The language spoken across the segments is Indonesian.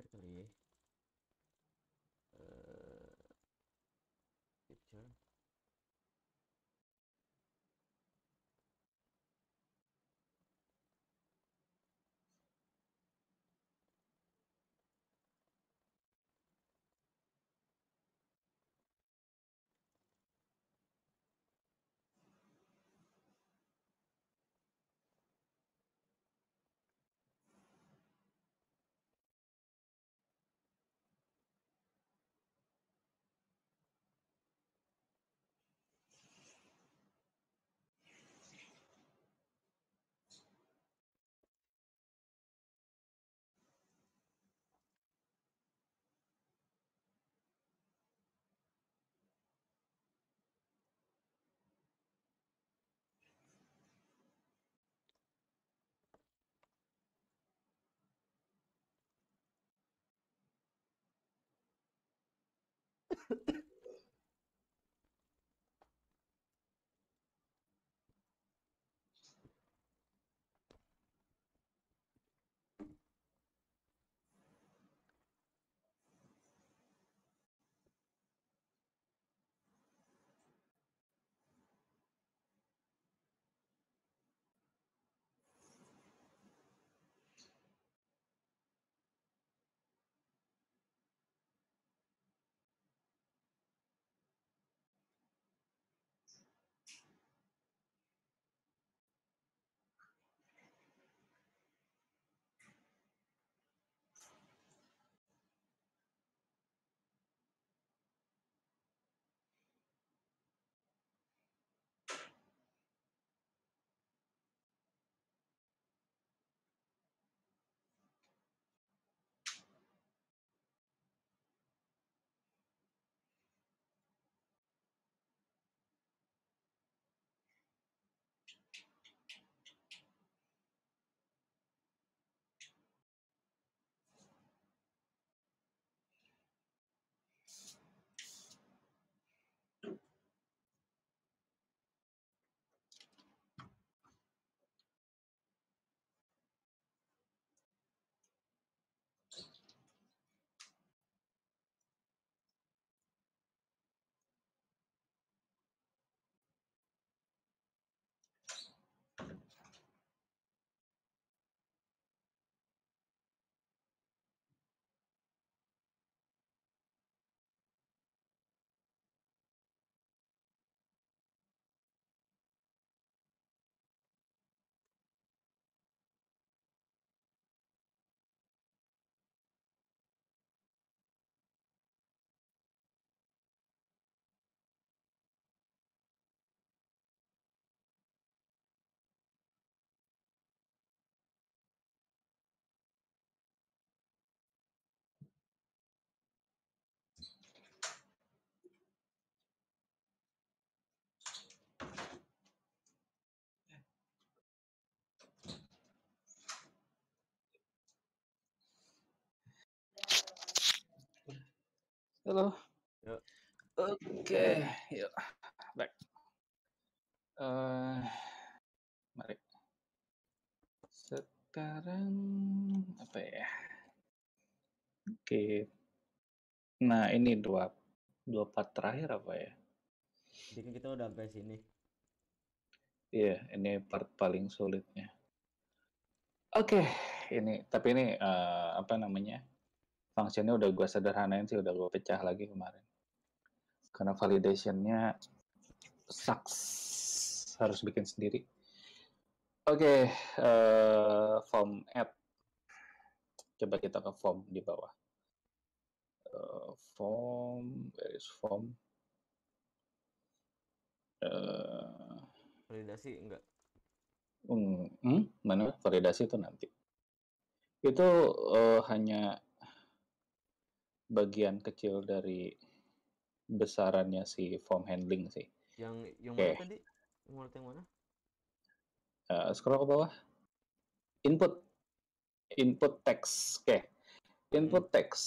terakhir kali ya. Halo. Gitu Yo. Oke, yuk. Baik. Uh, eh, mari. Sekarang apa ya? Oke. Nah, ini dua dua part terakhir apa ya? Jadi kita udah sampai sini. Iya, yeah, ini part paling sulitnya. Oke, okay, ini tapi ini uh, apa namanya? functionnya udah gue sederhanain sih udah gue pecah lagi kemarin karena validationnya sucks harus bikin sendiri oke okay, uh, eh, form app. coba kita ke form di bawah uh, form where is form uh, validasi enggak hmm, hmm, mana validasi itu nanti itu uh, hanya bagian kecil dari besarannya si form handling sih. Yang yang okay. mana tadi? mana? yang mana? Uh, scroll ke bawah. Input. Input text. Oke. Okay. Input hmm. text.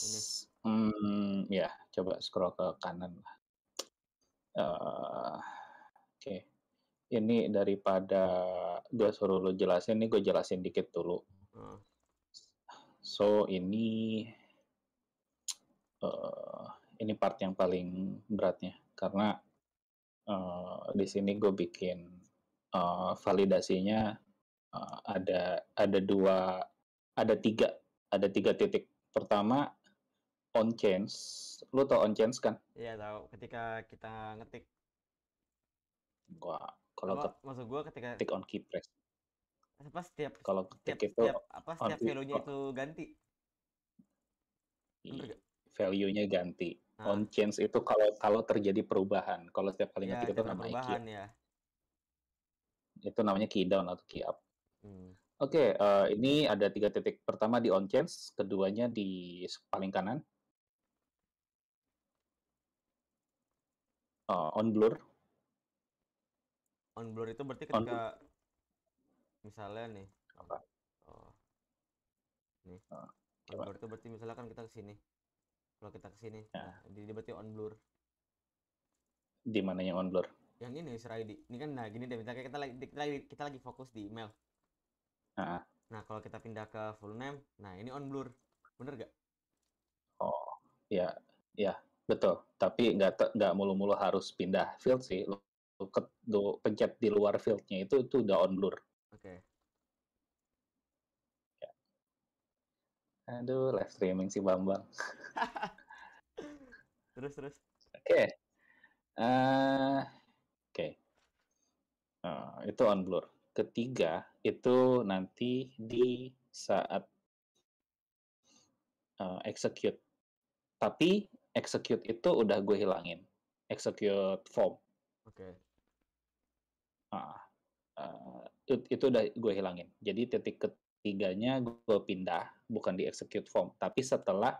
Hmm, ya, coba scroll ke kanan lah. Uh, Oke. Okay. Ini daripada gue suruh lo jelasin, ini gue jelasin dikit dulu. Hmm. So, ini Eh, ini part yang paling beratnya karena uh, di sini gue bikin uh, validasinya uh, ada ada dua ada tiga ada tiga titik pertama on chance lu tau on chance kan iya tau ketika kita ngetik gua kalau ke, maksud gua ketika ketik on key press apa setiap kalau ketik setiap, itu setiap, apa setiap value oh. itu ganti value-nya ganti. Nah. On change itu kalau kalau terjadi perubahan, kalau setiap kali ya, itu namanya key. Up. Ya. Itu namanya key down atau key up. Hmm. Oke, okay, uh, eh, ini ada tiga titik. Pertama di on change, keduanya di paling kanan. Uh, on blur. On blur itu berarti ketika misalnya nih. Apa? Oh. Nih. Uh, on blur itu berarti misalnya kan kita ke sini kalau kita ke sini. Ya. Nah, di, berarti on blur. Di mananya on blur? Yang ini serai di, Ini kan nah gini deh, kita lagi kita lagi, kita lagi fokus di email. Nah. Nah, kalau kita pindah ke full name, nah ini on blur. Bener gak? Oh, ya, ya, betul. Tapi nggak nggak mulu-mulu harus pindah field sih. Lu, lu, lu pencet di luar fieldnya itu itu udah on blur. Oke. Okay. Aduh, live streaming si Bambang. terus terus. Oke. Eh, oke. Nah, itu on blur. Ketiga itu nanti di saat uh, execute. Tapi execute itu udah gue hilangin. Execute form. Oke. Okay. Uh, uh, eh, itu, itu udah gue hilangin. Jadi titik ke tiganya gue pindah bukan di execute form tapi setelah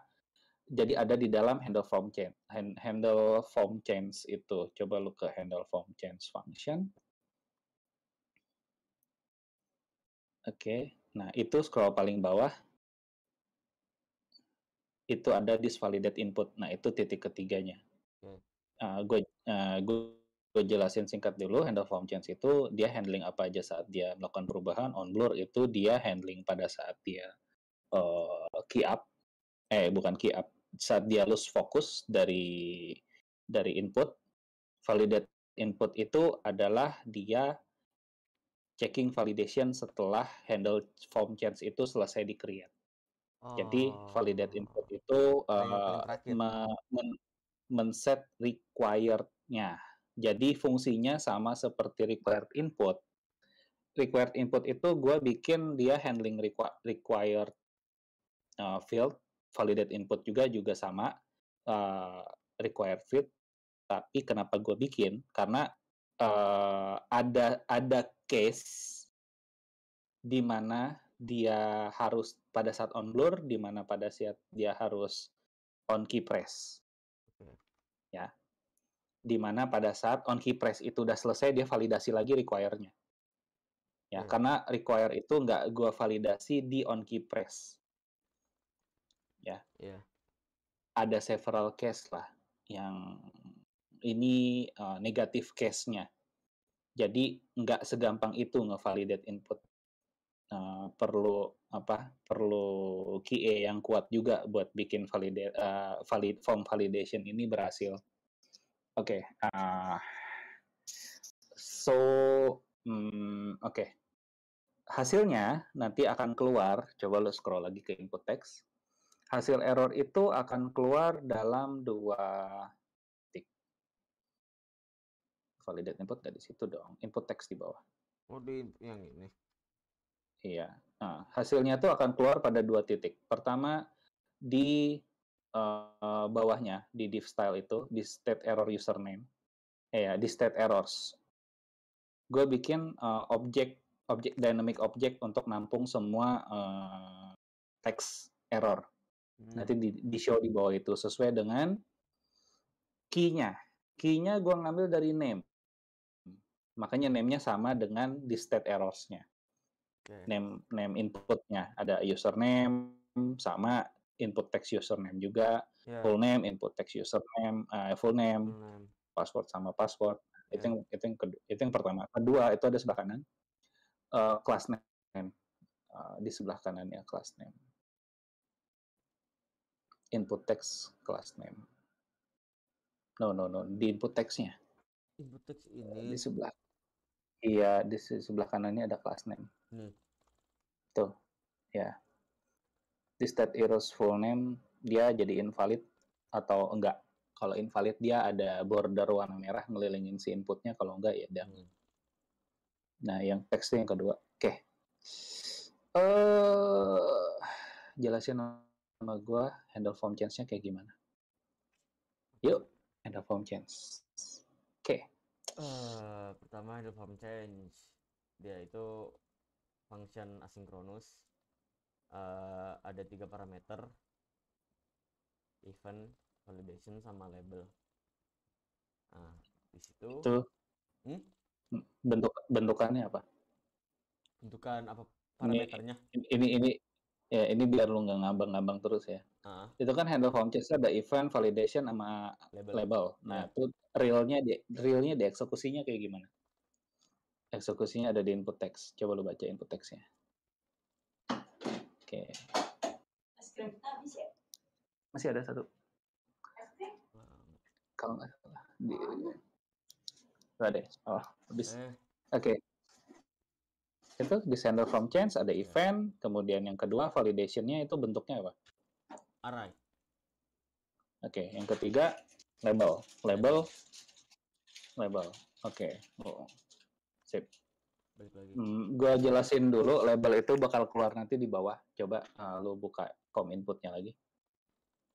jadi ada di dalam handle form change hand, handle form change itu coba lu ke handle form change function oke okay. nah itu scroll paling bawah itu ada disvalidate input nah itu titik ketiganya uh, hmm. ah, gue uh, ah, gue gue jelasin singkat dulu handle form change itu dia handling apa aja saat dia melakukan perubahan on blur itu dia handling pada saat dia uh, key up eh bukan key up saat dia lose fokus dari dari input validate input itu adalah dia checking validation setelah handle form change itu selesai di create oh. jadi validate oh. input itu uh, men, men, men set required-nya jadi fungsinya sama seperti required input. Required input itu gue bikin dia handling required uh, field, validate input juga juga sama uh, required field. Tapi kenapa gue bikin? Karena uh, ada ada case di mana dia harus pada saat on blur, di mana pada saat dia harus on key press. Ya, di mana pada saat on key press itu udah selesai dia validasi lagi require-nya. Ya, hmm. karena require itu nggak gua validasi di on key press. Ya. Yeah. Ada several case lah yang ini uh, negatif case-nya. Jadi nggak segampang itu ngevalidate input. Uh, perlu apa? Perlu QA yang kuat juga buat bikin validate uh, valid form validation ini berhasil. Okay. Uh, so, um, oke. Okay. Hasilnya nanti akan keluar. Coba lo scroll lagi ke input text. Hasil error itu akan keluar dalam dua titik. Validate input dari situ dong. Input text di bawah. Oh, di yang ini. Iya. Nah, hasilnya itu akan keluar pada dua titik. Pertama di uh, bawahnya di div style itu di state error username eh, ya yeah, di state errors gue bikin uh, objek objek dynamic object untuk nampung semua uh, teks error hmm. nanti di, di show di bawah itu sesuai dengan keynya keynya gue ngambil dari name makanya name-nya sama dengan di state errors-nya okay. name name inputnya ada username sama input text username juga, yeah. full name, input text username, uh, full name, hmm. password sama password. Yeah. Itu yang itu yang kedua, itu yang pertama. Kedua itu ada sebelah kanan uh, class name. Uh, di sebelah kanannya class name. Input text class name. No, no, no, di input textnya. Input text ini di sebelah Iya, di sebelah kanannya ada class name. Hmm. Tuh. Ya state errors full name dia jadi invalid atau enggak. Kalau invalid dia ada border warna merah ngelilingin si inputnya, kalau enggak ya dan. Hmm. Nah, yang teksnya yang kedua. Oke. Okay. Eh uh, jelasin sama gue handle form change-nya kayak gimana. Yuk, handle form change. Oke. Okay. Uh, eh, pertama handle form change. Dia itu function asinkronus uh, ada tiga parameter event validation sama label nah di situ itu hmm? bentuk bentukannya apa bentukan apa parameternya ini ini, ini ya ini biar lu nggak ngambang-ngambang terus ya uh. itu kan handle form ada event validation sama label, label. nah ya. itu realnya di realnya di kayak gimana eksekusinya ada di input text coba lu baca input textnya Oke. Okay. Ah, ya? Masih ada satu. Kalau nggak salah. Di... Gak ada. Ya? Oh, habis. Eh. Oke. Okay. Itu descender from chance, ada iya. event. Kemudian yang kedua, validationnya itu bentuknya apa? Array. Oke, okay. yang ketiga, label. Label. Label. Oke. Okay. Oh. Sip balik lagi. Hmm, gua jelasin dulu label itu bakal keluar nanti di bawah. Coba uh, lu buka com inputnya lagi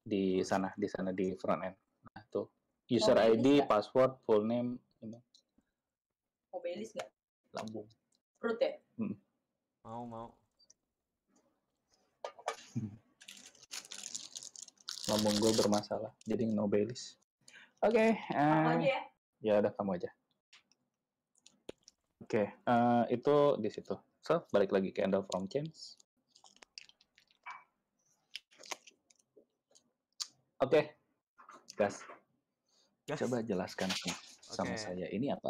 di sana di sana di front end. Nah tuh user oh, ID, gak? password, full name. ini. Mau belis nggak? Lambung. Perut ya? Hmm. Mau mau. Lambung gue bermasalah, jadi no belis. Oke. Okay, uh, eh, ya? Ya udah kamu aja. Oke, okay. uh, eh, itu di situ. So, balik lagi ke handle from change. Oke, okay. Gas. Gas. Coba jelaskan okay. sama saya ini apa?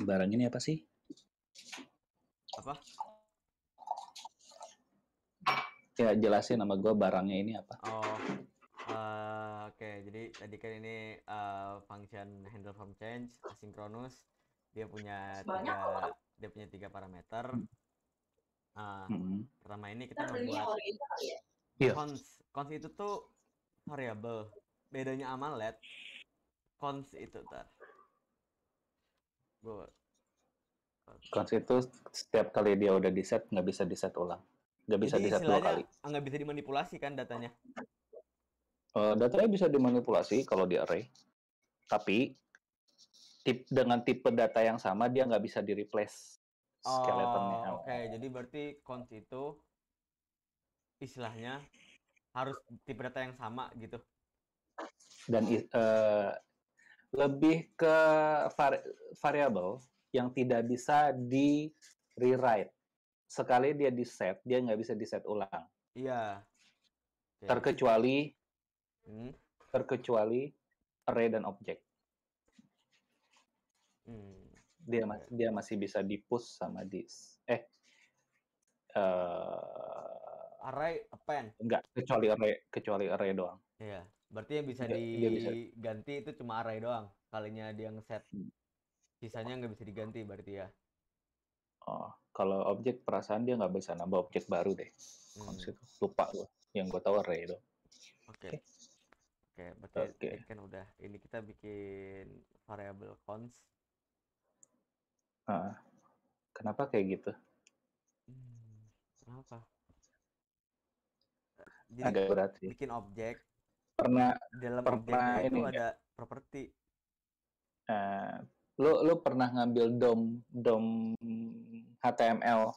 Barang ini apa sih? Apa? Ya jelasin sama gue barangnya ini apa? Oh, uh, oke. Okay. Jadi tadi kan ini uh, function handle from change asinkronus dia punya tiga dia punya tiga parameter uh, hmm. pertama ini kita membuat yeah. Iya. cons cons itu tuh variabel bedanya sama let cons itu tar cons itu setiap kali dia udah di set nggak bisa di set ulang nggak bisa di set dua kali ah, nggak bisa dimanipulasi kan datanya uh, datanya bisa dimanipulasi kalau di array tapi tip dengan tipe data yang sama dia nggak bisa di replace skeletonnya. Oh, oke, okay. jadi berarti cons itu istilahnya harus tipe data yang sama gitu. Dan uh, lebih ke var variabel yang tidak bisa di rewrite. Sekali dia di set, dia nggak bisa di set ulang. Iya. Okay. Terkecuali hmm? terkecuali array dan objek. Hmm. Dia iya. dia masih bisa push sama di eh uh, array pen Enggak, kecuali array kecuali array doang. Iya. Berarti yang bisa diganti itu cuma array doang. Kalinya dia ngeset. Hmm. Sisanya nggak bisa diganti berarti ya. Oh, kalau objek perasaan dia nggak bisa nambah objek baru deh. Hmm. Lupa gue. Yang gue tahu array doang. Oke. Okay. Oke, okay. okay, berarti kan udah ini kita bikin variable const Uh, kenapa kayak gitu? Hmm, kenapa? Jadi agak berat sih. Bikin objek. Pernah dalam pernah itu ini ada properti. Uh, lu lu pernah ngambil dom dom HTML.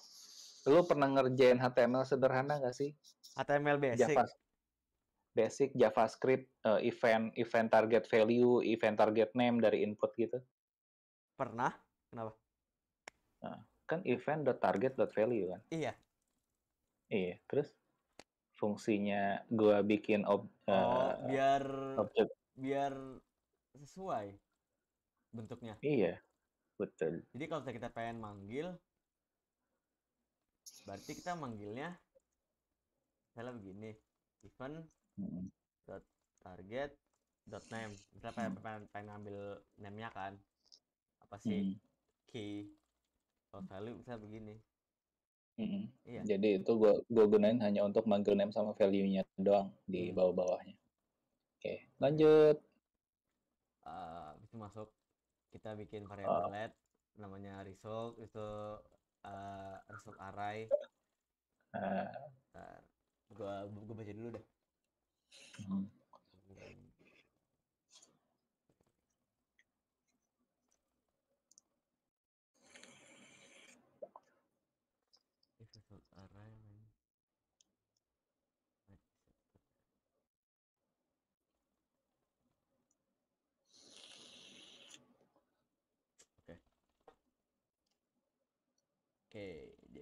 Lu pernah ngerjain HTML sederhana gak sih? HTML basic. Java, basic JavaScript uh, event event target value, event target name dari input gitu. Pernah? Kenapa? Nah, kan event dot target dot value kan? Iya. Iya, terus fungsinya gua bikin ob, oh, uh, biar object. biar sesuai bentuknya. Iya. Betul. Jadi kalau kita pengen manggil berarti kita manggilnya misalnya begini event dot target dot name kita pengen, pengen, pengen ngambil name-nya kan apa sih hmm. key kalau value bisa begini mm-hmm. iya. jadi itu gua gua gunain hanya untuk manggil name sama value nya doang di iya. bawah bawahnya oke okay, lanjut uh, masuk kita bikin variabel uh. Ah. LED namanya result itu uh, result array uh. gua gua baca dulu deh hmm.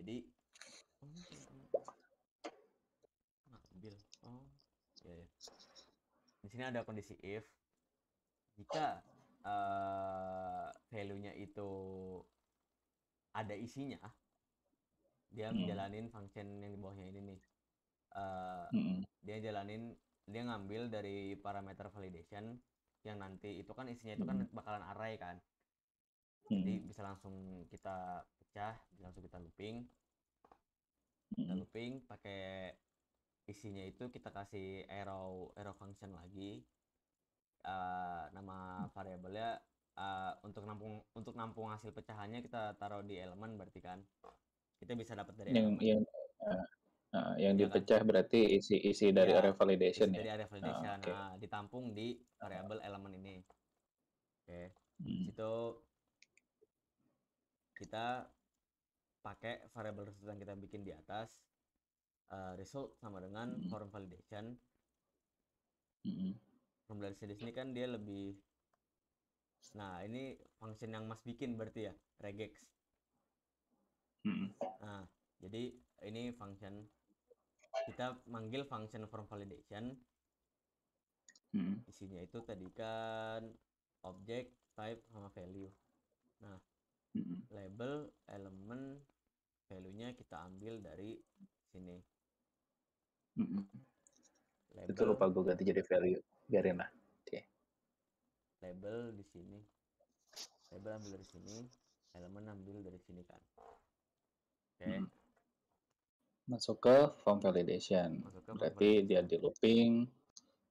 jadi ambil oh ya ya di sini ada kondisi if jika uh, value-nya itu ada isinya dia hmm. menjalanin function yang di bawahnya ini nih uh, hmm. dia jalanin dia ngambil dari parameter validation yang nanti itu kan isinya itu kan hmm. bakalan array kan hmm. jadi bisa langsung kita pecah langsung kita looping kita looping pakai isinya itu kita kasih arrow arrow function lagi uh, nama variabelnya uh, untuk nampung untuk nampung hasil pecahannya kita taruh di elemen berarti kan kita bisa dapat dari yang elemen. yang uh, uh, yang ya dipecah kan? berarti isi isi iya, dari ya, array validation isi ya dari validation oh, ah, okay. nah, ditampung di variabel elemen ini oke okay. hmm. situ kita pakai variable result yang kita bikin di atas uh, result sama dengan mm -hmm. form validation mm -hmm. form di sini kan dia lebih nah ini function yang mas bikin berarti ya regex mm -hmm. nah jadi ini function kita manggil function form validation mm -hmm. isinya itu tadi kan object type sama value nah label elemen value-nya kita ambil dari sini. Mm -hmm. label, Itu lupa gue ganti jadi value. Biarin lah. Okay. Label di sini. Label ambil dari sini. Elemen ambil dari sini kan. Oke. Okay. Mm. Masuk ke form validation. Masuk ke form Berarti validation. dia di looping.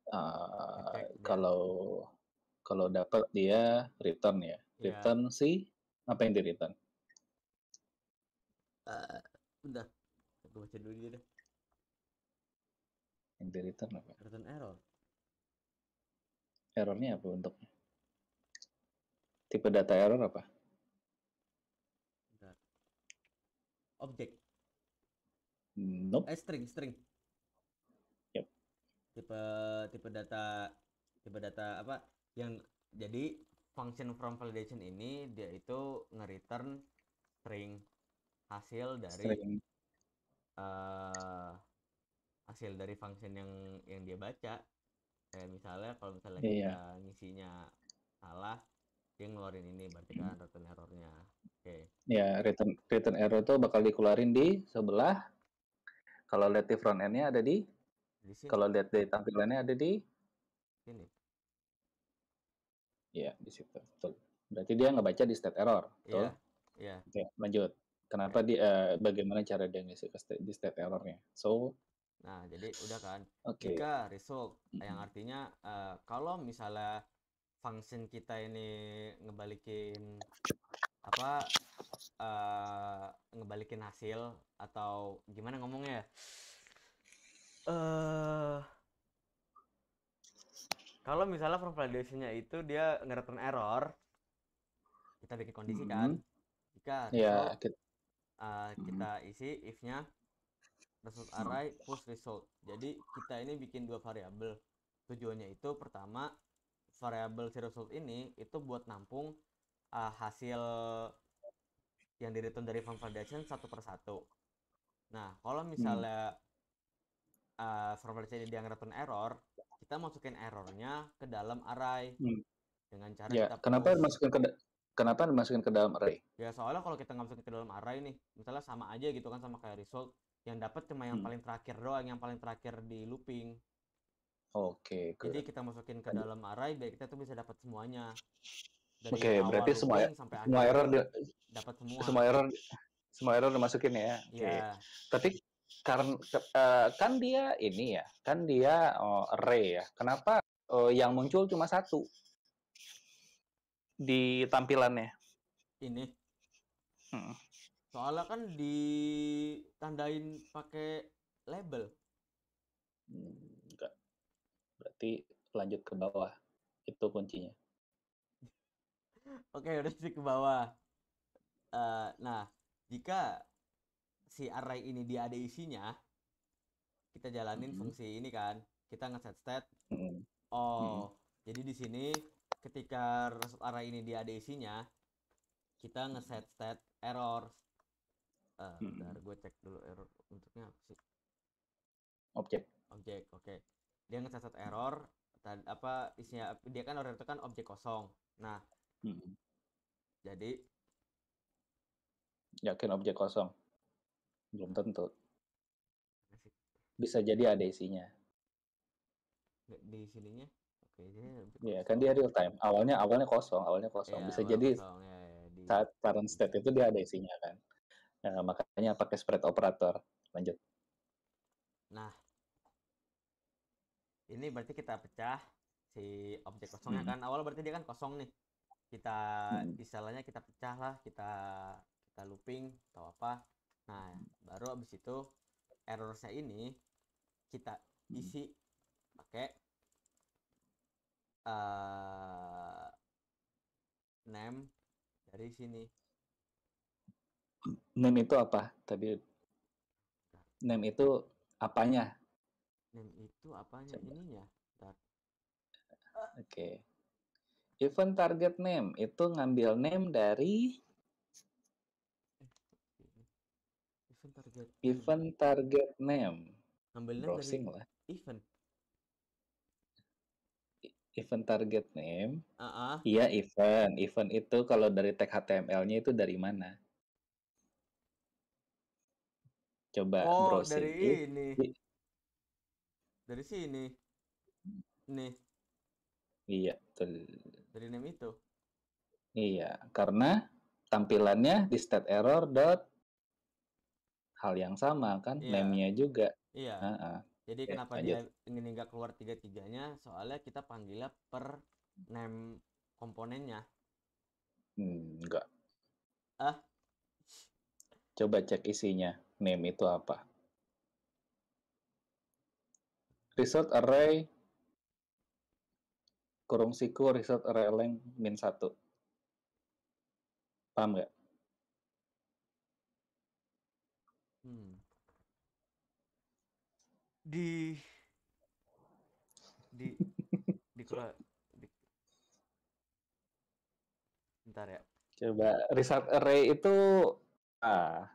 Uh, kalau kalau dapat dia return ya. Iya. Return yeah. sih apa yang di-return? Uh, eh, udah Aku baca dulu dia deh. Yang di-return apa? Return error. Errornya apa untuk? Tipe data error apa? Bentar. Objek. Nope. Eh, string, string. Yep. Tipe tipe data tipe data apa yang jadi function from validation ini dia itu nge-return string hasil dari Uh, hasil dari function yang yang dia baca kayak misalnya kalau misalnya yeah. kita iya. ngisinya salah dia ngeluarin ini berarti kan return errornya oke okay. ya yeah, return return error itu bakal dikeluarin di sebelah kalau lihat di front endnya ada di, di sini. kalau lihat di tampilannya ada di sini Iya, di situ. Betul. Berarti dia ngebaca di state error, betul? Iya. Iya. Oke, lanjut. Kenapa di uh, bagaimana cara dia ngisi ke state, di state errornya? So, nah jadi udah kan. Oke. Okay. Jika result mm -hmm. yang artinya uh, kalau misalnya function kita ini ngebalikin apa uh, ngebalikin hasil atau gimana ngomongnya ya? Eh uh, kalau misalnya from validationnya itu dia ngereturn error kita bikin kondisi mm -hmm. kan mm-hmm. jika yeah, iya, eh, so, kita, uh, mm -hmm. kita isi if-nya result mm-hmm. array push result jadi kita ini bikin dua variabel tujuannya itu pertama variabel si result ini itu buat nampung uh, hasil yang di dari form validation satu persatu nah kalau misalnya mm -hmm uh, server dianggap dianggapkan error, kita masukin errornya ke dalam array. Hmm. Dengan cara ya, kita kenapa push. masukin ke kenapa masukin ke dalam array? Ya soalnya kalau kita nggak masukin ke dalam array nih, misalnya sama aja gitu kan sama kayak result, yang dapat cuma yang hmm. paling terakhir doang, yang paling terakhir di looping. Oke. Okay, Jadi kita masukin ke dalam array, biar kita tuh bisa dapat semuanya. Oke, okay, berarti semua ya, sampai semua error dapat semua. Semua error semua error dimasukin ya. Iya. Yeah. Okay. Tapi karena uh, eh, kan dia ini ya, kan dia uh, oh, re ya. Kenapa uh, yang muncul cuma satu di tampilannya? Ini. Hmm. Soalnya kan ditandain pakai label. Enggak. Berarti lanjut ke bawah. Itu kuncinya. Oke, udah sih ke bawah. Uh, nah, jika si array ini dia ada isinya, kita jalanin hmm. fungsi ini kan. Kita ngeset stat. Mm-hmm. oh Oh, hmm. jadi di sini ketika result array ini dia ada isinya, kita ngeset stat error. Uh, hmm. gue cek dulu error untuknya apa sih? Objek. Objek, oke. Okay. Dia ngeset stat error, dan apa isinya dia kan order itu kan objek kosong. Nah, hmm. jadi yakin objek kosong. Belum tentu. Iya Bisa jadi ada isinya. Di sininya? ya Iya, kan dia real time. Awalnya awalnya kosong, awalnya kosong. Ya, Bisa awal jadi kosong, ya, ya. saat current state itu dia ada isinya kan. Nah, makanya pakai spread operator. Lanjut. Nah, ini berarti kita pecah si objek kosongnya hmm. kan awal berarti dia kan kosong nih kita hmm. istilahnya kita pecah lah kita kita looping atau apa Nah, baru abis itu error saya ini kita isi pakai uh, name dari sini. Name itu apa? Tadi name itu apanya? Name itu apanya Coba. ininya? Oke. Okay. Event target name itu ngambil name dari Event hmm. target name. Ambilnya browsing dari lah. Event. Event target name. Iya uh -uh. event. Event itu kalau dari tag HTML-nya itu dari mana? Coba oh, browsing. dari ini. dari sini. Nih. Iya, betul. Dari name itu. Iya, karena tampilannya di state error dot hal yang sama kan yeah. meme-nya juga iya uh -uh. jadi kenapa lanjut. dia ingin nggak keluar tiga tiganya soalnya kita panggilnya per name komponennya hmm, enggak ah coba cek isinya name itu apa result array kurung siku result array length min satu paham nggak di di di, kura, di bentar ya coba riset array itu ah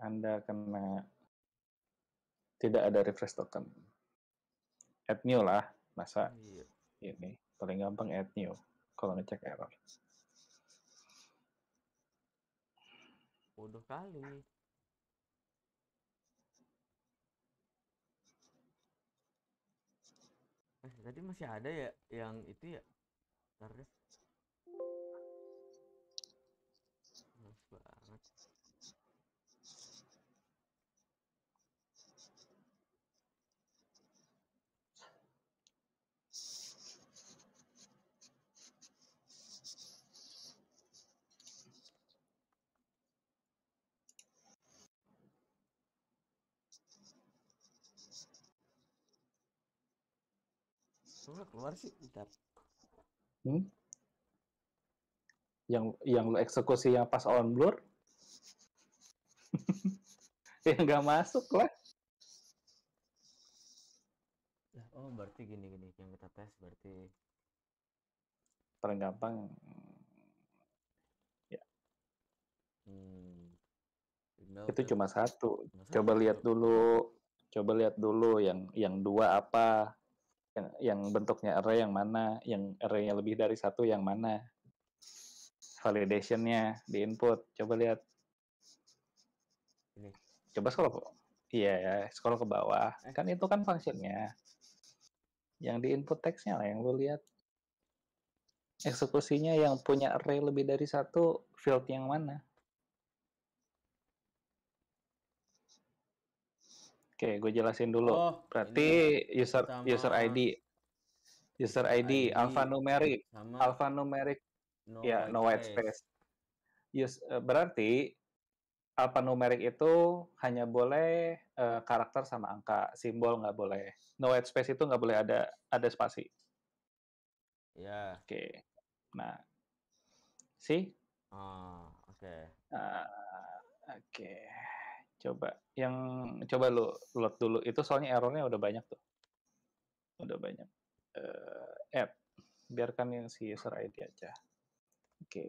Anda kena tidak ada refresh token. Add new lah, masa yeah. ini paling gampang add new kalau ngecek error. Bodoh kali. Eh, tadi masih ada ya yang itu ya? Ntar deh. keluar sih ntar hmm? yang yang lu eksekusi yang pas on blur yang nggak masuk lah ya, oh berarti gini gini yang kita tes berarti paling gampang ya hmm. No, itu no. cuma satu. coba lihat dulu, coba lihat dulu yang yang dua apa yang, yang bentuknya array yang mana, yang arraynya lebih dari satu yang mana, validationnya di input. Coba lihat. Ini. Coba scroll iya ya, scroll ke bawah. Eh. Kan itu kan fungsinya. Yang di input teksnya lah yang lu lihat. Eksekusinya yang punya array lebih dari satu field yang mana? Oke, gue jelasin dulu. Oh, Berarti user sama user ID user ID, ID alphanumeric sama alphanumeric no ya no white space. Use, eh, berarti alphanumeric itu hanya boleh uh, karakter sama angka, simbol nggak boleh. No white space itu nggak boleh ada ada spasi. Ya. Yeah. Oke. Okay. Nah, sih? Ah, oke. Okay. Ah, oke. Coba yang coba lu load dulu itu soalnya errornya udah banyak tuh. Udah banyak. Uh, add biarkan yang si user ID aja. Oke. Okay.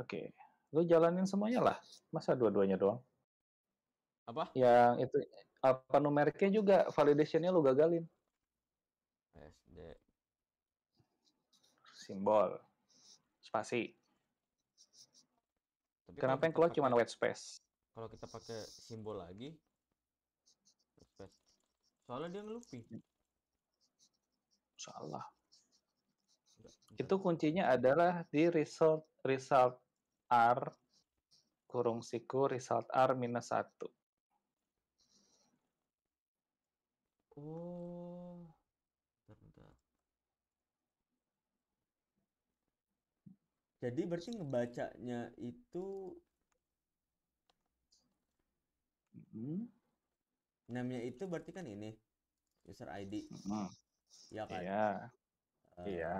Oke. Okay. Lu jalanin semuanya lah. Masa dua-duanya doang? Apa? Yang itu apa numeriknya juga validationnya lu gagalin. SD simbol spasi. Kenapa kan yang keluar cuma white space? kalau kita pakai simbol lagi soalnya dia ngelupi salah itu kuncinya adalah di result result r kurung siku result r minus satu oh bentar, jadi berarti ngebacanya itu Hmm? Namanya itu berarti kan ini user ID. Hmm. Ya kan? Iya. Eh, iya.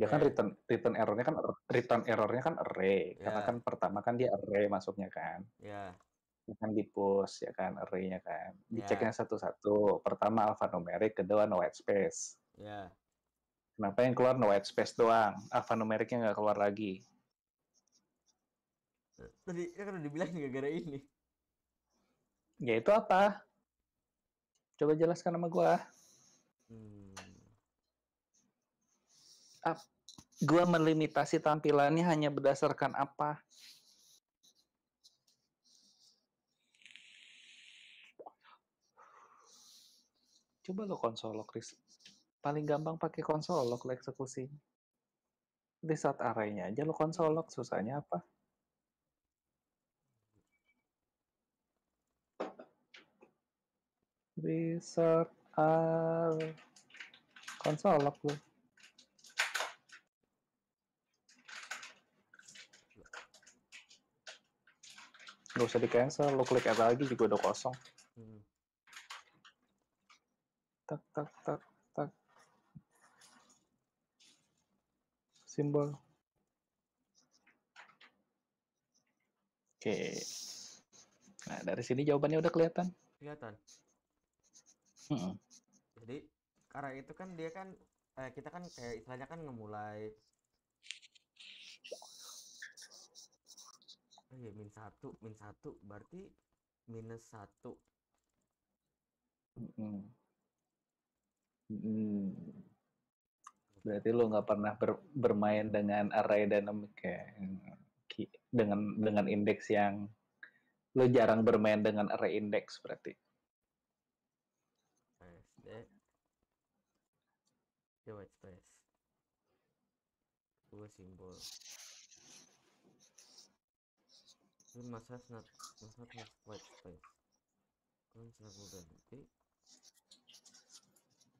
dia kan eh. return return errornya kan return errornya kan array yeah. karena kan pertama kan dia array masuknya kan. Iya. Yeah kan di push ya kan arraynya kan iya. diceknya yeah. satu-satu pertama alfanumerik kedua no white space Iya. yeah. kenapa yang keluar no white space doang alfanumeriknya nggak keluar lagi tadi kan udah dibilang gara-gara ini ya itu apa coba jelaskan sama gue hmm. Ap, gue melimitasi tampilannya hanya berdasarkan apa coba lo konsol lo Chris paling gampang pakai konsol lo eksekusi di saat arenya aja lo konsol lo susahnya apa Resort eh, R console log Gak usah di cancel, lo klik apa lagi juga udah kosong. Hmm. Tak tak tak tak. Simbol. Oke. Nah, dari sini jawabannya udah kelihatan. Kelihatan hmm Jadi karena itu kan dia kan eh, kita kan kayak istilahnya kan ngemulai Oh iya, min satu, minus satu berarti minus satu. hmm Berarti lo nggak pernah ber, bermain dengan array dynamic ya, dengan dengan indeks yang lo jarang bermain dengan array indeks berarti. pakai white space dua simbol ini masa snap masa snap white space kan saya mau ganti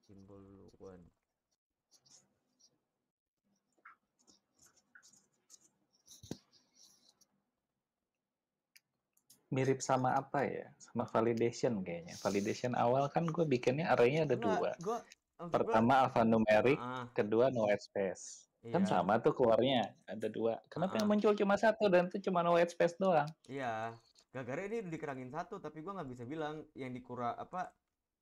simbol one mirip sama apa ya? Sama validation kayaknya. Validation awal kan gue bikinnya arraynya ada nah, dua. Gua, oh, pertama alfanumerik ah. kedua no white space kan iya. kan sama tuh keluarnya ada dua kenapa ah. yang muncul cuma satu dan itu cuma no white space doang iya gara-gara ini dikerangin satu tapi gua nggak bisa bilang yang dikura apa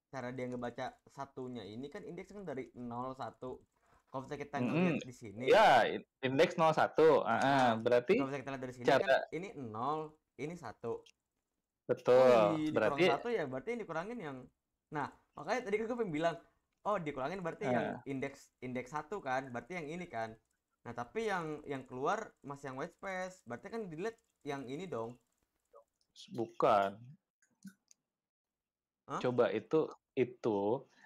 cara dia ngebaca satunya ini kan indeks kan dari satu kalau misalnya kita ngeliat mm di sini ya indeks nol satu, ah, ah, ah berarti kalau misalnya kita lihat dari sini cara... kan ini nol, ini satu. betul berarti satu ya berarti yang dikurangin yang nah makanya tadi kan gue pengen bilang oh dikurangin berarti uh. yang iya. indeks indeks satu kan berarti yang ini kan nah tapi yang yang keluar masih yang white space berarti kan delete yang ini dong bukan huh? coba itu itu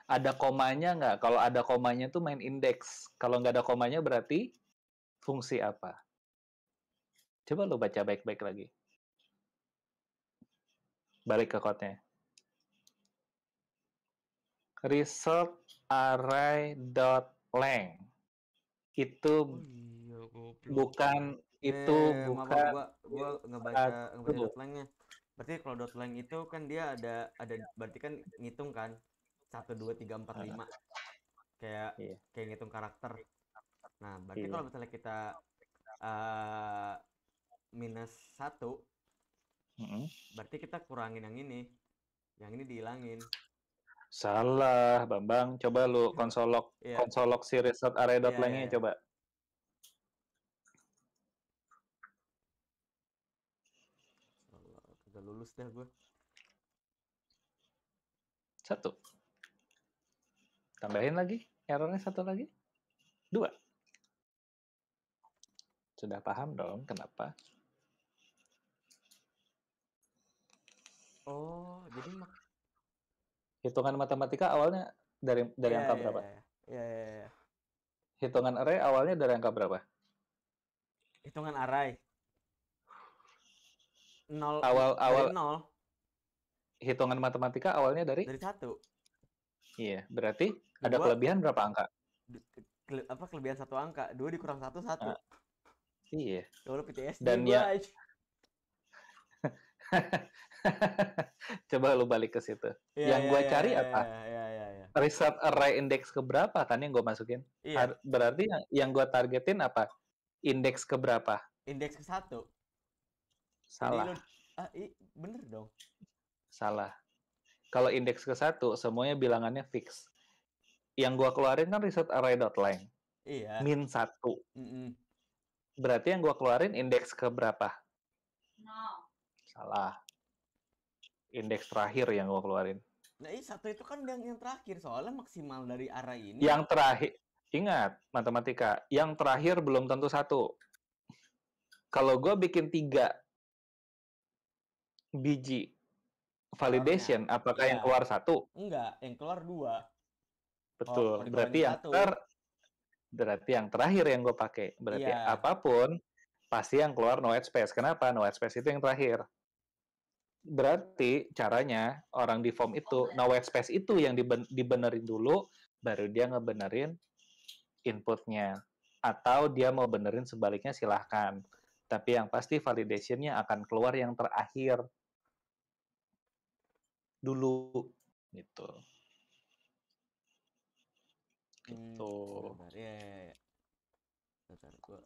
ada komanya nggak kalau ada komanya tuh main indeks kalau nggak ada komanya berarti fungsi apa coba lo baca baik-baik lagi balik ke kotnya. result array.length itu oh, iya, bukan eh, itu bukan gua, gua ngebaca ngebaca dot langnya berarti kalau dot length itu kan dia ada ada berarti kan ngitung kan satu dua tiga empat iya. lima kayak iya. kayak ngitung karakter nah berarti iya. kalau misalnya kita uh, minus satu mm -hmm. berarti kita kurangin yang ini yang ini dihilangin Salah, Bambang. Coba lu iya. konsolok yeah. konsolok si riset area dot yeah, yeah, iya, iya. coba. Udah lulus deh gue. Satu. Tambahin lagi. Errornya satu lagi. Dua. Sudah paham dong kenapa? Oh, jadi mak hitungan matematika awalnya dari dari yeah, angka yeah, berapa? ya Hitungan array awalnya dari angka berapa? Hitungan array. Nol. Awal awal nol. Hitungan matematika awalnya dari dari satu. Iya, berarti Dua, ada kelebihan berapa angka? Kele, apa kelebihan satu angka? Dua dikurang satu satu. Uh, iya. Ya Dulu PTSD. Dan ya, Coba lu balik ke situ. Yeah, yang yeah, gue yeah, cari yeah, apa? Yeah, yeah, yeah, yeah. Riset array index keberapa kan yang gue masukin? Yeah. Berarti yang, yang gue targetin apa? Indeks keberapa? Indeks ke satu. Salah. Lu, ah, bener dong. Salah. Kalau indeks ke satu, semuanya bilangannya fix. Yang gue keluarin kan riset array length. Iya. Min satu. Mm -mm. Berarti yang gue keluarin indeks keberapa? No salah indeks terakhir yang gue keluarin nah ini iya, satu itu kan yang yang terakhir soalnya maksimal dari arah ini yang terakhir ingat matematika yang terakhir belum tentu satu kalau gue bikin tiga biji validation Soalnya, apakah ya. yang iya. keluar satu enggak yang keluar dua betul oh, berarti yang satu. ter berarti yang terakhir yang gue pakai berarti ya. apapun pasti yang keluar no space. kenapa no space itu yang terakhir Berarti caranya orang di form itu no white space itu yang diben dibenerin dulu baru dia ngebenerin inputnya atau dia mau benerin sebaliknya silahkan. Tapi yang pasti validationnya akan keluar yang terakhir dulu gitu. Hmm, gitu. Hmm, ya, ya. Bentar, gua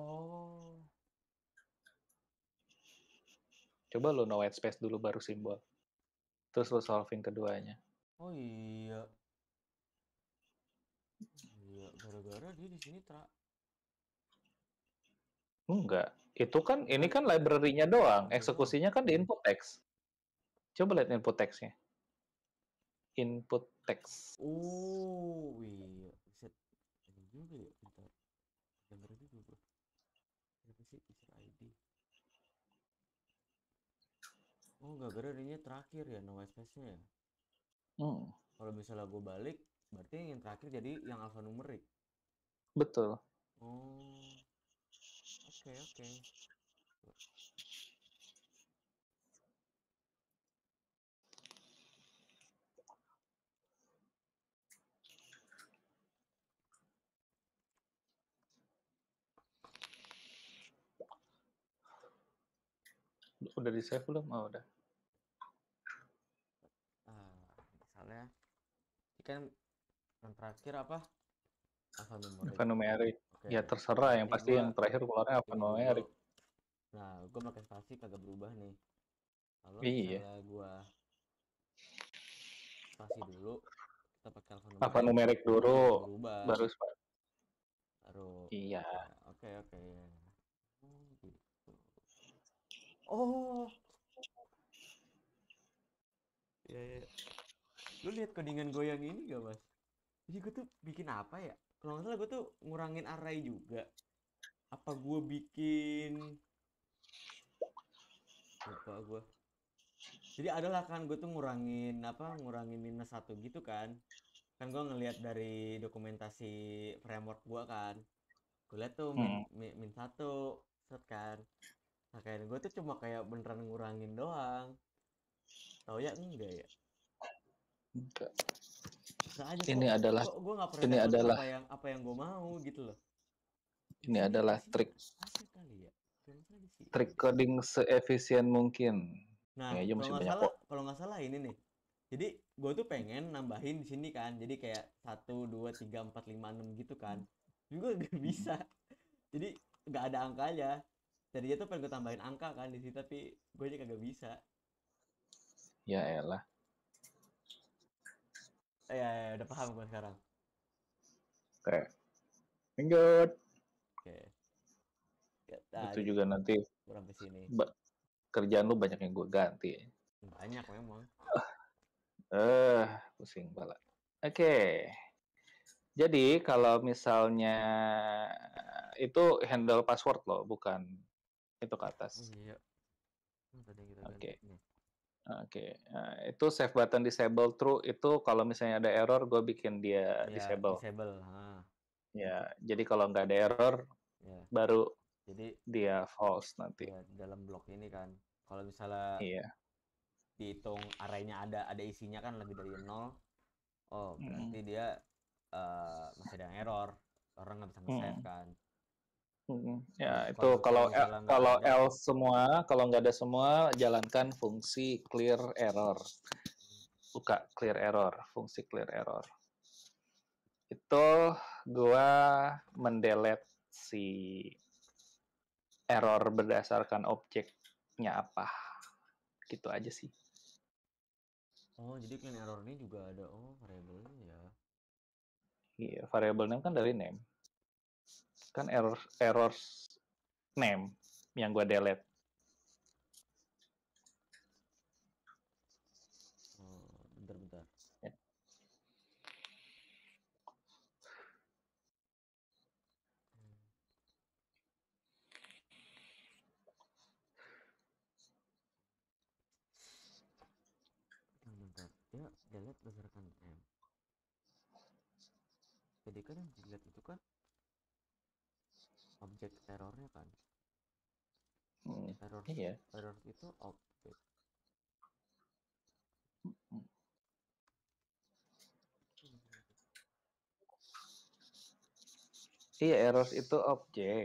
Oh. Coba lu no white space dulu baru simbol. Terus lo solving keduanya. Oh iya. Iya, gara-gara dia di sini tra. Enggak, itu kan ini kan library-nya doang, iya. eksekusinya kan di input text. Coba lihat input text-nya. Input text. Oh, iya. Set. juga ya, kita. Yang berarti juga sih user ID oh gara gara ini terakhir ya no white space nya ya hmm. kalau misalnya gue balik berarti yang terakhir jadi yang alfanumerik betul oh oke okay, oke okay. udah di save belum? Oh udah. Uh, misalnya, ini kan yang terakhir apa? Alphanumerik. Alphanumerik. Okay. Ya terserah yang pasti gua, yang terakhir keluarnya alphanumerik. Nah, gua pakai spasi kagak berubah nih. Lalu iya. gua spasi dulu, kita pakai alphanumerik. Alphanumerik dulu, berubah. baru spasi. Baru. Iya. Oke, nah, oke. Okay, iya. okay. Oh. Ya, ya. Lu lihat kodingan goyang ini gak, Mas? Jadi gue tuh bikin apa ya? Kalau nggak salah gue tuh ngurangin array juga. Apa gue bikin lupa gue jadi adalah kan gue tuh ngurangin apa ngurangin minus satu gitu kan kan gue ngelihat dari dokumentasi framework gue kan gue liat tuh min, hmm. min, min satu set kan makanya gue tuh cuma kayak beneran ngurangin doang tau ya enggak ya enggak aja, ini kok, adalah kok gua gak ini adalah apa yang apa yang gue mau gitu loh ini adalah trik ya? trik coding seefisien mungkin nah ya, kalau nggak salah kalau nggak salah ini nih jadi gue tuh pengen nambahin di sini kan jadi kayak satu dua tiga empat lima enam gitu kan juga gak bisa jadi nggak ada angkanya dia tuh pengen gue tambahin angka kan di situ tapi gue aja kagak bisa ya elah eh, ya, ya udah paham gue sekarang oke okay. oke okay. Ya, itu juga nanti kurang ke sini kerjaan lu banyak yang gue ganti banyak memang eh uh, pusing pala oke okay. Jadi kalau misalnya itu handle password loh, bukan itu ke atas. Oh, iya. Hmm, iya. Oke. Oke, nah, itu save button disable true itu kalau misalnya ada error gue bikin dia yeah, disable. Disable. Ha. Ya, jadi kalau nggak ada error yeah. baru jadi dia false nanti. Ya, dalam blok ini kan, kalau misalnya iya. dihitung arraynya ada ada isinya kan lebih dari nol, oh berarti hmm. dia uh, masih ada error, orang nggak bisa nge-save hmm. kan. Ya nah, itu kalau L, kalau L ya. semua, kalau nggak ada semua, jalankan fungsi clear error. Buka clear error, fungsi clear error. Itu gua mendelete si error berdasarkan objeknya apa. Gitu aja sih. Oh, jadi clean error ini juga ada oh variable ya. Iya, variable name kan dari name kan error error name yang gue delete. Oh, bentar-bentar. Ya. delete berdasarkan M. PDK dan delete objek errornya kan hmm, error iya. error itu objek hmm. iya error itu objek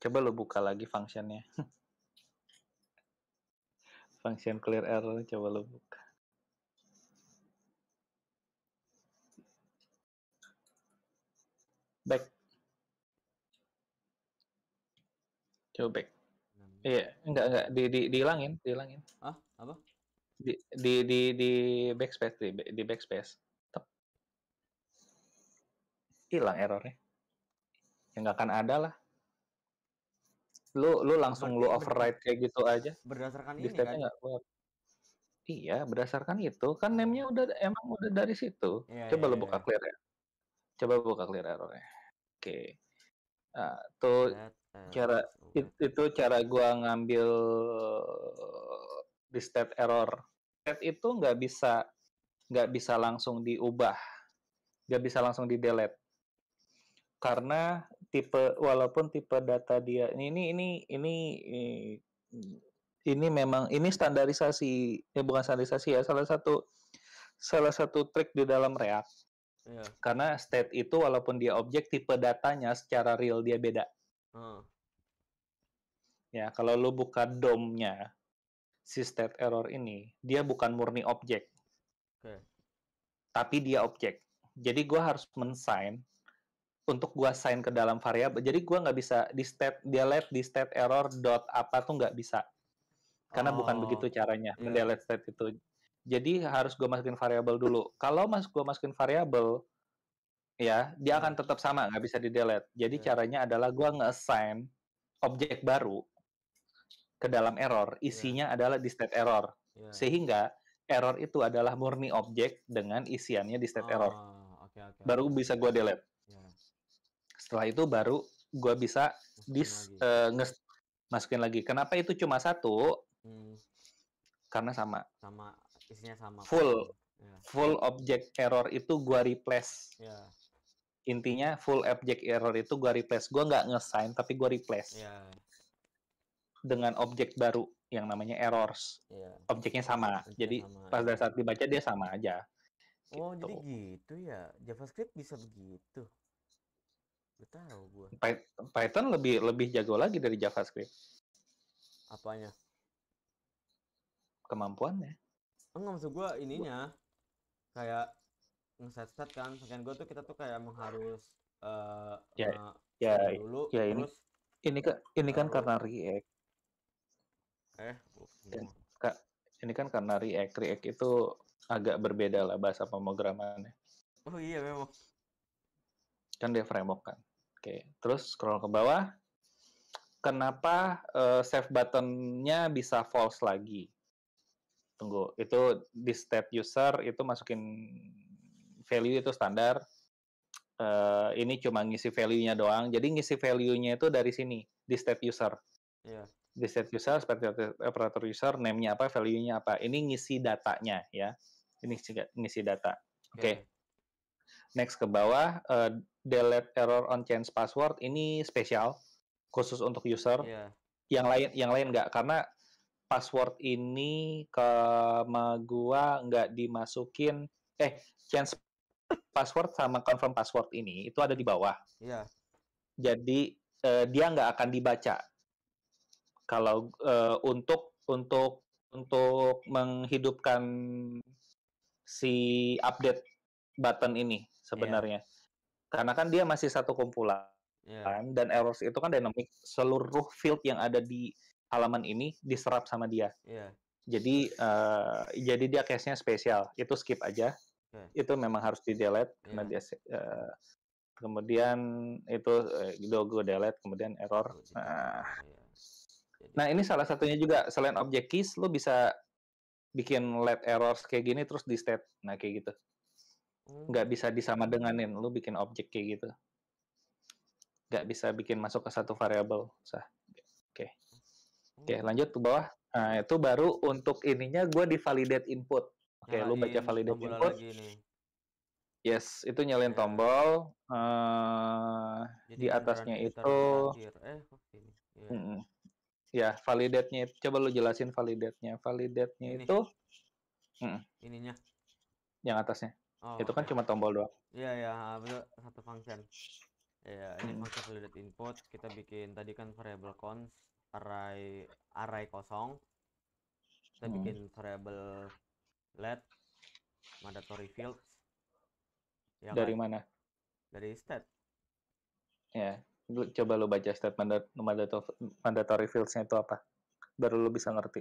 coba lo buka lagi fungsinya function clear error coba lo buka back Coba. Iya, enggak enggak di di dihilangin, dihilangin. Ah, apa? Di di di di backspace di di backspace. Tep. Hilang errornya. Ya enggak akan ada lah. Lu lu langsung Berarti lu override kayak gitu aja. Berdasarkan di ini kan. kuat. Iya, berdasarkan itu kan ah. name-nya udah emang udah dari situ. Ya, Coba ya, lu iya, buka iya. clear ya. Coba buka clear errornya. Oke. Okay. Uh, tuh Eh, cara it, itu cara gua ngambil di eh, state error state itu nggak bisa nggak bisa langsung diubah nggak bisa langsung di delete karena tipe walaupun tipe data dia ini ini ini ini ini memang ini standarisasi ya bukan standarisasi ya salah satu salah satu trik di dalam React yeah. karena state itu walaupun dia objek tipe datanya secara real dia beda Hmm. Ya, kalau lu buka DOM-nya, si state error ini, dia bukan murni objek. Okay. Tapi dia objek. Jadi gua harus mensign untuk gua sign ke dalam variabel. Jadi gua nggak bisa di state let di state error dot apa tuh nggak bisa. Karena oh. bukan begitu caranya yeah. delete state itu. Jadi harus gua masukin variabel dulu. Kalau masuk gua masukin variabel, ya dia akan hmm. tetap sama nggak bisa di delete jadi yeah. caranya adalah gue nge-assign objek baru ke dalam error iya. isinya yeah. adalah di state error yeah. sehingga error itu adalah murni objek dengan isiannya di state oh, error okay, okay, baru okay. bisa gue delete yeah. setelah itu baru gue bisa dis lagi. Uh, masukin lagi kenapa itu cuma satu hmm. karena sama sama isinya sama full yeah. full objek error itu gue replace yeah intinya full object error itu gue replace gue nggak ngesign tapi gue replace yeah. dengan objek baru yang namanya errors yeah. objeknya sama jadi sama. pas iya. dari saat dibaca dia sama aja oh gitu. jadi gitu ya JavaScript bisa begitu Gak tahu gue Python lebih lebih jago lagi dari JavaScript apanya kemampuannya enggak maksud gue ininya gua... kayak ngesat set kan sekian gue tuh kita tuh kayak emang harus uh, ya, ya, dulu ya ini ini kan ini kan uh, karena react eh ya, kak ini kan karena react react itu agak berbeda lah bahasa pemrogramannya oh iya memang kan dia framework kan oke terus scroll ke bawah kenapa uh, save buttonnya bisa false lagi tunggu itu di step user itu masukin value itu standar. Uh, ini cuma ngisi value-nya doang. Jadi ngisi value-nya itu dari sini di state user. Yeah. Di state user seperti operator user name-nya apa, value-nya apa. Ini ngisi datanya ya. Ini ngisi, data. Oke. Okay. Okay. Next ke bawah uh, delete error on change password ini spesial khusus untuk user. Yeah. Yang lain yang lain nggak karena password ini ke gua nggak dimasukin eh change password sama confirm password ini itu ada di bawah. Iya. Jadi uh, dia nggak akan dibaca. Kalau uh, untuk untuk untuk menghidupkan si update button ini sebenarnya. Yeah. Karena kan dia masih satu iya. kumpulan. Yeah. Dan errors itu kan dynamic seluruh field yang ada di halaman ini diserap sama dia. Yeah. Jadi uh, jadi dia case-nya spesial. Itu skip aja okay. Itu memang harus di delete yeah. karena dia uh, kemudian itu uh, eh, logo gitu, delete kemudian error. Oh, nah, yeah. Jadi, nah, ini salah satunya juga selain objek keys lo bisa bikin let errors kayak gini terus di state nah kayak gitu. Nggak hmm. bisa disama denganin lo bikin objek kayak gitu. Nggak bisa bikin masuk ke satu variabel sah. Oke. Okay. Oke, okay, hmm. lanjut ke bawah. Nah, itu baru untuk ininya gue di validate input. Oke, okay, lu baca validation code. Lagi nih. Yes, itu nyalain yeah. tombol. Uh, Jadi di atasnya itu. Eh, yeah. mm Ya, validate-nya coba lu jelasin validate-nya. Validate-nya itu mm. ininya. Yang atasnya. Oh, itu kan cuma tombol doang. Iya, yeah, iya, ya, yeah, betul satu function. Ya, yeah, ini hmm. function validate input kita bikin tadi kan variable const array array kosong. Kita hmm. bikin variable let mandatory fields ya dari kan? mana dari stat ya lu, coba lo baca stat mandat mandatory mandatory fieldsnya itu apa baru lo bisa ngerti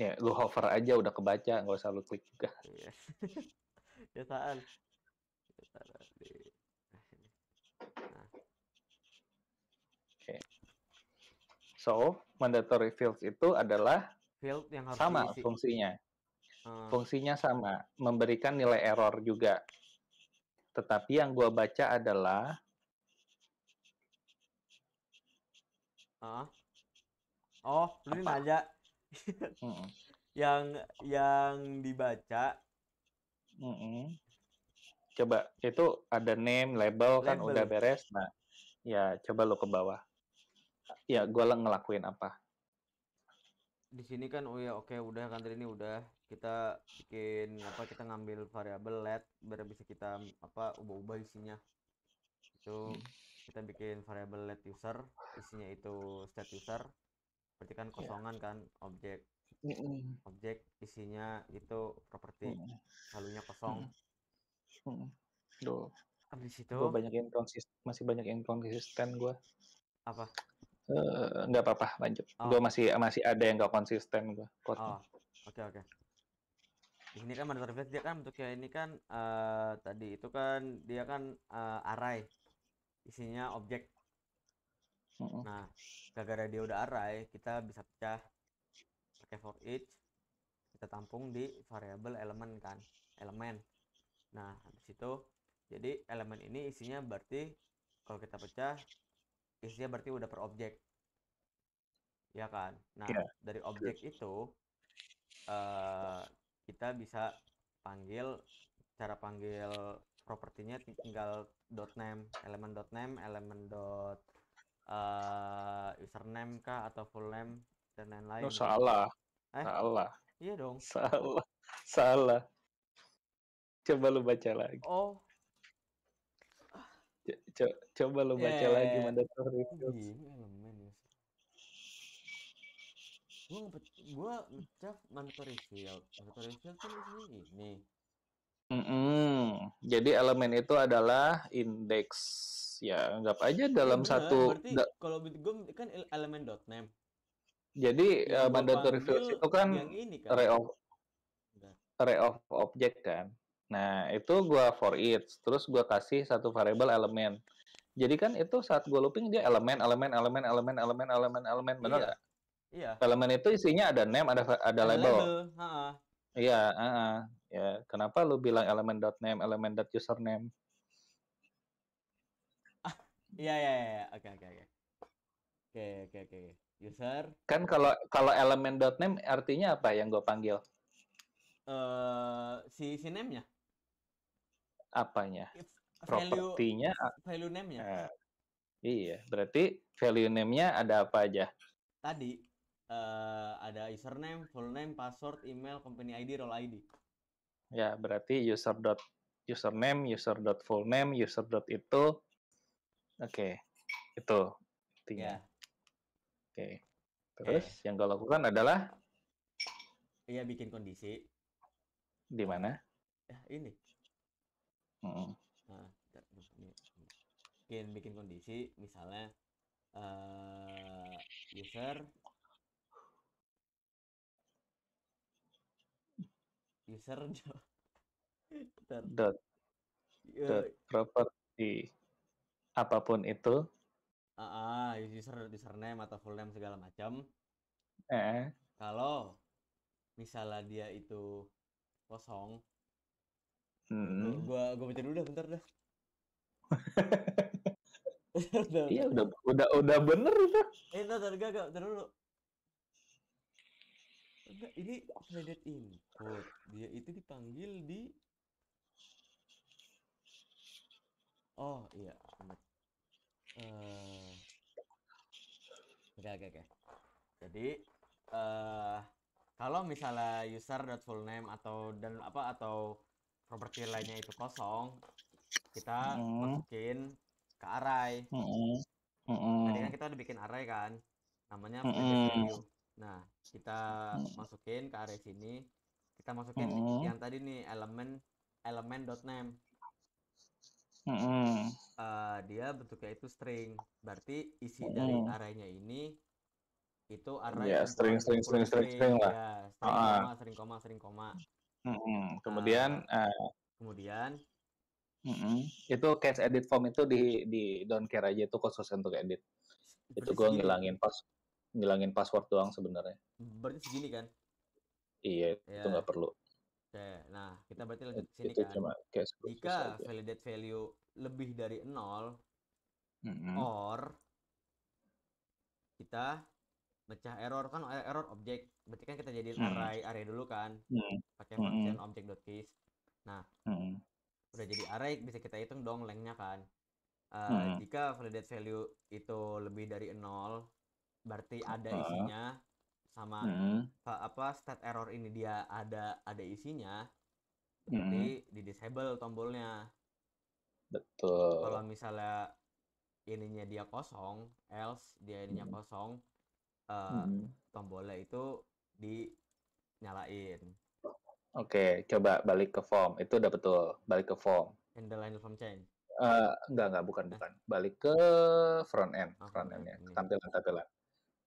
ya lo hover aja udah kebaca nggak usah lo klik juga iya. ya, kan? ya kan, di nah oke so mandatory fields itu adalah field yang harus sama diisi. fungsinya. Hmm. Fungsinya sama, memberikan nilai error juga. Tetapi yang gua baca adalah Huh? Ah. Oh, lu ini nanya mm. yang yang dibaca. Mm Coba itu ada name, label, label kan udah beres. Nah, ya coba lo ke bawah. Ya, gue ngelakuin apa? di sini kan oh ya oke okay, udah kan tadi ini udah kita bikin apa kita ngambil variabel let biar bisa kita apa ubah-ubah isinya itu hmm. kita bikin variabel let user isinya itu state user berarti kan iya. kosongan yeah. kan objek objek isinya itu properti lalunya kosong mm. do habis itu gua banyak yang konsisten masih banyak yang konsisten gua apa Eh, nggak apa-apa lanjut. Oh. Gue masih masih ada yang nggak konsisten gue. Oh, oke oh. oke. Okay, okay. Ini kan monitor dia kan bentuknya ini kan uh, tadi itu kan dia kan uh, eh, array isinya objek. Nah, gara-gara dia udah array, kita bisa pecah pakai for each kita tampung di variable elemen kan, elemen. Nah, habis itu jadi elemen ini isinya berarti kalau kita pecah isinya berarti udah per objek ya kan nah yeah. dari objek itu uh, kita bisa panggil cara panggil propertinya tinggal dot name elemen dot name elemen dot uh, username kah atau full name dan lain-lain no, oh, gitu. salah eh? salah iya dong salah salah coba lu baca lagi oh Co coba lo baca yeah. lagi mandatory shield. elemen ya Gue gue ngecek mandatory shield. Mandatory shield kan ini. ini. Mm -mm. Jadi elemen itu adalah indeks. Ya anggap aja dalam bener, satu. da kalau gue kan elemen dot name. Jadi uh, mandatory field itu kan, yang ini kan? Ray, of Enggak. of object kan. Nah, itu gue for it terus gue kasih satu variable elemen. Jadi kan itu saat gue looping dia elemen, elemen, elemen, elemen, elemen, elemen, elemen, benar iya. nggak? Iya. iya. Elemen itu isinya ada name, ada ada, label. label. Iya, uh -uh. ya. Kenapa lu bilang elemen.name, elemen.username? Ah, iya iya iya, iya. oke oke oke. Oke oke oke. User. Kan kalau kalau elemen.name artinya apa yang gue panggil? Uh, si si name-nya? apanya? Propertinya value, value name-nya. Uh, iya, berarti value name-nya ada apa aja? Tadi uh, ada username, full name, password, email, company ID, role ID. Ya, berarti user dot username, user dot full name, user dot itu. Oke, okay. itu intinya. Yeah. Oke. Okay. Terus okay. yang kau lakukan adalah? Iya bikin kondisi. Di mana? Ya, ini. Hmm. Nah, bikin bikin kondisi misalnya uh, user user dot dot, eh, dot property apapun itu ah uh, uh, user username atau full name segala macam eh kalau misalnya dia itu kosong Hmm. Gua gua baca dulu dah bentar dah. udah, iya udah udah udah bener itu Eh ntar gak gak ntar dulu. Enggak, ini credit input. Dia itu dipanggil di Oh iya, gak Uh, gak oke oke. Jadi uh, kalau misalnya user dot full name atau dan apa atau properti lainnya itu kosong kita mm. masukin ke array mm -mm. tadi kan kita udah bikin array kan namanya mm -mm. nah kita mm. masukin ke array sini kita masukin mm yang tadi nih elemen elemen dot name mm uh, dia bentuknya itu string berarti isi -mm. dari arraynya ini itu array ya, yeah, string, string, string, string, string, string, string, string lah. Ya, string, ah. koma, string koma, string koma hmm kemudian, Eee, uh, ah. eh, kemudian? Mhm, itu cash edit form itu di di don't care aja, itu khusus untuk edit. Itu Berarti gua ngilangin pas ngilangin password doang sebenarnya. Berarti segini kan? Iya, itu ya. nggak perlu. Oke, ya, nah kita berarti lanjut ke sini kan. cuma Jika validate value lebih dari nol hmm or kita mecah error kan eh, error objek berarti kan kita jadi hmm. array dulu kan hmm. pakai function hmm. case nah hmm. udah jadi array bisa kita hitung dong lengnya kan uh, hmm. jika validate value itu lebih dari nol berarti ada isinya sama hmm. apa stat error ini dia ada ada isinya berarti hmm. di disable tombolnya betul kalau misalnya ininya dia kosong else dia ininya hmm. kosong uh, hmm. tombolnya itu dinyalain. Oke, okay, coba balik ke form. Itu udah betul. Balik ke form. the line form change. Uh, enggak, enggak, bukan, eh. bukan. Balik ke front end, oh, front end ya. Tampilan, tampilan.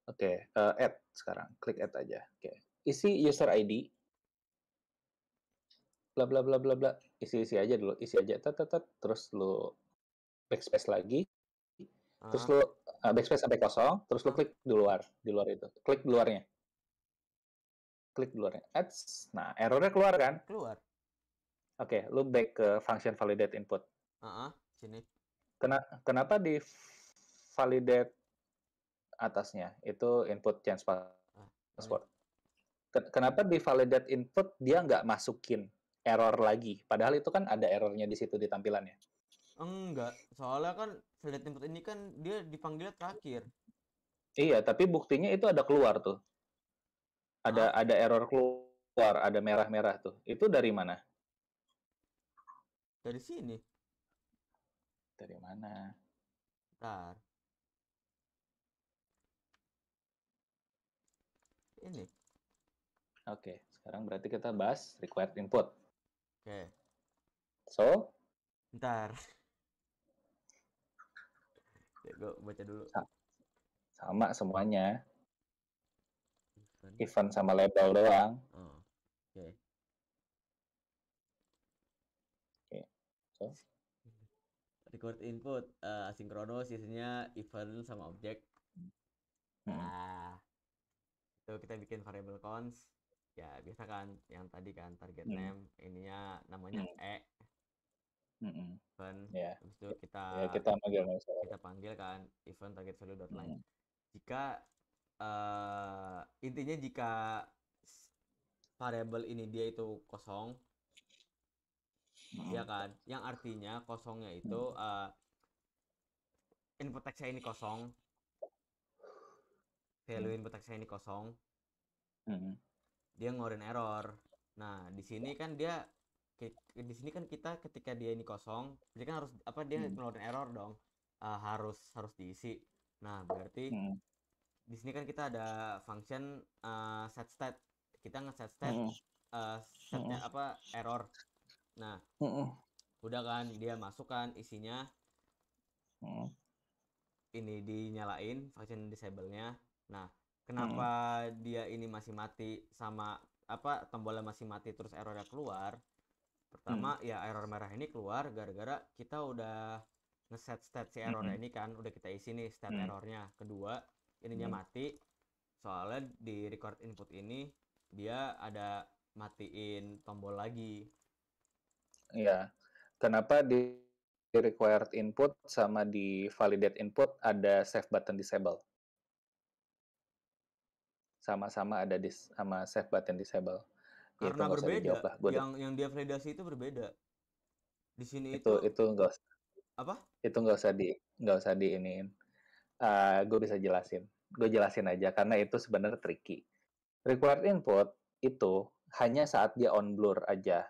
Oke, okay, uh, eh, add sekarang. Klik add aja. Oke. Okay. Isi user ID. Bla bla bla bla bla. Isi isi aja dulu, isi aja. Tat tat Terus lu backspace lagi. Terus -huh. Ah. lu Eh, backspace sampai kosong, terus lu klik di luar, di luar itu. Klik di luarnya. Klik di luarnya. Ads. Nah, errornya keluar kan? Keluar. Oke, okay, lu back ke function validate input. Uh -huh, sini. Kena, kenapa di validate atasnya itu input change ah, password? Kenapa di validate input dia nggak masukin error lagi? Padahal itu kan ada errornya di situ di tampilannya. Enggak, soalnya kan Tempat ini kan dia dipanggil terakhir. Iya, tapi buktinya itu ada keluar tuh. Ada ah. ada error keluar, ada merah-merah tuh. Itu dari mana? Dari sini. Dari mana? Bentar. Ini. Oke, sekarang berarti kita bahas required input. Oke. So? Bentar. Ya, gue baca dulu. Sama semuanya. Event, sama label doang. Oh, oke. Okay. Okay. Record input uh, eh, asinkronus isinya event sama objek. Hmm. Nah, itu kita bikin variable cons. Ya, biasa kan yang tadi kan target hmm. name ininya namanya hmm. e Mm -hmm. kan yeah. itu ya, kita yeah, kita panggil kita panggil kan event target value dot mm -hmm. jika uh, intinya jika variable ini dia itu kosong mm -hmm. ya kan yang artinya kosongnya itu mm -hmm. uh, input text ini kosong value input text ini kosong mm -hmm. dia ngorin error nah di sini kan dia di sini kan kita ketika dia ini kosong dia kan harus apa dia hmm. ngeluarin error dong uh, harus harus diisi nah berarti hmm. di sini kan kita ada function uh, set state kita ngeset state hmm. uh, setnya hmm. apa error nah hmm. udah kan dia masukkan isinya hmm. ini dinyalain function disable-nya nah hmm. kenapa hmm. dia ini masih mati sama apa tombolnya masih mati terus errornya keluar Pertama hmm. ya error merah ini keluar gara-gara kita udah ngeset stat si error hmm. ini kan udah kita isi nih stat hmm. errornya. Kedua ininya hmm. mati soalnya di record input ini dia ada matiin tombol lagi. Iya. Kenapa di required input sama di validate input ada save button disable? Sama-sama ada dis sama save button disable Ya, karena berbeda lah. yang yang dia validasi itu berbeda di sini itu itu, enggak usah apa itu nggak usah di nggak usah di ini uh, ah, gue bisa jelasin gue jelasin aja karena itu sebenarnya tricky required input itu hanya saat dia on blur aja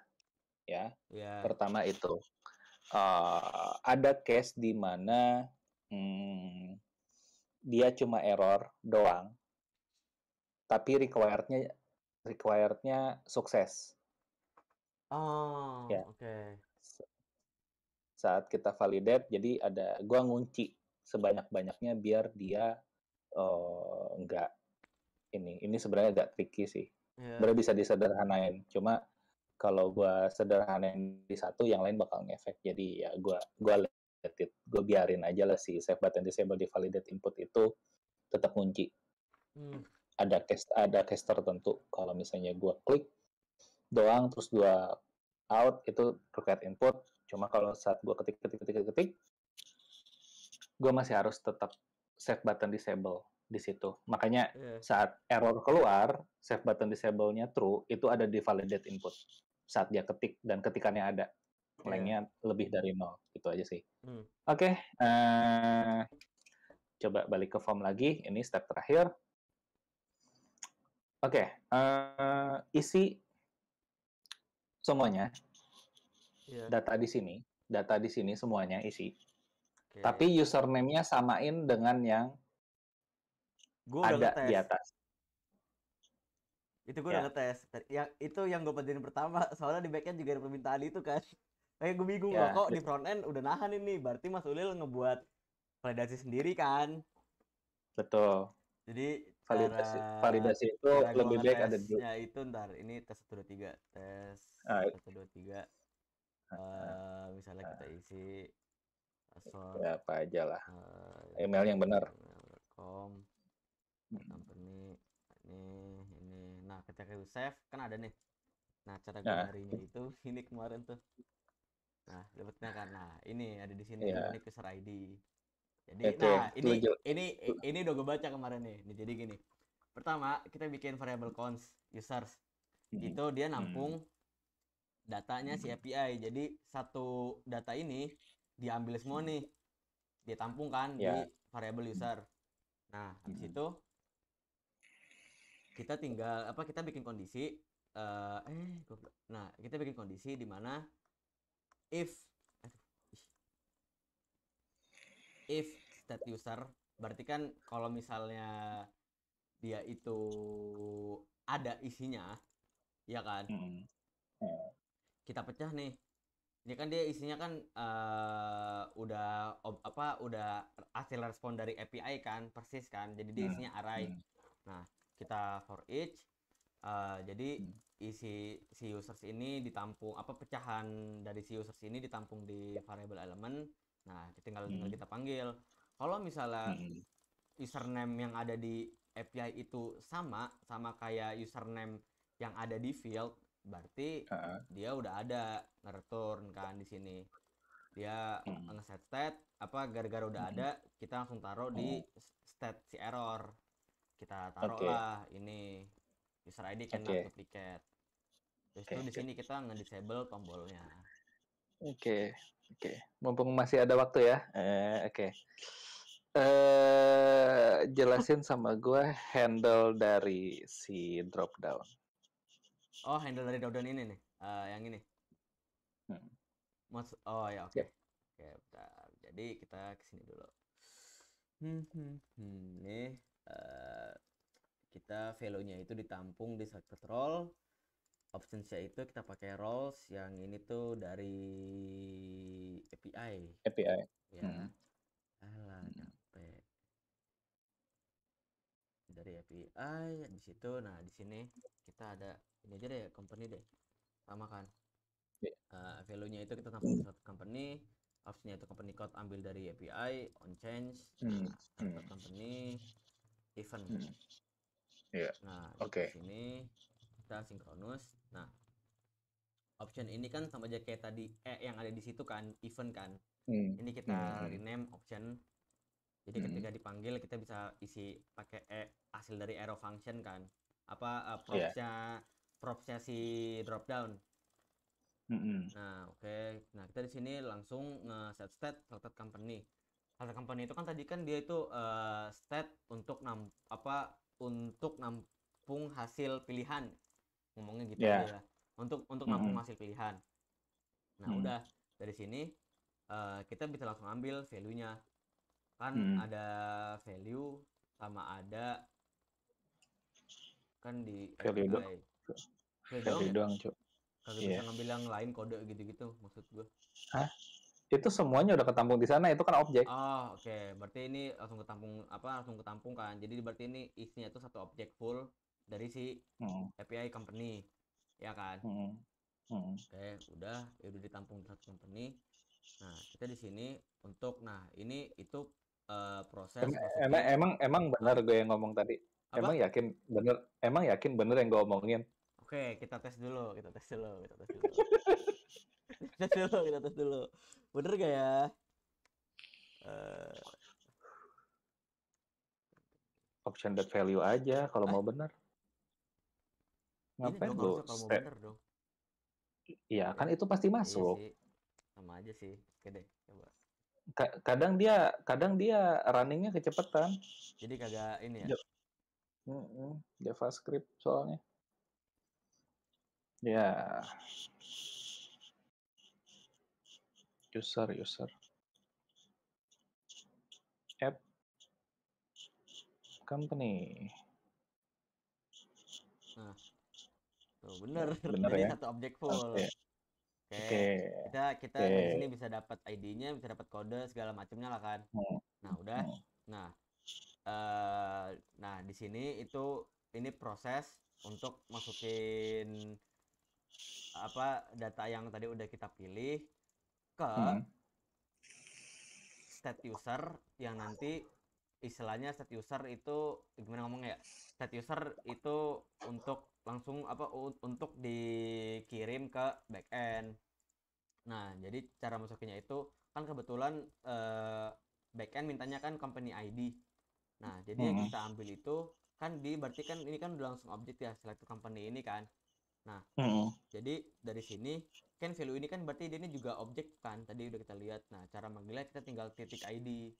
ya yeah. pertama itu uh, ada case di mana hmm, dia cuma error doang tapi requirednya requirednya sukses. Oh, ya. oke. Okay. Saat kita validate, jadi ada gua ngunci sebanyak-banyaknya biar dia uh, oh, enggak ini. Ini sebenarnya agak tricky sih. Yeah. Ya. bisa disederhanain. Cuma kalau gua sederhanain di satu, yang lain bakal ngefek. Jadi ya gua gua let it, gua biarin aja lah si save button disable di validate input itu tetap ngunci. Hmm ada case ada case tertentu kalau misalnya gue klik doang terus gue out itu required input cuma kalau saat gue ketik ketik ketik ketik, gua gue masih harus tetap save button disable di situ makanya yeah. saat error keluar save button disable-nya true itu ada di validate input saat dia ketik dan ketikannya ada iya. lengnya yeah. lebih dari nol itu aja sih hmm. oke okay, uh, eh, coba balik ke form lagi ini step terakhir Oke, okay, uh, eh, isi semuanya yeah. data di sini, data di sini semuanya isi. Okay. Tapi username-nya samain dengan yang gua ada udah di atas. Itu gue yeah. udah ya. ngetes. Yang itu yang gue pentingin pertama, soalnya di backend juga ada permintaan itu kan. Kayak gue bingung yeah. kok di front end udah nahan ini, berarti Mas Ulil ngebuat validasi sendiri kan? Betul. Jadi validasi cara, validasi itu lebih baik ada di ya itu ntar ini tes satu dua tiga tes ah, iya. satu dua tiga ah, eh, misalnya uh, kita ah. isi password ya, apa aja lah uh, email yang benar com hmm. company ini ini nah kita itu save kan ada nih nah cara nah. ini itu ini kemarin tuh nah dapatnya kan nah ini ada di sini yeah. ini user ID jadi okay, nah ini ini ini ini udah gue baca kemarin nih. nih jadi gini. Pertama kita bikin variable cons users. Hmm. Itu dia nampung hmm. datanya si API. Jadi satu data ini diambil semua hmm. nih. ditampung kan yeah. di ya. variable user. Nah, habis hmm. itu kita tinggal apa kita bikin kondisi uh, eh, eh nah kita bikin kondisi di mana if if state user berarti kan kalau misalnya dia itu ada isinya ya kan hmm. kita pecah nih ini kan dia isinya kan uh, udah ob, apa udah hasil respon dari API kan persis kan jadi dia mm. isinya array hmm. nah kita for each uh, jadi mm. isi si users ini ditampung apa pecahan dari si users ini ditampung di variable element Nah, tinggal tinggal hmm. kita panggil. Kalau misalnya hmm. username yang ada di API itu sama sama kayak username yang ada di field, berarti uh -huh. dia udah ada nge-return kan di sini. Dia hmm. nge-set stat apa gara-gara udah -huh. ada, kita langsung taruh di oh. stat si error. Kita taruh okay. lah ini user ID kan okay. duplicate. Terus okay. itu di sini kita nge-disable tombolnya. Oke. Okay. Oke, okay. mumpung masih ada waktu ya. Eh, Oke. Okay. Eh, jelasin sama gue handle dari si drop down. Oh, handle dari drop down ini nih, uh, yang ini. Hmm. Mas, oh ya oke. Okay. Yep. Oke, Jadi kita kesini dulu. Hmm, hmm, hmm. Nih, uh, kita velonya itu ditampung di side patrol optionsnya itu kita pakai roles yang ini tuh dari API API ya hmm. alah capek hmm. dari API di situ nah di sini kita ada ini aja deh company deh sama kan yeah. Iya. uh, value-nya itu kita tambahin satu company optionnya itu company code ambil dari API on change hmm. Nah, hmm. company event hmm. Yeah. nah oke okay. di kita sinkronus nah option ini kan sama aja kayak tadi eh yang ada di situ kan event kan hmm. ini kita hmm. rename option jadi hmm. ketika dipanggil kita bisa isi pakai e, hasil dari arrow function kan apa uh, propsnya yeah. propsnya si drop down hmm. nah oke okay. nah kita di sini langsung nge set stat total company total company itu kan tadi kan dia itu uh, stat untuk nam apa untuk nampung hasil pilihan ngomongnya gitu yeah. aja untuk untuk mm -hmm. mampu hasil pilihan nah mm udah dari sini uh, kita bisa langsung ambil value nya kan mm ada value sama ada kan di value doang value doang cuy kalau yeah. bisa iya. ngambil yang lain kode gitu-gitu maksud gue Hah? itu semuanya udah ketampung di sana itu kan objek oh oke okay. berarti ini langsung ketampung apa langsung ketampung kan jadi berarti ini isinya itu satu objek full dari si hmm. API company ya kan hmm. Hmm. oke udah ya udah ditampung di satu company nah kita di sini untuk nah ini itu uh, proses em, emang emang emang benar gue yang ngomong tadi Apa? emang yakin bener emang yakin bener yang gue omongin oke kita tes dulu kita tes dulu kita tes dulu tes dulu kita tes dulu bener gak ya uh, option that value aja kalau mau ah. benar. Ngapain lo? Bener dong. Iya, kan itu pasti iya masuk. Iya Sama aja sih, gede. Coba. Ka kadang dia kadang dia runningnya kecepatan. Jadi kagak ini ya. J mm JavaScript soalnya. Ya. User user. App company. Nah, Tuh, bener. Iya, bener ya? satu objek full. Oke. Okay. Okay. Okay. Kita kita okay. di sini bisa dapat ID-nya, bisa dapat kode segala macamnya lah kan. Hmm. Nah, udah. Hmm. Nah, uh, nah di sini itu ini proses untuk masukin apa data yang tadi udah kita pilih ke hmm. state user yang nanti istilahnya state user itu gimana ngomong ya state user itu untuk langsung apa untuk dikirim ke backend. Nah, jadi cara masukinnya itu kan kebetulan eh, backend mintanya kan company ID. Nah, jadi yang hmm. kita ambil itu kan di berarti kan ini kan udah langsung objek ya select company ini kan. Nah, hmm. jadi dari sini kan value ini kan berarti dia ini juga objek kan tadi udah kita lihat. Nah, cara manggilnya kita tinggal titik ID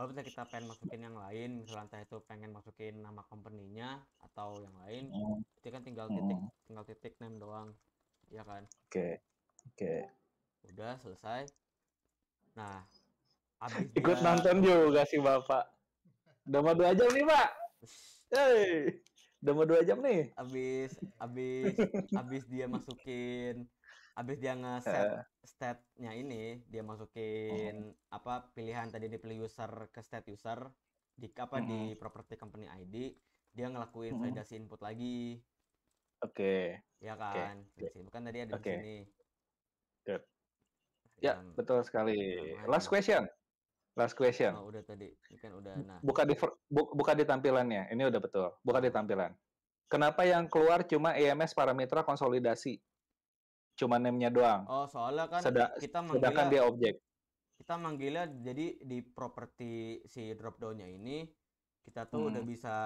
kalau misalnya kita pengen masukin yang lain misalnya entah itu pengen masukin nama company-nya atau yang lain oh. itu kan tinggal oh. titik tinggal titik name doang ya kan oke okay. oke okay. udah selesai nah abis ikut dia... nonton juga sih bapak udah mau dua jam nih pak hey udah mau dua jam nih abis abis abis dia masukin abis dia nge-set uh. statnya ini dia masukin uh. apa pilihan tadi di pilih user ke stat user di apa uh. di mhm. property company ID dia ngelakuin uh. validasi input lagi oke okay. ya kan okay. bukan tadi ada okay. di sini Good. ya betul sekali last question last question oh, udah tadi ini kan udah nah Buka di bu, buka di tampilannya ini udah betul buka di tampilan kenapa yang keluar cuma EMS parameter konsolidasi cuma name doang. Oh, soalnya kan Seda, kita manggilnya sedangkan dia objek. Kita manggilnya jadi di properti si drop down-nya ini kita tuh hmm. udah bisa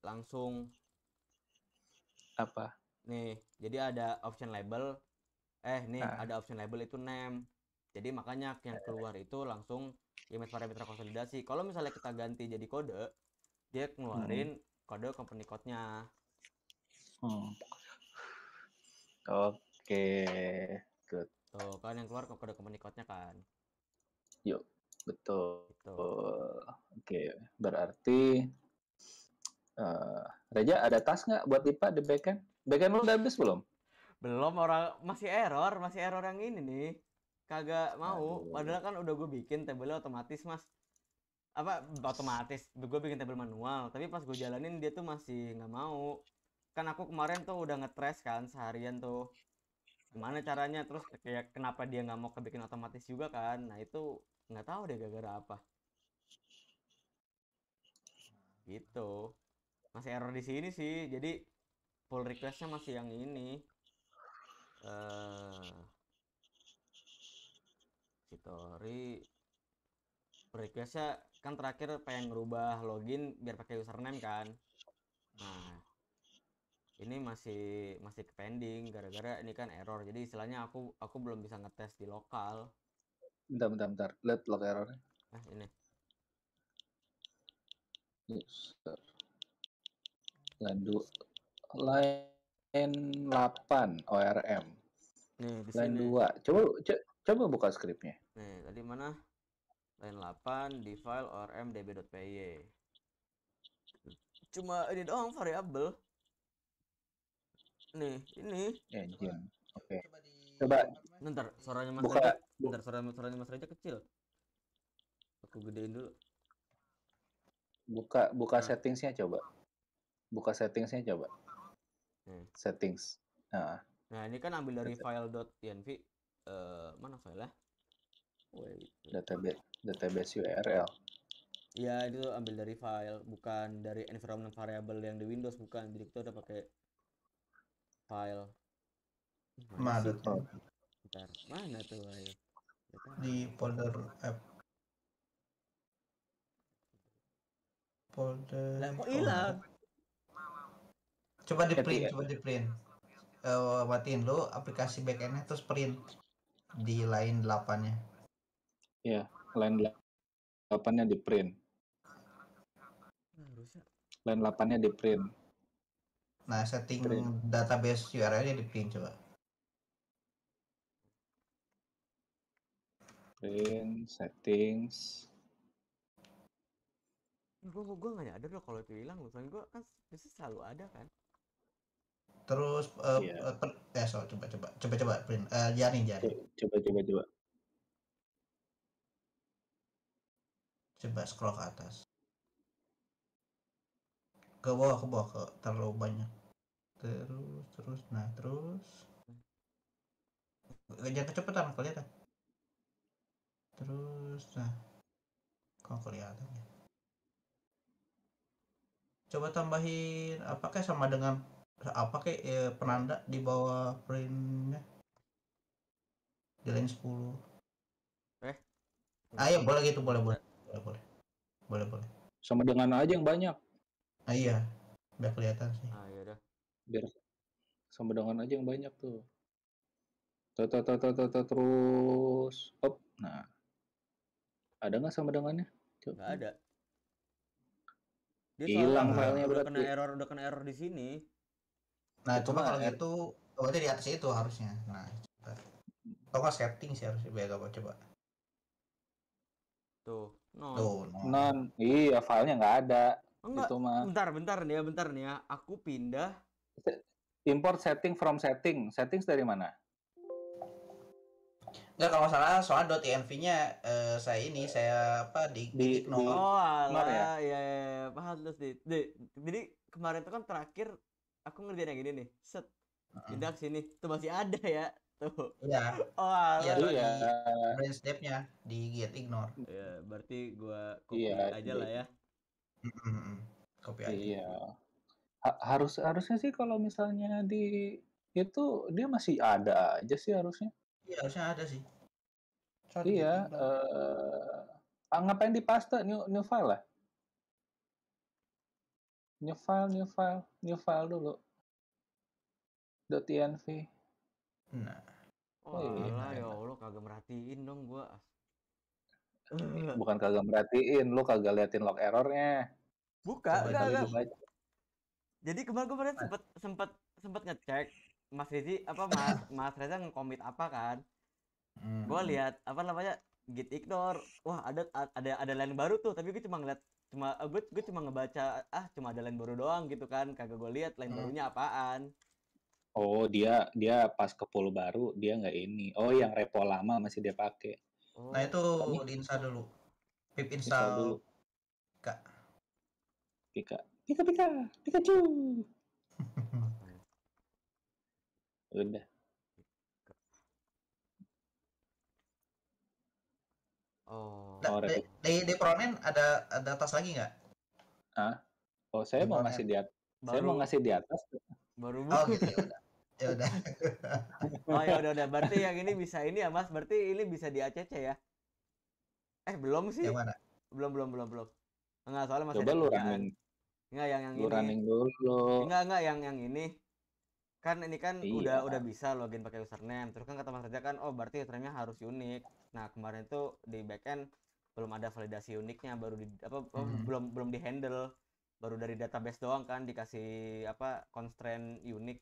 langsung apa? Nih, jadi ada option label. Eh, nih nah. ada option label itu name. Jadi makanya yang keluar itu langsung image parameter konsolidasi. Kalau misalnya kita ganti jadi kode, dia ngeluarin hmm. kode company code-nya. Hmm. Oke. Oh. Oke, good. Tuh kan yang keluar kode komunikotnya kan. Yuk, betul. betul. Gitu. Oke, okay. berarti uh, Reja ada tas nggak buat IPA di backend? Backend lu udah habis belum? Belum orang masih error, masih error yang ini nih. Kagak mau, Aduh. padahal kan udah gue bikin tabelnya otomatis mas apa otomatis gue bikin tabel manual tapi pas gue jalanin dia tuh masih nggak mau kan aku kemarin tuh udah ngetres kan seharian tuh gimana caranya terus kayak kenapa dia nggak mau kebikin otomatis juga kan nah itu nggak tahu deh gara-gara apa gitu masih error di sini sih jadi pull requestnya masih yang ini uh, eh, Sitori requestnya kan terakhir pengen ngerubah login biar pakai username kan nah ini masih masih pending gara-gara ini kan error jadi istilahnya aku aku belum bisa ngetes di lokal bentar bentar bentar lihat log errornya ah ini user lalu line 8 ORM nih di line 2 coba coba buka scriptnya nih tadi mana line 8 di file orm db.py cuma ini doang variabel Nih, ini. Ya, coba, Oke. Coba di Coba suaranya Mas Buka. Raja. nanti suara suaranya Mas Raja kecil. Aku gedein dulu. Buka buka nah. settingsnya coba. Buka settingsnya coba. nih. Hmm. Settings. Nah. Nah, ini kan ambil dari file dot uh, mana filenya? Wait. Database database URL. Ya, itu ambil dari file, bukan dari environment variable yang di Windows, bukan. Jadi kita ada pakai file Mana tuh? Bentar, mana tuh file? Di folder app. Folder. kok oh. hilang? Coba di print, ya. coba di print. Uh, matiin lo aplikasi backend nya terus print di line 8-nya. Iya, yeah, line 8-nya di print. Line 8-nya di print. Nah, setting database URL-nya di print coba. print settings. Gue gue nggak nyadar loh kalau itu hilang loh. Soalnya gue kan biasa selalu ada kan. Terus uh, eh, yeah. Iya. per, eh so, coba coba coba coba print uh, eh, jari jari. Coba coba coba. Coba scroll ke atas. Ke bawah ke bawah ke terlalu banyak terus terus nah terus jangan kecepatan kelihatan terus nah kok kelihatan ya coba tambahin apakah sama dengan apa kayak penanda di bawah printnya di sepuluh. 10 eh ayo ah, iya, boleh gitu boleh boleh boleh boleh boleh boleh sama dengan aja yang banyak ah iya udah kelihatan sih ah iya biar sama dengan aja yang banyak tuh tata tata tata terus op, nah ada nggak sama dengannya nggak ada dia hilang filenya udah kena error udah kena error di sini nah coba kalau gitu berarti oh, di atas itu harusnya nah coba setting sih harusnya beda coba tuh non tuh, non. non iya filenya nggak ada Enggak, oh, mah. bentar bentar nih ya bentar nih ya aku pindah import setting from setting. Settings dari mana? Enggak kalau salah soal dot env-nya uh, eh, saya ini saya apa di, di, di ignore. Oh, ya. ya, ya, paham terus di, Jadi kemarin tuh kan terakhir aku ngerjain yang gini nih. Set. Pindah uh -uh. sini. Tuh masih ada ya. Tuh. Iya. Oh, alah. Ya, iya. brain step-nya di get ignore. ya berarti gua iya, copy ya, aja lah ya. Copy aja. Iya ha harus harusnya sih kalau misalnya di itu dia masih ada aja sih harusnya. Iya harusnya ada sih. Sorry, iya. Uh, ngapain di paste new new file lah? New file, new file, new file dulu. .env. Nah. Wah, oh, iya, ya Allah kagak merhatiin dong gua. Eh, Bukan kagak merhatiin, lu kagak liatin log errornya. Buka, enggak, enggak jadi kemarin-kemarin nah. sempat sempat sempat ngecek Mas Rizi apa Mas Mas Reza ngekomit apa kan Mm. gue lihat apa namanya git ignore wah ada ada ada lain baru tuh tapi gue cuma ngeliat cuma gue eh, gue cuma ngebaca ah cuma ada lain baru doang gitu kan kagak gue lihat lain mm. barunya apaan oh dia dia pas ke pool baru dia nggak ini oh yang repo lama masih dia pakai oh. nah itu Kami... dulu pip install, dulu kak Kak. Pika Pika Pikachu udah Oh, nah, di, di, di Pronen ada ada tas lagi nggak? Ah, oh saya di mau ngasih di atas. Baru... Saya mau ngasih di atas. Baru buku. Oh gitu ya udah. Ya udah. oh ya udah udah. Berarti yang ini bisa ini ya Mas. Berarti ini bisa di ACC ya? Eh belum sih. Yang mana? Belum belum belum belum. Enggak soalnya masih Coba lu ramen. Enggak yang yang lu ini. dulu. Enggak enggak yang yang ini. Kan ini kan iya. udah udah bisa login pakai username. Terus kan kata Mas Raja kan oh berarti username-nya harus unik. Nah, kemarin itu di backend belum ada validasi uniknya baru di apa oh, hmm. belum belum di handle baru dari database doang kan dikasih apa constraint unik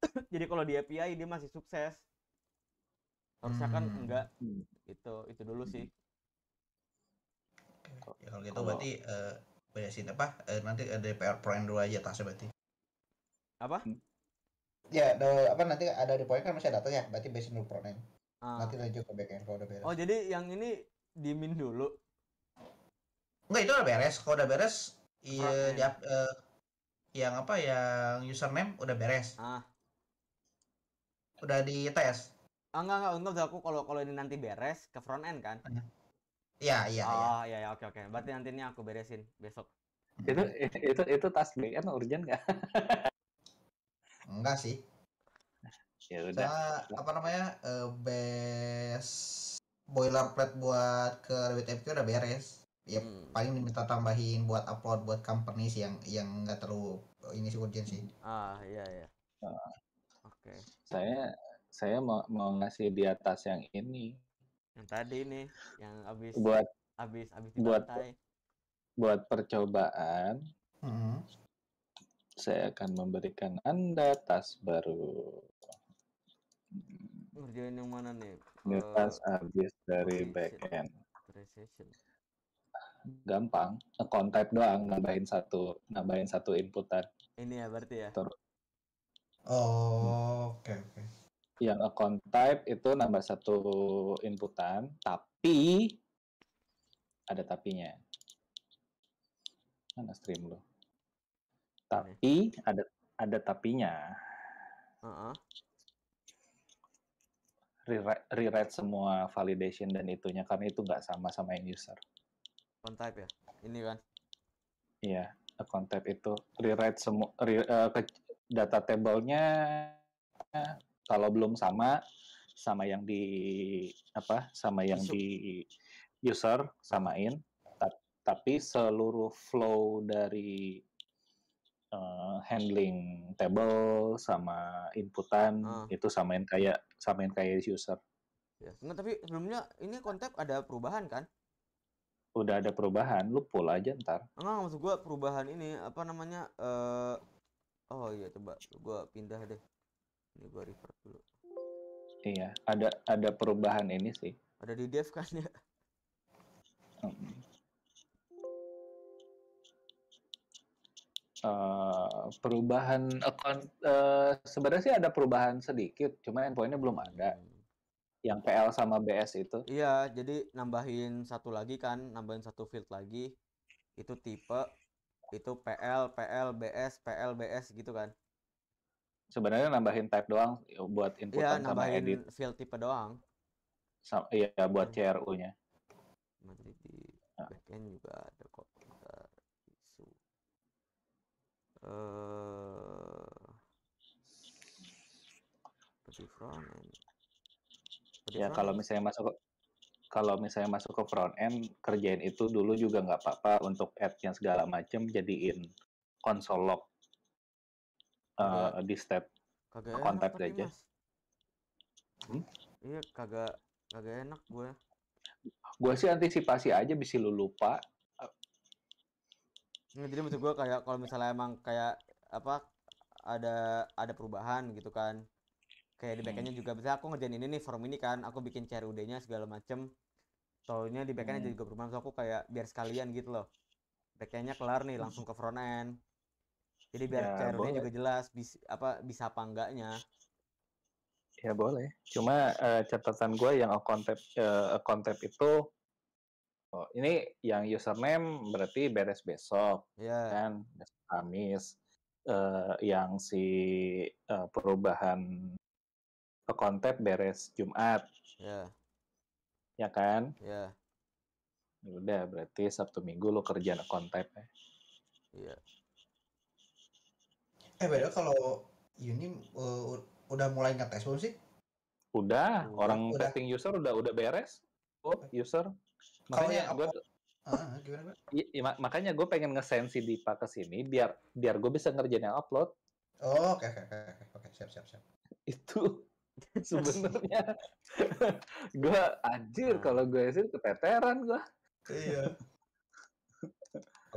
jadi kalau di API dia masih sukses harusnya kan hmm. enggak hmm. itu itu dulu sih hmm. ya kalau gitu kalau... berarti uh, beresin apa eh, nanti ada PR point dulu aja tasnya berarti apa ya do, apa nanti ada di point kan masih data ya berarti beresin dulu Prime ah. nanti lanjut ke back end kalau udah beres oh jadi yang ini dimin dulu enggak itu udah beres kalau udah beres iya di, uh, eh, yang apa yang username udah beres ah. udah tes ah enggak enggak untuk aku kalau kalau ini nanti beres ke front end kan ah. Iya, iya, iya. Oh, iya, ya, oke, oke. Berarti ini aku beresin besok. Itu itu itu tas BN kan, urgent nggak? Enggak sih. Ya udah. Saya, apa namanya? Uh, eh, base boilerplate buat ke Rabbit MQ udah beres. Ya hmm. paling diminta tambahin buat upload buat company sih yang yang nggak terlalu ini sih urgent sih. Ah, iya, iya. Uh, oke. Okay. Saya saya mau, mau ngasih di atas yang ini yang tadi nih yang abis buat abis abis buat buat percobaan mm-hmm. saya akan memberikan anda tas baru ngerjain yang mana nih ini uh, tas abis dari backend recession gampang account type doang nambahin satu nambahin satu inputan ini ya berarti ya oh oke okay, oke okay yang account type itu nambah satu inputan, tapi ada tapinya. Mana stream lo? Tapi ada ada tapinya. Uh -huh. Rewrite, rewrite semua validation dan itunya karena itu nggak sama sama yang user. Account type ya? Ini kan? Iya, account type itu rewrite semua re, uh, data table-nya kalau belum sama sama yang di apa sama yang di user samain ta tapi seluruh flow dari uh, handling table sama inputan uh. itu samain kayak samain kayak user ya. Nah, tapi sebelumnya ini konsep ada perubahan kan udah ada perubahan lu pull aja ntar enggak maksud gua perubahan ini apa namanya uh... oh iya coba gua pindah deh ini gua revert dulu. Iya, ada ada perubahan ini sih. Ada di dev kan ya? Uh, perubahan account uh, eh, sebenarnya sih ada perubahan sedikit, cuma endpointnya belum ada. Hmm. Yang PL sama BS itu. Iya, jadi nambahin satu lagi kan, nambahin satu field lagi. Itu tipe, itu PL, PL, BS, PL, BS gitu kan sebenarnya nambahin type doang ya, buat iya, inputan ya, sama edit field tipe doang Iya, iya buat hmm. CRU nya nanti di nah. backend juga ada kok bentar isu uh, eh, front end di ya kalau misalnya masuk kalau misalnya masuk ke front end kerjain itu dulu juga nggak apa-apa untuk add yang segala macam jadiin konsol log uh, di step kagak kontak aja. Hmm? Iya kagak kagak enak gue. Gue sih antisipasi aja bisa lu lupa. Nah, jadi maksud gue kayak kalau misalnya emang kayak apa ada ada perubahan gitu kan. Kayak di backendnya hmm. juga bisa aku ngerjain ini nih form ini kan, aku bikin CRUD-nya segala macem. Soalnya di backendnya hmm. juga perubahan, so aku kayak biar sekalian gitu loh. Backendnya kelar nih hmm. langsung ke front end jadi biar ya, CRD juga jelas bis, apa bisa apa enggaknya. Ya boleh. Cuma uh, catatan gue yang konten uh, itu oh, ini yang username berarti beres besok yeah. kan besok Kamis. Uh, yang si uh, perubahan konten beres Jumat. Ya. Yeah. Ya kan? Iya. Ya. Yeah. Udah berarti Sabtu Minggu lo kerjaan konten ya. Iya. Yeah. Eh beda kalau Uni uh, eh, udah mulai ngetes belum sih? Udah, orang udah. testing user udah udah beres. Oh, user. Makanya gue Ah, ya, makanya gue pengen ngesensi di ke sini biar biar gue bisa ngerjain yang upload. Oh, oke okay, oke okay, oke okay. oke siap siap siap. Itu sebenarnya gue anjir ah. kalau gue sih keteteran gue. Iya.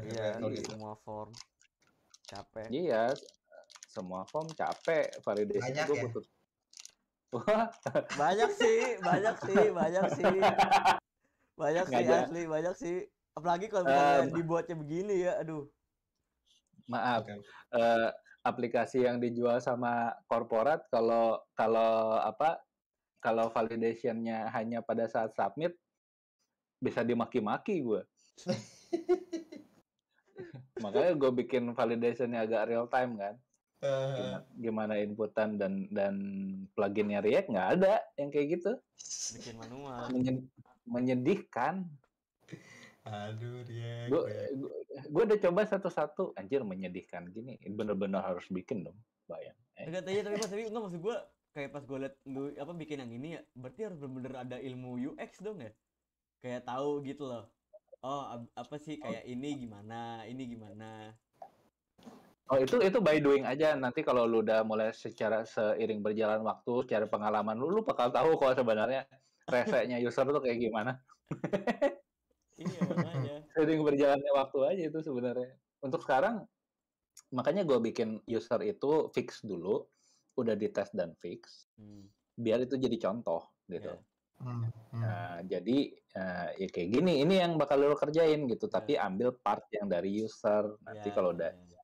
Iya, semua form capek. Iya, semua form capek validasi gue ya? butuh banyak sih banyak sih banyak sih banyak sih aja. asli banyak sih apalagi kalau misalnya um, dibuatnya begini ya aduh maaf okay. uh, eh, aplikasi yang dijual sama korporat kalau kalau apa kalau validationnya hanya pada saat submit bisa dimaki-maki gue makanya gue bikin validationnya agak real time kan Eh. gimana inputan dan dan pluginnya React nggak ada yang kayak gitu. Bikin manual. menyedihkan. Aduh React. Gue udah coba satu-satu, anjir menyedihkan gini. Bener-bener harus bikin dong, bayang. Eh. Enggak tanya tapi pas tapi enggak maksud gue kayak pas gue liat lu apa bikin yang ini ya, berarti harus bener-bener ada ilmu UX dong ya. Kayak tahu gitu loh. Oh, apa sih kayak oh. ini gimana, ini gimana Oh itu itu by doing aja nanti kalau lu udah mulai secara seiring berjalan waktu secara pengalaman lu lu bakal tahu kok sebenarnya reseknya user tuh kayak gimana. iya makanya. Seiring berjalannya waktu aja itu sebenarnya. Untuk sekarang makanya gue bikin user itu fix dulu, udah dites dan fix, hmm. biar itu jadi contoh gitu. Yeah. Hmm, hmm. Nah, jadi uh, ya kayak gini, ini yang bakal lo kerjain gitu, yeah. tapi iya. ambil part yang dari user. Nanti yeah, kalau iya, udah yeah,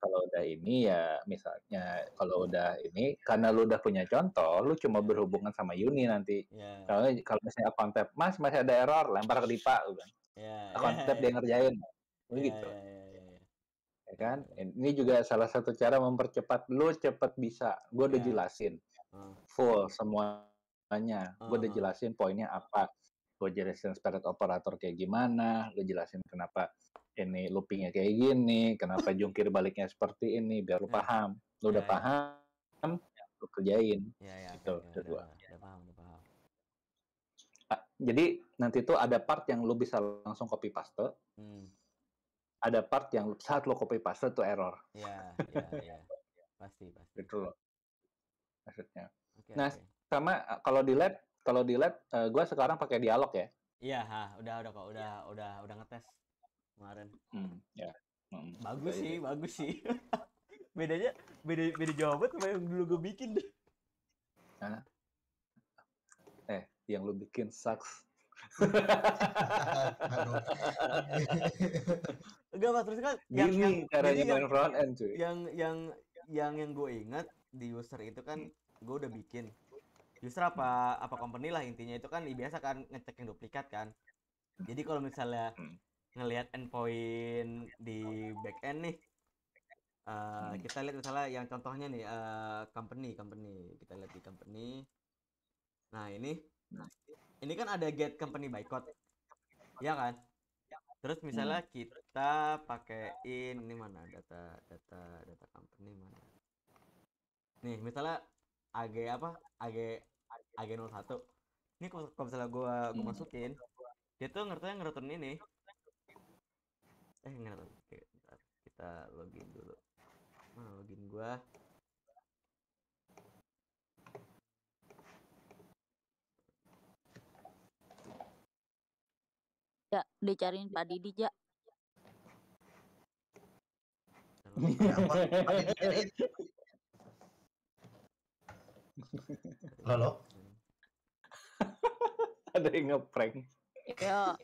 kalau udah ini ya misalnya kalau udah ini karena lu udah punya contoh lu cuma berhubungan sama Yuni nanti yeah. kalau kalau misalnya konsep mas masih ada error lempar ke Dipa lu kan yeah, konsep yeah, dia ya. ngerjain yeah, ya, gitu yeah, yeah, yeah, ya. ya kan ini juga salah satu cara mempercepat lu cepet bisa gue udah yeah. jelasin uh. full semuanya gue udah hmm. jelasin poinnya apa gue jelasin spirit operator kayak gimana gue jelasin kenapa ini loopingnya kayak gini, kenapa jungkir baliknya seperti ini, biar lu ya. paham. Lu udah ya, ya. paham, lu kerjain. Ya, itu kedua. jadi nanti tuh ada part yang lu bisa langsung copy paste. Hmm. Ada part yang saat lu copy paste tuh error. Iya, iya, iya. Pasti, pasti. Itu loh. Maksudnya. Okay, nah, okay. sama eh, kalau di lab, kalau di lab uh, eh, gue sekarang pakai dialog ya. Iya, udah udah kok, udah ya. udah udah ngetes kemarin. Hmm, ya. Hmm. Bagus sih, bagus sih. Bedanya beda beda jawaban sama yang dulu gue bikin deh. Eh, yang lu bikin sucks. Enggak apa terus kan yang, Gini yang, caranya main front end cuy. Yang yang yang yang gue ingat di user itu kan gue udah bikin user apa apa company lah intinya itu kan biasa kan ngecek yang duplikat kan. Jadi kalau misalnya hmm ngelihat endpoint di back end nih. Uh, hmm. kita lihat misalnya yang contohnya nih uh, company company kita lihat di company nah ini nah. ini kan ada get company by code ya kan terus misalnya hmm. kita pakaiin ini mana data data data company mana nih misalnya AG apa AG AG01 ini kalau misalnya gua gua hmm. masukin dia tuh ngerti ngerutin ini eh nggak tahu kita login dulu nah, login gua Ya, dicariin Pak Didi, Ja. Halo? Ada yang ngeprank. Ya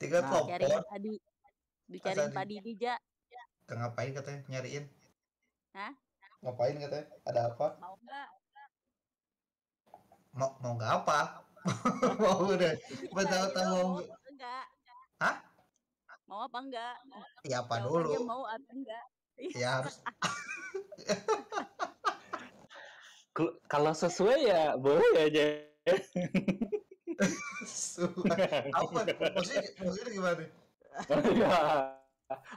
tiga nah, cari tadi dicariin padi di ja ngapain katanya nyariin Hah? ngapain katanya ada apa mau nggak mau mau nggak apa mau udah tahu tahu enggak hah mau apa enggak ya apa Jawabannya dulu mau apa enggak ya harus kalau sesuai ya boleh aja apa maksudnya maksudnya gimana iya.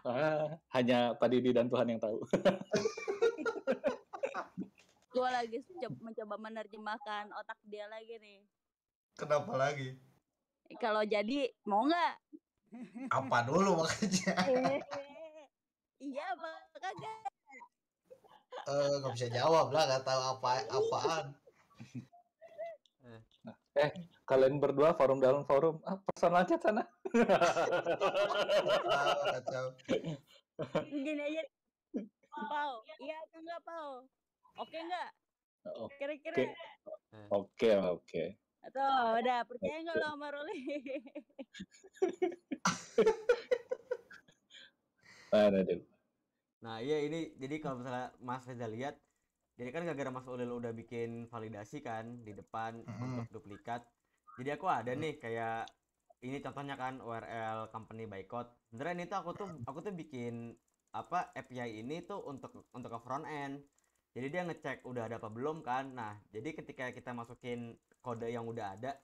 ah, hanya Pak Didi dan Tuhan yang tahu gue lagi mencoba menerjemahkan otak dia lagi nih kenapa lagi eh, kalau jadi mau nggak apa dulu makanya eh, iya apa kagak eh nggak bisa jawab lah nggak tahu apa apaan Eh, kalian berdua forum dalam forum. Ah, personal chat sana. Kacau. Gini aja. Pau, iya atau enggak Pau? Oke enggak? Oh, Kira-kira. Oke, oke. Atau udah percaya enggak lo sama Ruli? Nah, iya ini jadi kalau misalnya Mas Reza lihat jadi kan gara-gara Mas Ulil udah bikin validasi kan di depan mm -hmm. untuk duplikat jadi aku ada nih kayak ini contohnya kan URL company by code. sebenarnya itu aku tuh aku tuh bikin apa API ini tuh untuk untuk ke front end jadi dia ngecek udah ada apa belum kan nah jadi ketika kita masukin kode yang udah ada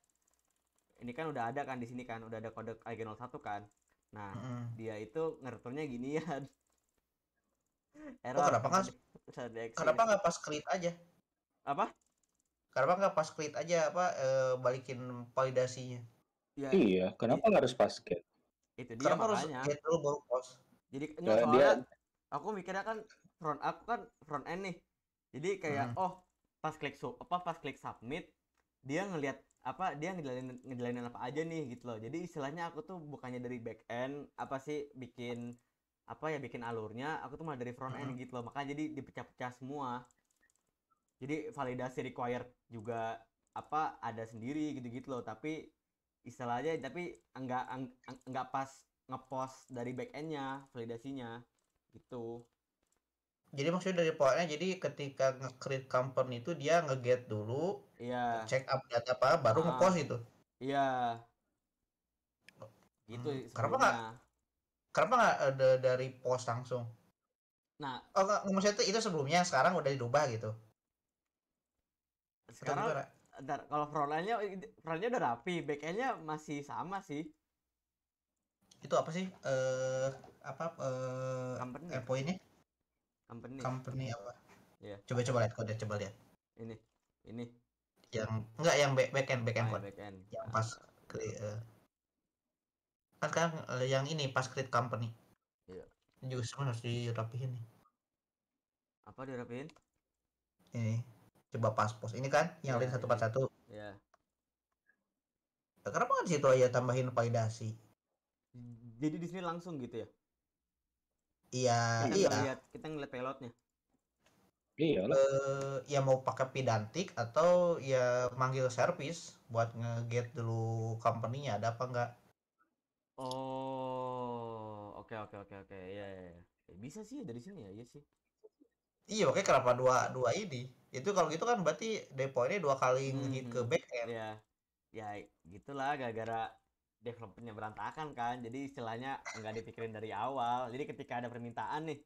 ini kan udah ada kan di sini kan udah ada kode IG01 kan nah mm -hmm. dia itu gini ya. Error. Oh, kenapa nggak kenapa nggak pas create aja? Apa? Kenapa nggak pas create aja apa e, balikin validasinya? Ya, iya, kenapa nggak harus pas create? Itu dia kenapa makanya. harus create dulu baru post? Jadi nah, soalnya dia... aku mikirnya kan front aku kan front end nih. Jadi kayak hmm. oh pas klik sub apa pas klik submit dia ngelihat apa dia ngejalanin ngejalanin apa aja nih gitu loh. Jadi istilahnya aku tuh bukannya dari back end apa sih bikin apa ya bikin alurnya aku tuh malah dari front end gitu loh makanya jadi dipecah-pecah semua jadi validasi required juga apa ada sendiri gitu-gitu loh tapi istilahnya tapi enggak enggak pas ngepost dari back endnya validasinya gitu jadi maksudnya dari pokoknya jadi ketika nge-create company itu dia nge-get dulu, iya. Yeah. check up data apa, baru uh, ngepost itu. Iya. Yeah. Oh. Gitu hmm. Kenapa Kenapa nggak ada eh, dari pos langsung? Nah, oh nggak maksudnya itu, itu sebelumnya, sekarang udah dirubah gitu. Sekarang, kalau frontline-nya udah rapi, back nya masih sama sih. Itu apa sih? Eh uh, apa eh uh, company. Eh, Company. Company apa? Yeah. Coba coba lihat kode, coba lihat. Ini. Ini. Yang enggak yang back, back end back end oh, iya, Back end. Yang pas ke uh, ah. eh, kan sekarang eh, yang ini pas create company iya jus harus dirapihin nih apa dirapihin ini coba pas pos ini kan yang iya, lain satu empat satu ya kenapa nggak di situ aja tambahin validasi jadi di sini langsung gitu ya iya kita iya ngeliat, kita ngeliat pilotnya iya uh, ya mau pakai pidantik atau ya manggil service buat ngeget dulu company-nya ada apa enggak Oh, oke oke oke oke, Iya, iya. ya, bisa sih ya dari sini ya, iya sih. Iya, oke kenapa dua dua ini? Itu kalau gitu kan berarti depo ini dua kali hmm, ke hmm. back end. Iya, ya gitulah gara-gara developernya berantakan kan, jadi istilahnya nggak dipikirin dari awal. Jadi ketika ada permintaan nih,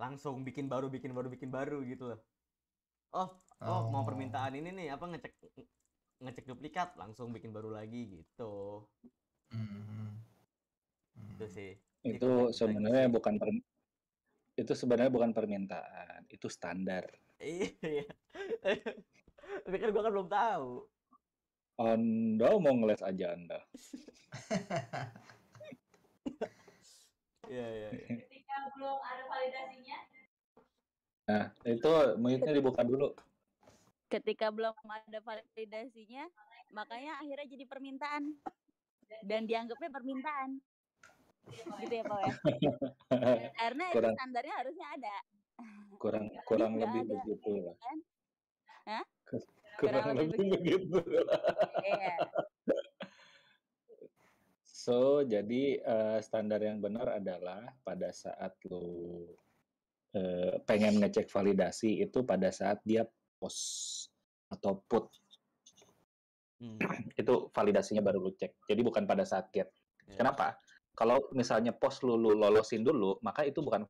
langsung bikin baru bikin baru bikin baru gitu loh. Oh, oh, oh. mau permintaan ini nih apa ngecek ngecek duplikat langsung bikin baru lagi gitu. Mm -hmm. hmm. Hmm. Itu sih. Itu sebenarnya bukan per, itu sebenarnya bukan permintaan, itu standar. Iya. Tapi kan gua kan belum tahu. Anda mau ngeles aja Anda. Iya, iya. iya. Ketika belum ada validasinya. Nah, itu mute-nya dibuka dulu. Ketika belum ada validasinya, makanya akhirnya jadi permintaan. Dan dianggapnya permintaan gitu ya pak ya karena kurang, itu standarnya harusnya ada kurang kurang Jadi lebih ada, begitu ya, kan? Hah? Kurang, kurang lebih, lebih begitu iya So, jadi uh, standar yang benar adalah pada saat lo uh, eh, pengen ngecek validasi itu pada saat dia post atau put. Hmm. itu validasinya baru lo cek. Jadi bukan pada saat get. Yeah. Kenapa? Kalau misalnya pos lu, lu lolosin dulu, maka itu bukan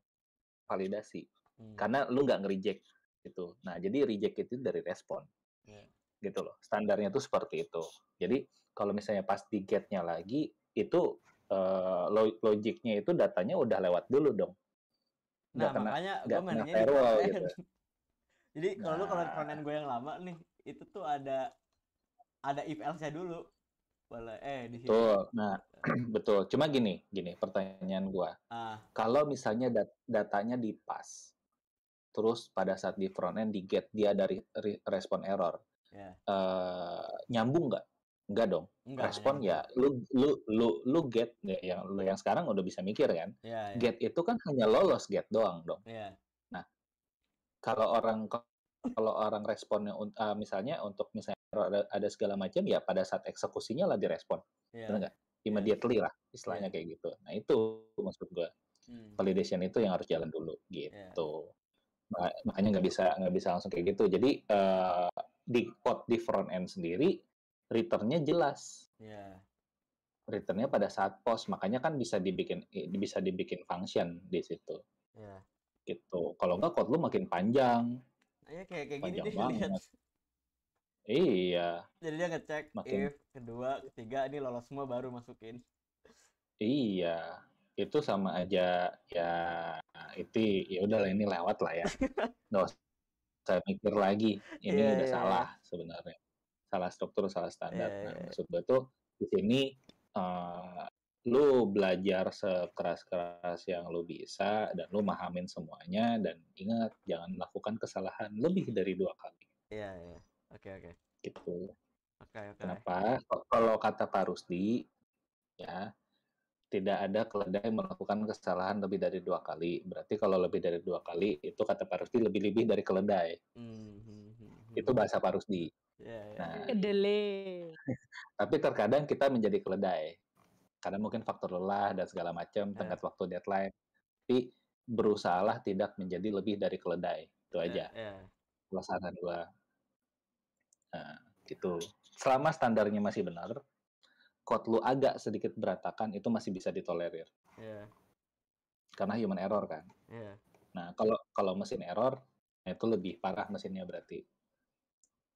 validasi. Hmm. Karena lu nggak nge-reject gitu. Nah, jadi reject itu dari respon. Yeah. Gitu loh. Standarnya itu seperti itu. Jadi kalau misalnya pas di nya lagi itu uh, logiknya itu datanya udah lewat dulu dong. Nah, gak makanya gue mainnya di gitu. Jadi kalau nah. lu kalau gue yang lama nih, itu tuh ada ada if else-nya dulu. Wala, eh di sini. Betul. Nah, betul. Cuma gini, gini pertanyaan gue. Ah. Kalau misalnya dat datanya di pass, terus pada saat di front end di get dia dari re respon error. Yeah. Ya. Uh, nyambung nggak? Enggak dong. Enggak, respon ya. ya lu lu lu lu get ya, yang lu yang sekarang udah bisa mikir kan. Yeah, yeah. Get itu kan hanya lolos get doang dong. Yeah. Nah, kalau orang kalau orang responnya uh, misalnya untuk misalnya ada, ada segala macam ya pada saat eksekusinya lah direspon yeah. benar nggak iya. immediately yeah. lah istilahnya yeah. kayak gitu nah itu maksud gue hmm. validation itu yang harus jalan dulu gitu yeah. makanya nggak bisa nggak bisa langsung kayak gitu jadi uh, di code di front end sendiri returnnya jelas yeah. returnnya pada saat post makanya kan bisa dibikin bisa dibikin function di situ yeah. gitu kalau nggak code lu makin panjang Ya kayak kayak Panjang gini deh Iya. Jadi dia ngecek Makin... if kedua, ketiga ini lolos semua baru masukin. Iya. Itu sama aja ya itu ya udahlah ini lewat lah ya. No, saya mikir lagi. Ini yeah, udah yeah, iya. salah sebenarnya. Salah struktur, salah standar. Yeah, iya, Nah, iya. maksud gue tuh di sini uh, lu belajar sekeras-keras yang lu bisa dan lu mahamin semuanya dan ingat jangan melakukan kesalahan lebih dari dua kali. Iya, yeah, iya. Yeah Oke okay, oke. Okay. Gitu. Oke okay, oke. Okay. Kenapa? Kalau kata Pak Rusdi, ya tidak ada keledai melakukan kesalahan lebih dari dua kali. Berarti kalau lebih dari dua kali itu kata Pak Rusdi lebih-lebih dari keledai. Mm -hmm. Itu hmm. bahasa Pak Rusdi. Yeah, yeah. Nah, Tapi terkadang kita menjadi keledai karena mungkin faktor lelah dan segala macam, yeah. tenggat waktu deadline. Tapi berusahalah tidak menjadi lebih dari keledai. Itu ya, aja. Yeah, yeah. Kalau saran Nah, gitu. Selama standarnya masih benar, code lu agak sedikit berantakan itu masih bisa ditolerir. Yeah. Karena human error kan. Yeah. Nah, kalau kalau mesin error nah itu lebih parah mesinnya berarti.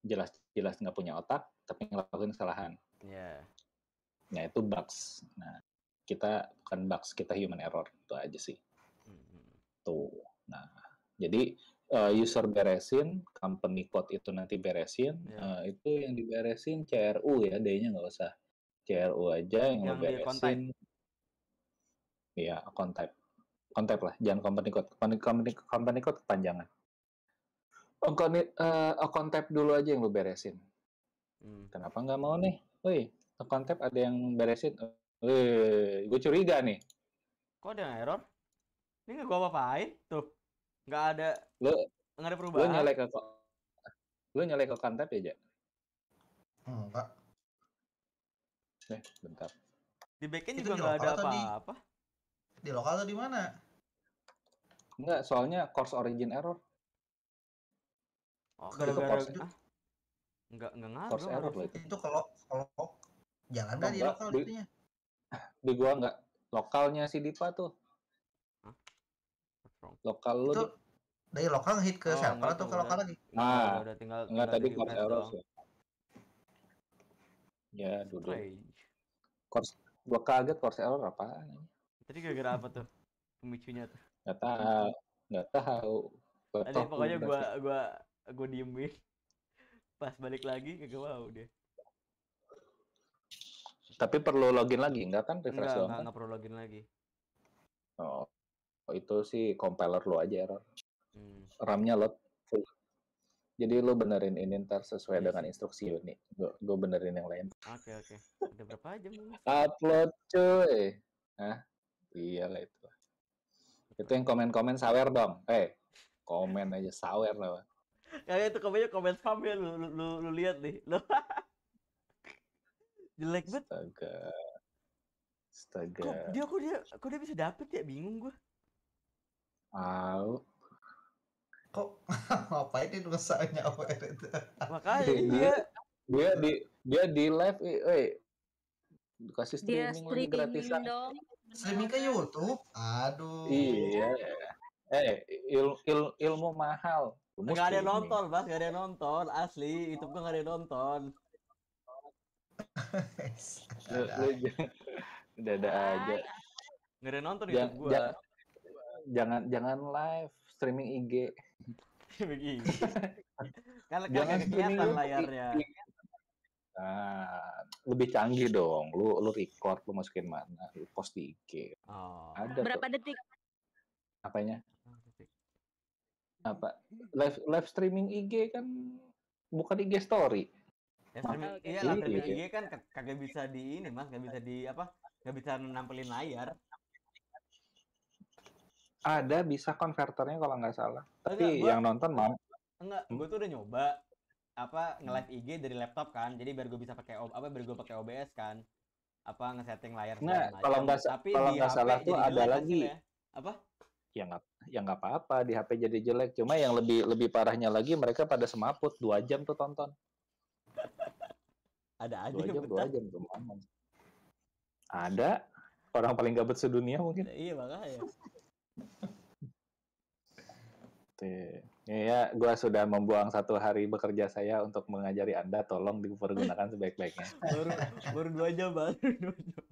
Jelas-jelas nggak punya otak tapi ngelakuin kesalahan. Yeah. Nah, itu bugs. Nah, kita bukan bugs, kita human error itu aja sih. Mm -hmm. Tuh. Nah, jadi uh, user beresin, company code itu nanti beresin, yeah. Ya. uh, itu yang diberesin CRU ya, D-nya nggak usah. CRU aja yang, yang beresin. Iya, account type. lah, jangan company code. Company, company, company code kepanjangan. Account, uh, account dulu aja yang lu beresin. Hmm. Kenapa nggak mau nih? Woi, oh, account type ada yang beresin. Woi, gue curiga nih. Kok ada error? Ini nggak gua apa-apain tuh nggak ada lu nggak ada perubahan lu nyalek ke lu nyalek ke kantap ya ja enggak eh bentar di backend juga nggak ada apa-apa di, di lokal atau di mana Enggak, soalnya course origin error. Oh, gara-gara itu. Gara, ah? Enggak, enggak ngaruh. Course error loh itu. Itu kalau kalau jalan dari oh, lokal di, itunya. Di gua enggak. Lokalnya si Dipa tuh. Lokal lu. Itu, dari lokal hit ke oh, server atau ke lokal lagi? Nah, udah tinggal enggak tadi core error ya. Ya, duduk. Kors, gua kaget course error apa? Tadi gara-gara apa tuh? Pemicunya tuh. Enggak tahu, enggak tahu. Tadi pokoknya gua gua gua diemin. Pas balik lagi kagak wow deh. Tapi perlu login lagi, enggak kan refresh enggak, Enggak, enggak kan? perlu login lagi. Oh, itu sih compiler lo aja error. Hmm. RAM-nya load full. Jadi lo benerin ini ntar sesuai iya dengan instruksi nih. Gue benerin yang lain. Oke okay, oke. Okay. Udah berapa jam? Upload cuy. Hah? Iya lah itu. Itu yang komen-komen sawer dong. Eh, komen aja sawer lah. kayak itu komennya komen spam ya lu lu, lu, lu lihat nih. Lu jelek banget. Astaga. Astaga. Kok dia kok dia kok dia bisa dapet ya bingung gua. Au kok ngapain ini apa itu makanya dia dia di dia di live eh dikasih streaming, streaming gratisan dong. streaming ke YouTube aduh iya eh il, il, ilmu mahal nggak ada yang nonton, Mas. nggak ada yang nonton. Asli, itu gua gak ada yang nonton. ada aja. nggak ada yang nonton itu gua. Jangan jangan live streaming IG. begini kan jangan kelihatan layarnya Nah, lebih canggih dong. Lu lu record, lu masukin mana, lu post di IG. Oh. Ada Berapa tuh. detik? Apanya? Apa? Live live streaming IG kan bukan IG story. Live streaming, iya, live iya, streaming IG iya. kan kagak bisa di ini, Mas, kagak bisa di apa? Gak bisa nampelin layar. Ada bisa konverternya kalau nggak salah. Tapi enggak, gua, yang nonton mau. Enggak, gue tuh udah nyoba apa nge-live IG dari laptop kan. Jadi biar gue bisa pakai apa biar gue pakai OBS kan. Apa ngesetting layar nah, kalau nggak tapi kalau nggak salah tuh ada kan, lagi ya. apa? Ya nggak ya nggak apa-apa di HP jadi jelek. Cuma yang lebih lebih parahnya lagi mereka pada semaput dua jam tuh tonton. ada aja dua jam, dua jam tuh Ada orang paling gabut sedunia mungkin. Iya makanya. Ya, Ya, gue sudah membuang satu hari bekerja saya untuk mengajari Anda, tolong dipergunakan sebaik-baiknya. baru, baru dua jam, baru dua jam.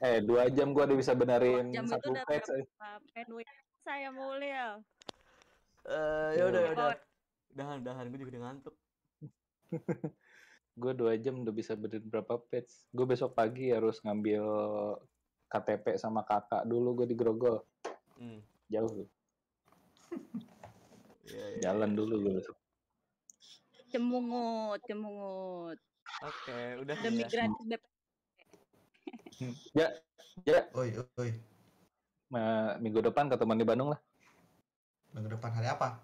Eh, dua jam gue udah bisa benerin jam satu itu page. saya mulia. Eh, ya udah, ya udah. Dahan, dahan, gue juga ngantuk. gue dua jam udah bisa benerin berapa page. Gue besok pagi harus ngambil KTP sama kakak dulu gue di Grogol. Hmm. Jauh. yeah, yeah, iya, iya, Jalan iya. dulu gue. Cemungut, cemungut. Oke, okay, udah. Demi ya. gratis ya, ya. Oi, oi. Minggu depan ketemuan di Bandung lah. Minggu depan hari apa?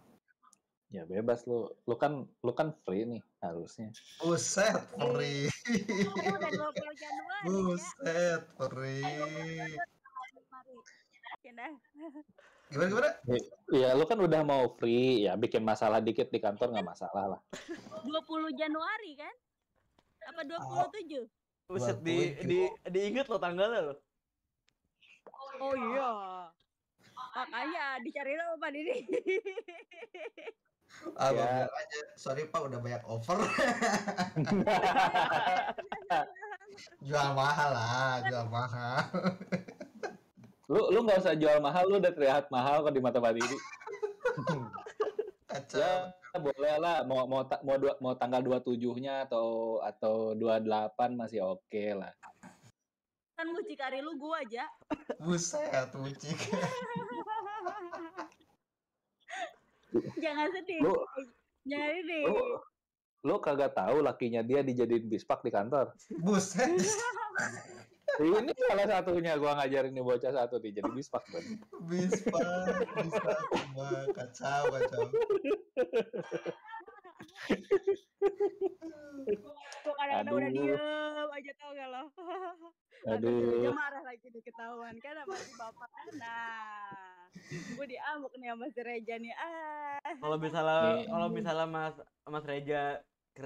Ya bebas lu. Lu kan lu kan free nih harusnya. Buset free. Eh, ya. Buset free. Gimana gimana? Ya lu kan udah mau free ya bikin masalah dikit di kantor nggak masalah lah. 20 Januari kan? Apa 27? Ah. Buset di di diinget lo tanggalnya lo. Oh iya. Makanya dicari Pak ini. Ah, ya. aja. Sorry Pak udah banyak over. jual mahal lah, jual mahal. lu lu nggak usah jual mahal, lu udah terlihat mahal kok di mata Pak Didi. Ya, boleh lah mau mau mau dua, mau tanggal 27-nya atau atau 28 masih oke okay lah. Kan mucikari lu gua aja. Buset, mucikari jangan sedih lu, jangan sedih lu, lu kagak tahu lakinya dia dijadiin bispak di kantor buset ini salah satunya gua ngajarin nih bocah satu nih jadi bispak bispak bispak kacau kacau kok kadang-kadang udah diem aja tau gak lo. Aduh. Dia marah lagi nih ketahuan kan apa sih bapak. Nah, gue diamuk nih sama si Reja nih. Ah. Kalau misalnya yeah. kalau misalnya Mas Mas Reja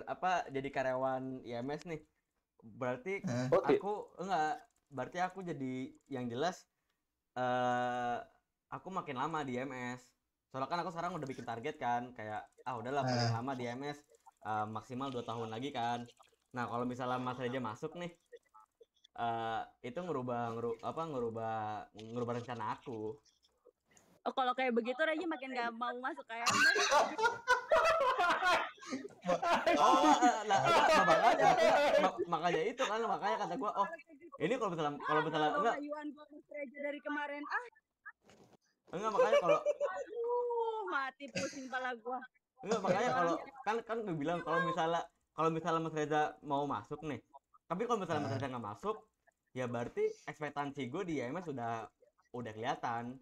apa jadi karyawan IMS nih, berarti huh? Oh, iya. aku enggak berarti aku jadi yang jelas eh uh, aku makin lama di IMS soalnya kan aku sekarang udah bikin target kan kayak ah udahlah paling eh. lama di MS uh, eh, maksimal 2 tahun lagi kan nah kalau misalnya Mas Reja masuk nih uh, itu ngerubah ngeru, apa ngerubah ngerubah rencana aku oh, kalau kayak begitu Reja makin gak mau masuk kayak oh nah, nah, makanya makanya itu kan makanya kata gue oh ini kalau misalnya kalau misalnya enggak dari kemarin ah Enggak makanya kalau aduh mati pusing kepala gua. Enggak makanya iya, kalau iya. kan kan gue bilang kalau misalnya kalau misalnya Mas Reza mau masuk nih. Tapi kalau misalnya Mas Reza nggak masuk, ya berarti ekspektasi gue di IMS sudah udah kelihatan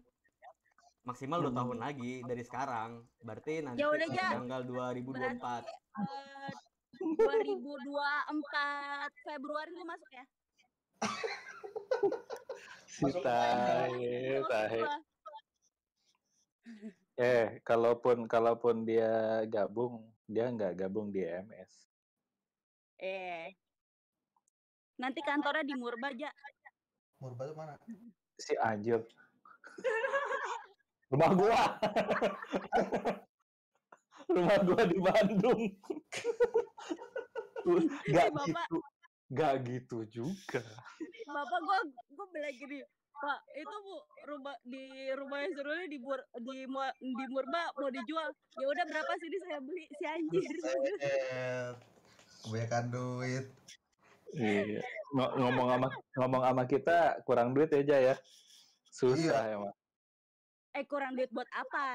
maksimal dua hmm. tahun lagi dari sekarang. Berarti nanti ya udah, tanggal 2024. Berarti, eh, uh, 2024 Februari lu masuk ya? Si tahe, eh, kalaupun kalaupun dia gabung, dia nggak gabung di e MS. Eh. Nanti kantornya di Murba aja. Murba tuh mana? Si anjir. Rumah gua. Rumah gua di Bandung. Eh, gak gitu. Gak gitu juga. Bapak gua gua belajar Pak, itu Bu, rumah di rumah suruhnya di Bur, di di Murba mau dijual. Ya udah berapa sih sini saya beli si anjir. Kebanyakan duit. Iya. ngomong sama ngomong sama kita kurang duit aja ya. Susah iya. emang. Eh kurang duit buat apa?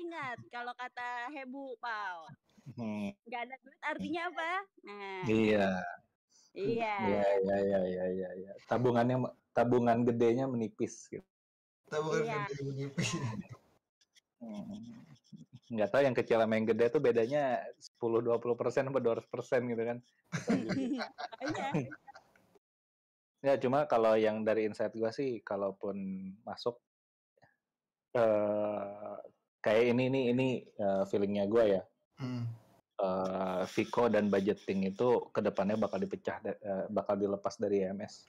Ingat kalau kata Hebu, pak Hmm. Gak ada duit artinya apa? Nah. Iya. Iya. Iya iya iya iya iya. Ya. Tabungannya tabungan gedenya menipis gitu. Tabungan iya. gede menipis. Hmm. Nggak tahu yang kecil sama yang gede tuh bedanya 10-20 persen empat 200 persen gitu kan. Iya. ya cuma kalau yang dari insight gue sih kalaupun masuk eh kayak ini ini ini uh, feelingnya gue ya. Hmm uh, Vico dan budgeting itu kedepannya bakal dipecah, uh, bakal dilepas dari EMS.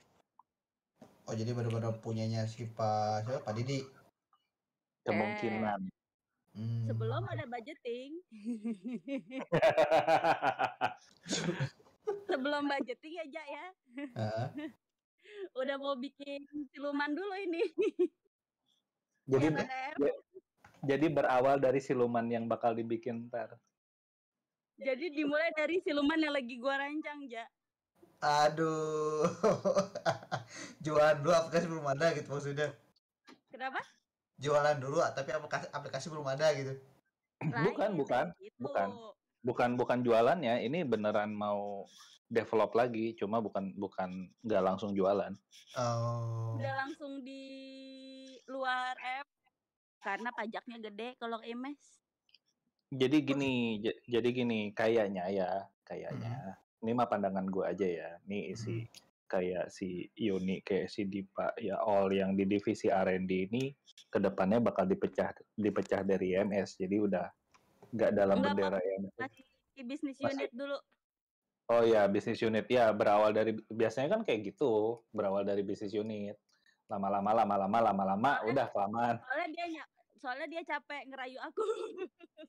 Oh jadi benar-benar punyanya si Pak siapa Pak Didi? Kemungkinan. Eh. Hmm. Sebelum ada budgeting. Sebelum budgeting aja ya. Uh. Udah mau bikin siluman dulu ini. Jadi jadi berawal dari siluman yang bakal dibikin ter. Jadi dimulai dari siluman yang lagi gua rancang, Ja. Aduh. Jualan dulu aplikasi belum ada gitu maksudnya. Kenapa? Jualan dulu tapi aplikasi, aplikasi belum ada gitu. Lain, bukan, iya, bukan. Gitu. Bukan. Bukan bukan ya. ini beneran mau develop lagi, cuma bukan bukan nggak langsung jualan. Oh. Udah langsung di luar app karena pajaknya gede kalau emes. Jadi gini, jadi gini kayaknya ya, kayaknya. Hmm. Ini mah pandangan gue aja ya. Ini isi hmm. kayak si Yuni kayak si Dipa, ya all yang di divisi R&D ini kedepannya bakal dipecah dipecah dari MS. Jadi udah nggak dalam Enggak, bendera ya. Masih di bisnis unit dulu. Oh ya, bisnis unit ya berawal dari biasanya kan kayak gitu, berawal dari bisnis unit. Lama-lama lama-lama lama-lama udah kelamaan. Soalnya dia soalnya dia capek ngerayu aku.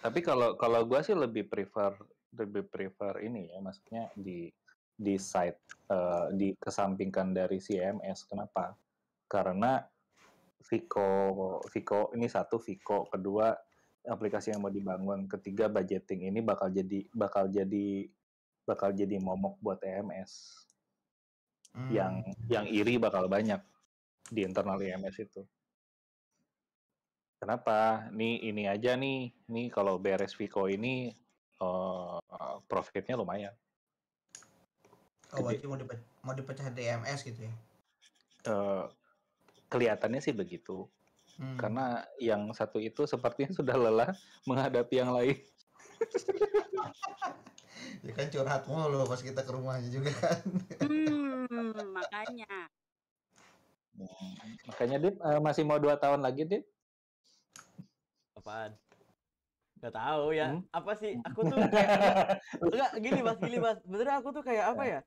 Tapi kalau kalau gue sih lebih prefer lebih prefer ini ya, maksudnya di di side uh, kesampingkan dari CMS. Kenapa? Karena Vico Vico ini satu Vico, kedua aplikasi yang mau dibangun, ketiga budgeting ini bakal jadi bakal jadi bakal jadi momok buat EMS. Hmm. Yang yang iri bakal banyak di internal EMS itu. Kenapa? Nih ini aja nih, nih kalau beres Vico ini uh, profitnya lumayan. Oh, Jadi, mau, dipe mau dipecah DMS gitu ya? Uh, kelihatannya sih begitu. Hmm. Karena yang satu itu sepertinya sudah lelah menghadapi yang lain. ya kan curhat mulu pas kita ke rumahnya juga kan. hmm, makanya. makanya Dip uh, masih mau dua tahun lagi Dip apaan? Gak tahu ya. Hmm? Apa sih? Aku tuh kayak enggak gini Mas, gini Mas. beneran aku tuh kayak apa ya. ya?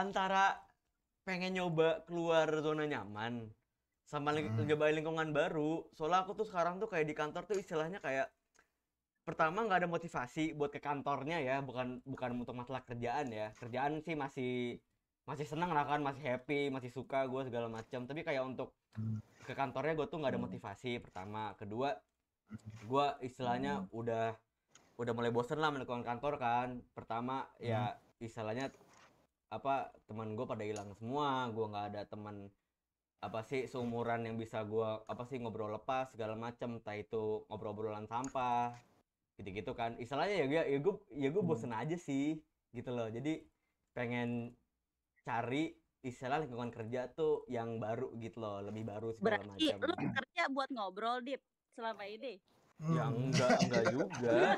Antara pengen nyoba keluar zona nyaman sama ling hmm. nyoba lingkungan baru. Soalnya aku tuh sekarang tuh kayak di kantor tuh istilahnya kayak pertama nggak ada motivasi buat ke kantornya ya, bukan bukan untuk masalah kerjaan ya. Kerjaan sih masih masih senang lah kan, masih happy, masih suka gue segala macam. Tapi kayak untuk hmm. ke kantornya gue tuh nggak ada hmm. motivasi pertama. Kedua gue istilahnya hmm. udah udah mulai bosen lah melakukan kantor kan pertama ya hmm. ya istilahnya apa teman gue pada hilang semua gue nggak ada teman apa sih seumuran yang bisa gue apa sih ngobrol lepas segala macem entah itu ngobrol-ngobrolan sampah gitu-gitu kan istilahnya ya gue ya gue ya gue hmm. bosen aja sih gitu loh jadi pengen cari istilah lingkungan kerja tuh yang baru gitu loh lebih baru segala macam. Berarti lu kerja buat ngobrol dip selama ini? Ya, hmm. Ya enggak, enggak juga. ya.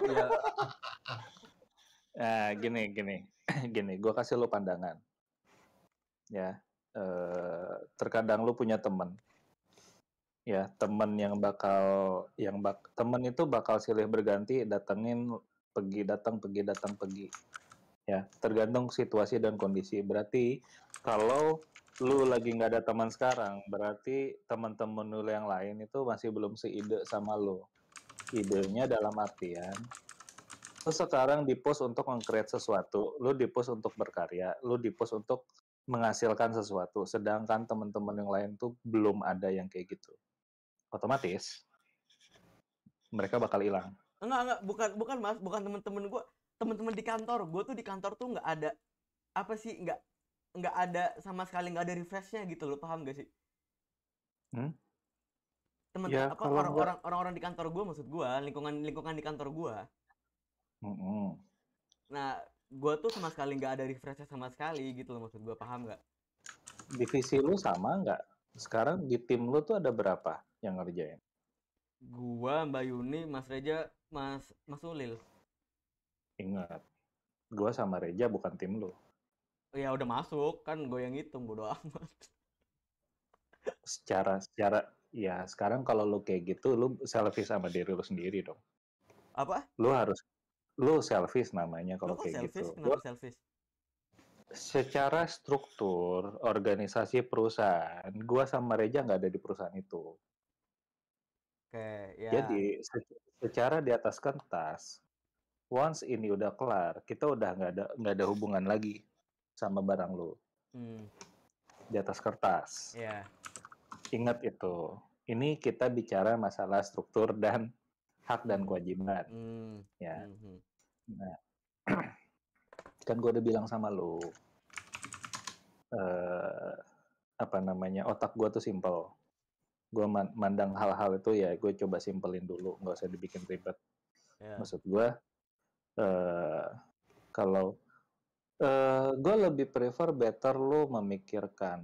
Nah, gini, gini, gini. Gue kasih lo pandangan. Ya, eh, terkadang lo punya temen. Ya, temen yang bakal, yang bak, temen itu bakal silih berganti, datengin, pergi, datang, pergi, datang, pergi. Ya, tergantung situasi dan kondisi. Berarti kalau lu lagi nggak ada teman sekarang, berarti teman-teman lu yang lain itu masih belum seide sama lu. Idenya dalam artian lu sekarang dipost untuk mengcreate sesuatu, lu dipost untuk berkarya, lu dipost untuk menghasilkan sesuatu, sedangkan teman-teman yang lain tuh belum ada yang kayak gitu. Otomatis mereka bakal hilang. Enggak, enggak, bukan bukan Mas, bukan teman-teman gua, teman-teman di kantor. Gua tuh di kantor tuh nggak ada apa sih nggak nggak ada sama sekali nggak ada refreshnya gitu loh paham gak sih hmm? teman ya, apa orang-orang orang-orang di kantor gue maksud gue lingkungan lingkungan di kantor gue mm -hmm. nah gue tuh sama sekali nggak ada refreshnya sama sekali gitu loh maksud gue paham nggak divisi lu sama nggak sekarang di tim lu tuh ada berapa yang ngerjain gua Mbak Yuni Mas Reja Mas Mas Ulil ingat gua sama Reja bukan tim lu ya udah masuk kan gue yang hitung bodo amat secara secara ya sekarang kalau lu kayak gitu lu selfie sama diri lu sendiri dong apa lu harus lu selfish namanya kalau kayak selfish? gitu Kenapa lu, selfish? secara struktur organisasi perusahaan gua sama Reja nggak ada di perusahaan itu Oke, okay, ya. Jadi secara di atas kertas, once ini udah kelar, kita udah nggak ada nggak ada hubungan lagi sama barang lu. Hmm. Di atas kertas. Yeah. Ingat itu. Ini kita bicara masalah struktur dan hak dan kewajiban. Hmm. Ya. Hmm. hmm. Nah, kan gue udah bilang sama lu. Uh, apa namanya otak gue tuh simple gue mandang hal-hal itu ya gue coba simpelin dulu nggak usah dibikin ribet yeah. maksud gue uh, kalau Uh, eh, gue lebih prefer better lu memikirkan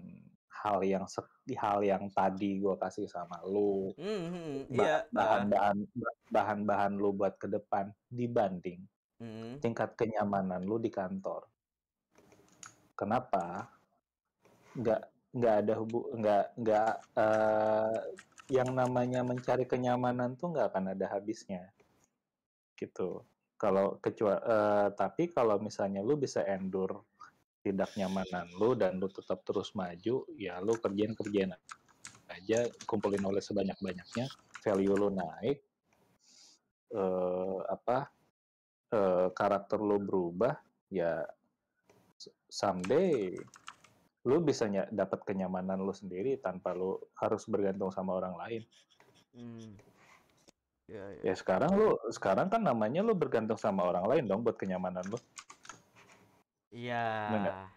hal yang hal yang tadi gue kasih sama lu mm-hmm, yeah, iya. bahan-bahan bahan-bahan lu buat ke depan dibanding mm-hmm. tingkat kenyamanan lu di kantor kenapa nggak nggak ada hubu nggak nggak uh, yang namanya mencari kenyamanan tuh nggak akan ada habisnya gitu kalau kecua, uh, eh, tapi kalau misalnya lu bisa endure tidak nyamanan lu dan lu tetap terus maju, ya lu kerjain kerjaan aja, kumpulin oleh sebanyak banyaknya, value lu naik, uh, apa uh, karakter lu berubah, ya someday lu bisa ny- dapat kenyamanan lu sendiri tanpa lu harus bergantung sama orang lain. Hmm. Ya, ya. ya sekarang lo sekarang kan namanya lo bergantung sama orang lain dong buat kenyamanan lo. Iya.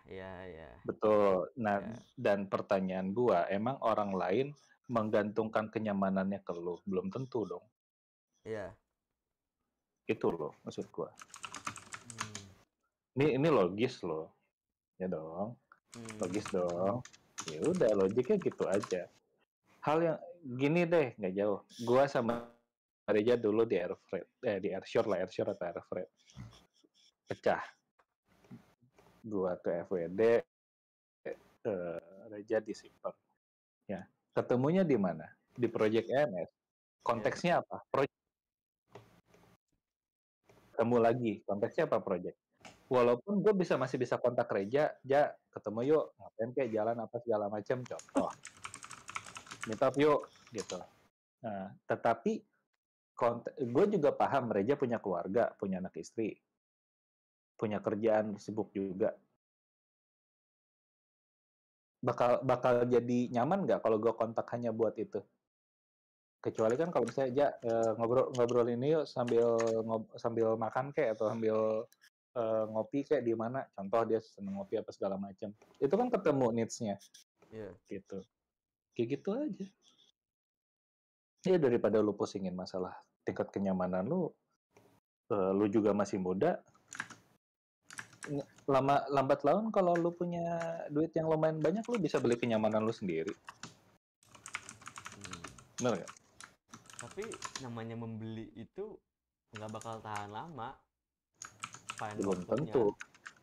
Iya, iya. Betul. Nah, ya. dan pertanyaan gua, emang orang lain menggantungkan kenyamanannya ke lo? Belum tentu dong. Iya. Itu lo maksud gua. Hmm. Ini ini logis lo. Ya dong. Hmm. Logis dong. Ya udah logiknya gitu aja. Hal yang gini deh, nggak jauh. Gua sama Arija dulu di air freight, eh di air shore lah, air shore atau air freight. Pecah. Dua ke FWD, eh, Reja disimpan. Ya, ketemunya di mana? Di Project MS. Konteksnya apa? Project ketemu lagi. Konteksnya apa project? Walaupun gue bisa masih bisa kontak Reja, ya ketemu yuk, ngapain kayak jalan apa segala macam contoh. Meet up yuk gitu. Nah, tetapi gue juga paham Reja punya keluarga, punya anak istri, punya kerjaan sibuk juga. Bakal bakal jadi nyaman nggak kalau gue kontak hanya buat itu? Kecuali kan kalau misalnya aja ya, eh, ngobrol ngobrol ini yuk sambil ngob, sambil makan kayak atau sambil uh, ngopi kayak di mana? Contoh dia seneng ngopi apa segala macam. Itu kan ketemu needs-nya. Iya. Yeah. Gitu. Kayak gitu aja. Ya daripada lu pusingin masalah tingkat kenyamanan lu uh, lu juga masih muda lama lambat laun kalau lu punya duit yang lumayan banyak lu bisa beli kenyamanan lu sendiri hmm. bener gak? tapi namanya membeli itu nggak bakal tahan lama Fine belum tentu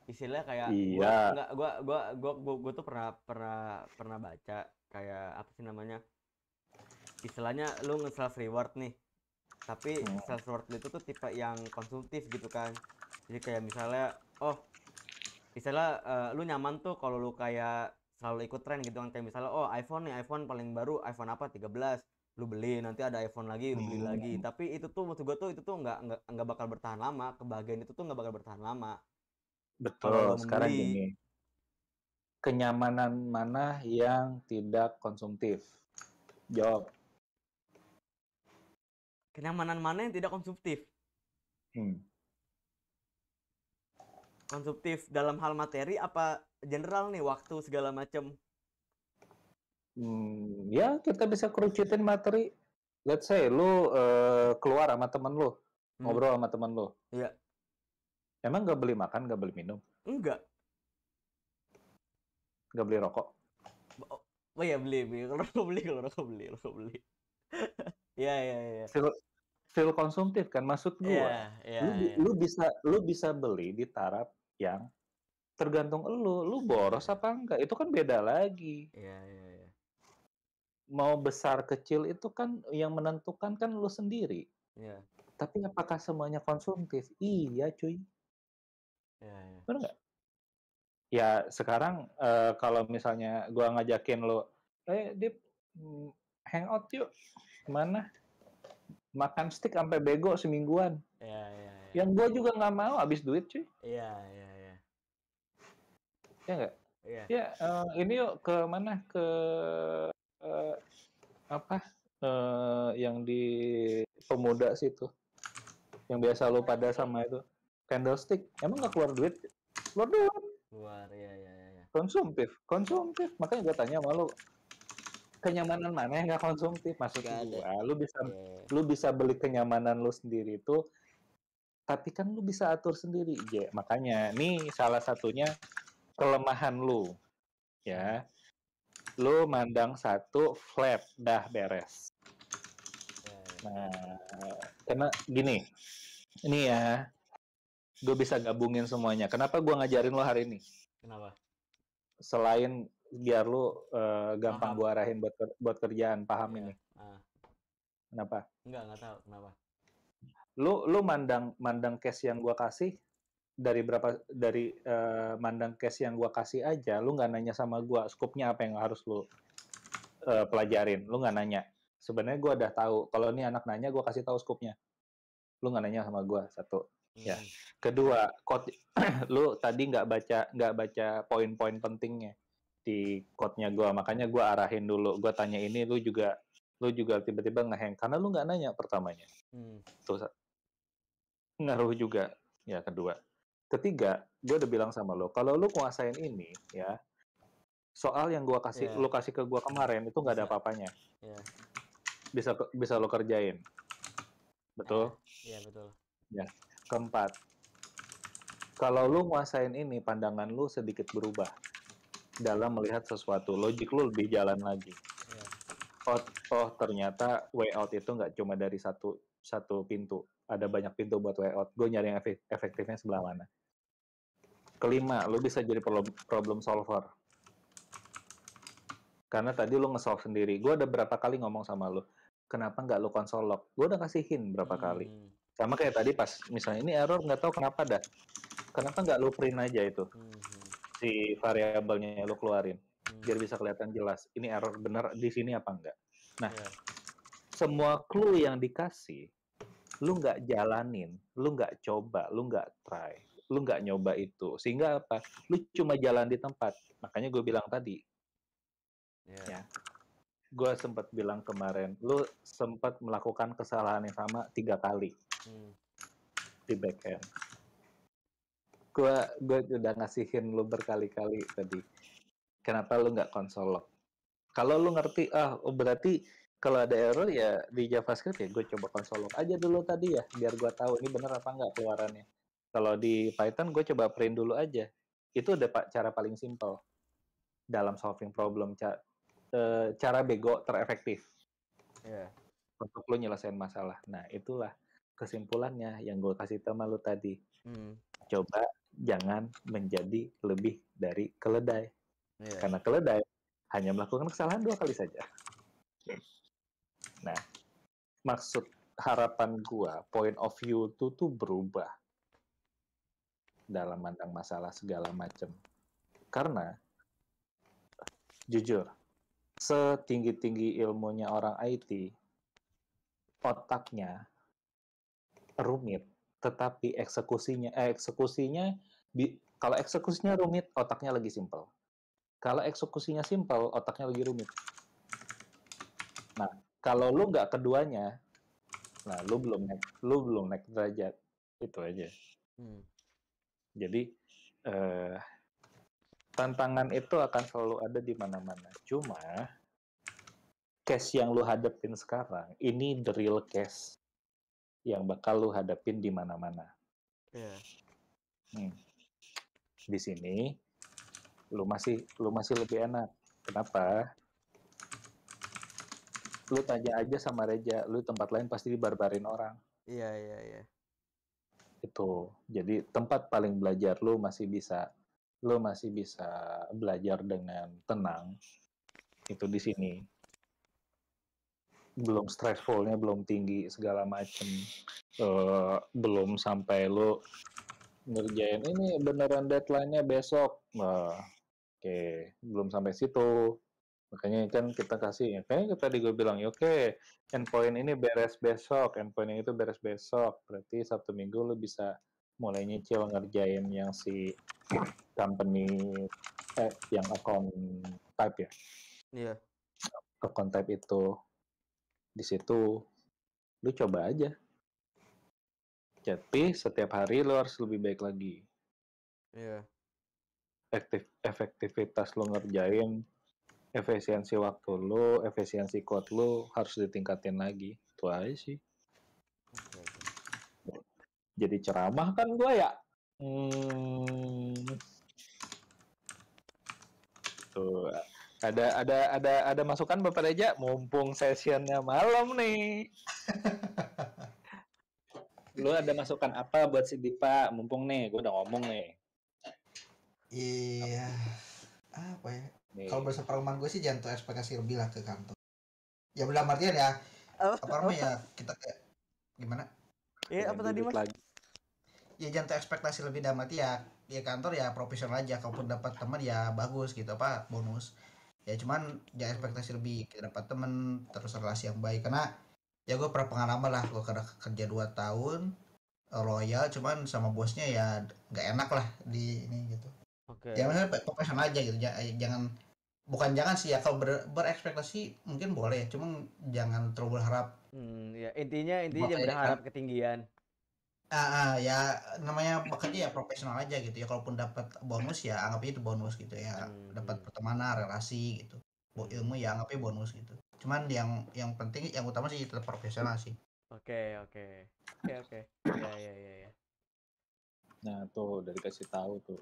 istilah kayak iya. gua, gua, gua, gua, gua, gua tuh pernah pernah pernah baca kayak apa sih namanya istilahnya lu nge-self reward nih tapi hmm. self worth itu tuh tipe yang konsumtif gitu kan jadi kayak misalnya oh misalnya uh, lu nyaman tuh kalau lu kayak selalu ikut tren gitu kan kayak misalnya oh iPhone nih iPhone paling baru iPhone apa 13 lu beli nanti ada iPhone lagi lu beli hmm. lagi tapi itu tuh maksud gua tuh itu tuh nggak nggak bakal bertahan lama kebahagiaan itu tuh nggak bakal bertahan lama betul sekarang ini kenyamanan mana yang tidak konsumtif jawab kenyamanan mana yang tidak konsumtif hmm. konsumtif dalam hal materi apa general nih waktu segala macam hmm, ya kita bisa kerucutin materi let's say lu uh, keluar sama temen lu hmm. ngobrol sama temen lu iya emang gak beli makan gak beli minum enggak gak beli rokok oh, oh ya beli beli kalau rokok beli kalau rokok beli rokok beli Iya, iya, iya feel konsumtif kan maksud gua. Yeah, yeah, lu, yeah. lu bisa lu bisa beli di taraf yang tergantung lu, lu boros apa enggak itu kan beda lagi. yeah, yeah, Yeah. Mau besar kecil itu kan yang menentukan kan lu sendiri. Yeah. Tapi apakah semuanya konsumtif? Iya cuy. yeah, Yeah. Benar Ya sekarang uh, kalau misalnya gua ngajakin lu, eh Dip, hmm, hangout yuk, mana? makan stick sampai bego semingguan. Iya, iya, iya. Yang gue juga nggak mau habis duit, cuy. Iya, iya, iya. Iya enggak. Iya. Ya, uh, ini yuk ke mana? Ke uh, apa? Uh, yang di pemuda situ. Yang biasa lo pada sama itu. Candlestick. Emang nggak keluar duit? Keluar duit. Keluar, iya, iya, iya. Konsumtif, konsumtif. Makanya gue tanya sama lu, kenyamanan mana yang gak konsumtif maksud gua lu bisa yeah. lu bisa beli kenyamanan lu sendiri itu tapi kan lu bisa atur sendiri ya makanya ini salah satunya kelemahan lu ya lu mandang satu flap dah beres iya, iya. nah karena gini ini ya gue bisa gabungin semuanya kenapa gue ngajarin lo hari ini kenapa selain biar lu uh, gampang gua arahin buat buat kerjaan paham iya. ini. Ah. Kenapa? Enggak, enggak tahu kenapa. Lu lu mandang mandang case yang gua kasih dari berapa dari uh, mandang case yang gua kasih aja, lu nggak nanya sama gua skupnya apa yang harus lu uh, pelajarin, lu nggak nanya. Sebenarnya gua udah tahu kalau ini anak nanya gua kasih tahu skupnya. Lu nggak nanya sama gua satu. Ya. Hmm. Kedua, kot lu tadi nggak baca nggak baca poin-poin pentingnya di kotnya gue makanya gue arahin dulu gue tanya ini lu juga lu juga tiba-tiba ngeheng karena lu nggak nanya pertamanya hmm. terus ngaruh juga ya kedua ketiga gue udah bilang sama lo kalau lu kuasain ini ya soal yang gue kasih yeah. lu kasih ke gue kemarin itu nggak ada ya. apa-apanya yeah. bisa bisa lo kerjain betul iya yeah, betul ya keempat kalau lu nguasain ini pandangan lu sedikit berubah dalam melihat sesuatu. Logik lu lebih jalan lagi. Yeah. Oh, oh ternyata way out itu nggak cuma dari satu satu pintu. Ada banyak pintu buat way out. Gue nyari yang efektifnya sebelah mana. Kelima, lu bisa jadi problem solver. Karena tadi lu nge-solve sendiri. Gue ada berapa kali ngomong sama lu, kenapa nggak lu lock Gue udah kasihin berapa hmm. kali. Sama kayak tadi pas misalnya ini error nggak tahu kenapa dah. Kenapa nggak lu print aja itu? Hmm si variabelnya lo keluarin biar bisa kelihatan jelas ini error benar di sini apa enggak. Nah, yeah. semua clue yang dikasih lu nggak jalanin, lu nggak coba, lu nggak try, lu nggak nyoba itu, sehingga apa? Lu cuma jalan di tempat. Makanya gue bilang tadi, yeah. ya, gue sempat bilang kemarin, lu sempat melakukan kesalahan yang sama tiga kali hmm. di backend gua gua udah ngasihin lu berkali-kali tadi kenapa lu nggak konsol konsolog kalau lu ngerti ah oh, berarti kalau ada error ya di JavaScript ya gue coba konsol konsolog aja dulu tadi ya biar gue tahu ini bener apa nggak keluarannya kalau di Python gue coba print dulu aja itu udah pak cara paling simple dalam solving problem ca e, cara bego terefektif yeah. untuk lu nyelesain masalah nah itulah kesimpulannya yang gue kasih tema lu tadi hmm. coba jangan menjadi lebih dari keledai. Yeah. Karena keledai hanya melakukan kesalahan dua kali saja. Nah, maksud harapan gua, point of view itu tuh berubah dalam pandang masalah segala macam. Karena jujur, setinggi-tinggi ilmunya orang IT, otaknya rumit tetapi eksekusinya eh, eksekusinya bi, kalau eksekusinya rumit otaknya lagi simpel kalau eksekusinya simpel otaknya lagi rumit nah kalau lu nggak keduanya nah lu belum naik lu belum naik derajat itu aja hmm. jadi eh, tantangan itu akan selalu ada di mana-mana cuma case yang lu hadapin sekarang ini the real case yang bakal lu hadapin di mana-mana. Yeah. Hmm. Di sini lu masih lu masih lebih enak. Kenapa? Lu tanya aja sama Reja, lu tempat lain pasti dibarbarin orang. Iya, yeah, iya, yeah, iya. Yeah. Itu. Jadi tempat paling belajar lu masih bisa lu masih bisa belajar dengan tenang itu di sini belum stressfulnya belum tinggi segala macem uh, belum sampai lo ngerjain ini beneran deadline-nya besok uh, oke okay. belum sampai situ makanya kan kita kasih kan ya kayaknya tadi gue bilang oke okay, endpoint ini beres besok endpoint ini itu beres besok berarti sabtu minggu lo bisa mulai nyicil ngerjain yang si company eh yang account type ya iya yeah. account type itu di situ lu coba aja tapi setiap hari lu harus lebih baik lagi iya yeah. Efektif, efektivitas lu ngerjain efisiensi waktu lu efisiensi kuat lu harus ditingkatin lagi itu aja sih jadi ceramah kan gua ya hmm. tuh ada ada ada ada masukan Bapak Reja mumpung sesiannya malam nih. Lu ada masukan apa buat si Dipa mumpung nih gue udah ngomong nih. Iya. Apa ya? Kalau perumahan gue sih jangan ekspektasi lebih lah ke kantor. Ya udah artian ya oh. apa namanya ya kita kayak gimana? Iya apa tadi Mas? Lagi. Ya jangan ekspektasi lebih dalam arti ya ya kantor ya profesional aja kalaupun dapat teman ya bagus gitu apa bonus ya cuman jangan ya ekspektasi lebih kita dapat temen terus relasi yang baik karena ya gue pernah pengalaman lah gue kerja kerja dua tahun royal eh, cuman sama bosnya ya nggak enak lah di ini gitu okay. ya maksudnya profesional aja gitu eh, jangan bukan jangan sih ya kalau ber, berekspektasi mungkin boleh cuman jangan terlalu harap hmm, ya intinya intinya jangan kan. berharap ketinggian Ah, ah ya namanya bekerja ya profesional aja gitu ya. Kalaupun dapat bonus ya anggap itu bonus gitu ya. Hmm, dapat hmm. pertemanan, relasi gitu. bu Ilmu ya anggapnya bonus gitu. Cuman yang yang penting yang utama sih tetap profesional sih. Oke, oke. Oke, oke. Ya, ya, ya, ya. Nah, tuh dari kasih tahu tuh.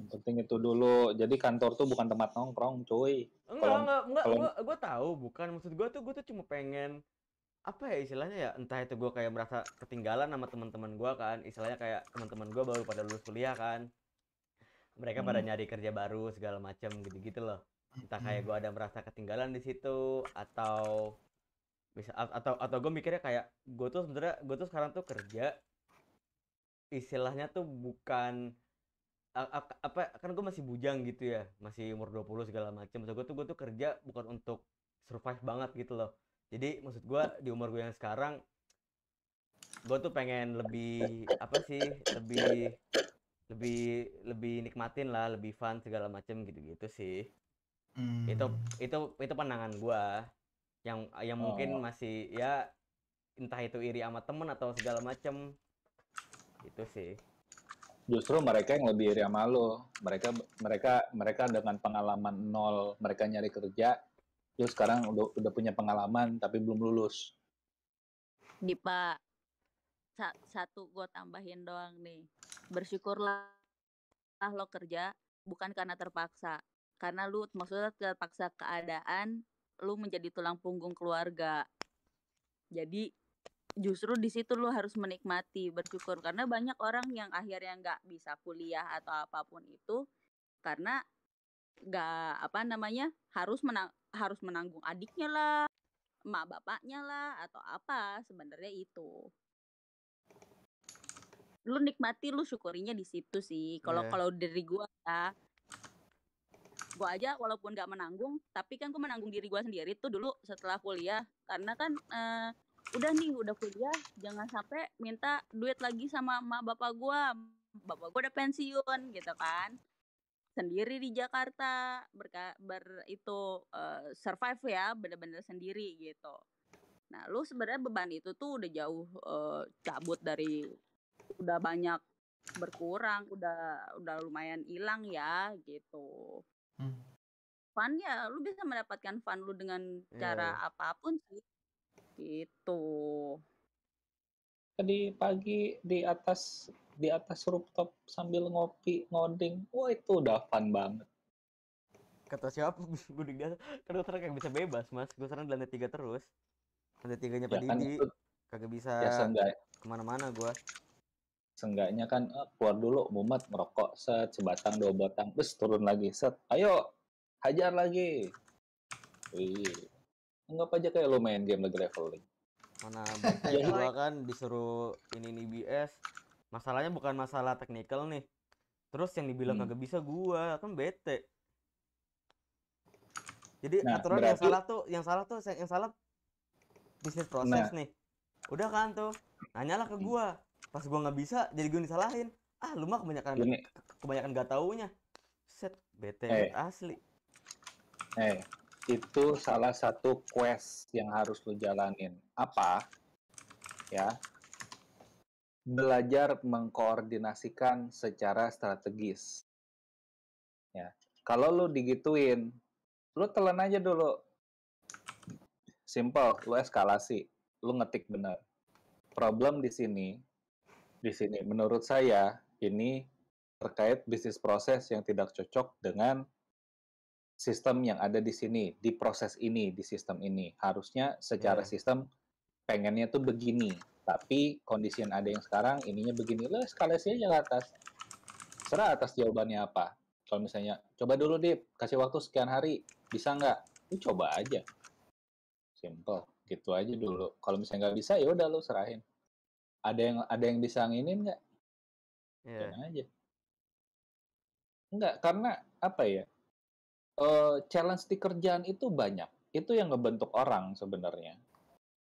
Yang penting itu dulu. Jadi kantor tuh bukan tempat nongkrong, cuy. Enggak, kalo, enggak, enggak. Kalo... gua tahu bukan maksud gua tuh gua tuh cuma pengen apa ya istilahnya ya entah itu gue kayak merasa ketinggalan sama teman-teman gue kan istilahnya kayak teman-teman gue baru pada lulus kuliah kan mereka hmm. pada nyari kerja baru segala macam gitu-gitu loh entah kayak hmm. gue ada merasa ketinggalan di situ atau bisa atau atau gue mikirnya kayak gue tuh sebenarnya gue tuh sekarang tuh kerja istilahnya tuh bukan apa kan gue masih bujang gitu ya masih umur 20 segala macam so gue tuh gue tuh kerja bukan untuk survive banget gitu loh jadi maksud gue di umur gue yang sekarang gue tuh pengen lebih apa sih lebih lebih lebih nikmatin lah lebih fun segala macem gitu gitu sih hmm. itu itu itu pandangan gue yang yang oh. mungkin masih ya entah itu iri sama temen atau segala macem itu sih justru mereka yang lebih iri sama lo mereka mereka mereka dengan pengalaman nol mereka nyari kerja lu sekarang udah udah punya pengalaman tapi belum lulus di pak Sa satu gue tambahin doang nih bersyukurlah lo kerja bukan karena terpaksa karena lu maksudnya terpaksa keadaan lu menjadi tulang punggung keluarga jadi justru di situ lu harus menikmati bersyukur karena banyak orang yang akhirnya nggak bisa kuliah atau apapun itu karena nggak apa namanya harus menang harus menanggung adiknya lah mak bapaknya lah atau apa sebenarnya itu lu nikmati lu syukurinya di situ sih kalau yeah. kalau dari gua ya gua aja walaupun gak menanggung tapi kan gua menanggung diri gua sendiri tuh dulu setelah kuliah karena kan uh, udah nih udah kuliah jangan sampai minta duit lagi sama ma bapak gua bapak gua udah pensiun gitu kan sendiri di Jakarta berka ber itu uh, survive ya bener-bener sendiri gitu nah lu sebenarnya beban itu tuh udah jauh uh, cabut dari udah banyak berkurang udah udah lumayan hilang ya gitu hmm. fun ya lu bisa mendapatkan fun lu dengan cara yeah. apapun sih gitu tadi pagi di atas di atas rooftop sambil ngopi ngoding wah itu udah fun banget kata siapa Gue dia kan gue sekarang kayak bisa bebas mas gue sekarang di lantai tiga terus lantai tiganya pak ya, kan, kagak bisa ya, kemana-mana gue Seenggaknya kan eh, keluar dulu mumet merokok set sebatang dua batang terus turun lagi set ayo hajar lagi Wih. anggap aja kayak lo main game lagi leveling mana bete iya, iya. gua kan disuruh ini ini BS masalahnya bukan masalah teknikal nih terus yang dibilang hmm. kagak bisa gua kan bete jadi nah, aturan berarti... yang salah tuh yang salah tuh yang salah bisnis proses nah. nih udah kan tuh nanyalah ke hmm. gua pas gua nggak bisa jadi gua disalahin ah lu mah kebanyakan Gini. kebanyakan gak taunya set bete hey. Eh. asli eh itu salah satu quest yang harus lo jalanin. Apa? Ya. Belajar mengkoordinasikan secara strategis. Ya. Kalau lo digituin, lo telan aja dulu. Simple, lo eskalasi, lo ngetik bener. Problem di sini, di sini menurut saya ini terkait bisnis proses yang tidak cocok dengan sistem yang ada di sini, di proses ini, di sistem ini. Harusnya secara hmm. sistem pengennya tuh begini, tapi kondisi yang ada yang sekarang ininya begini. Lah skalasinya yang atas. Serah atas jawabannya apa. Kalau misalnya, coba dulu deh, kasih waktu sekian hari, bisa nggak? Lu ya, coba aja. Simple, gitu aja dulu. Kalau misalnya nggak bisa, ya udah lo serahin. Ada yang ada yang bisa nginin nggak? Yeah. Nggak, aja. Enggak, karena apa ya? uh, challenge di kerjaan itu banyak. Itu yang ngebentuk orang sebenarnya.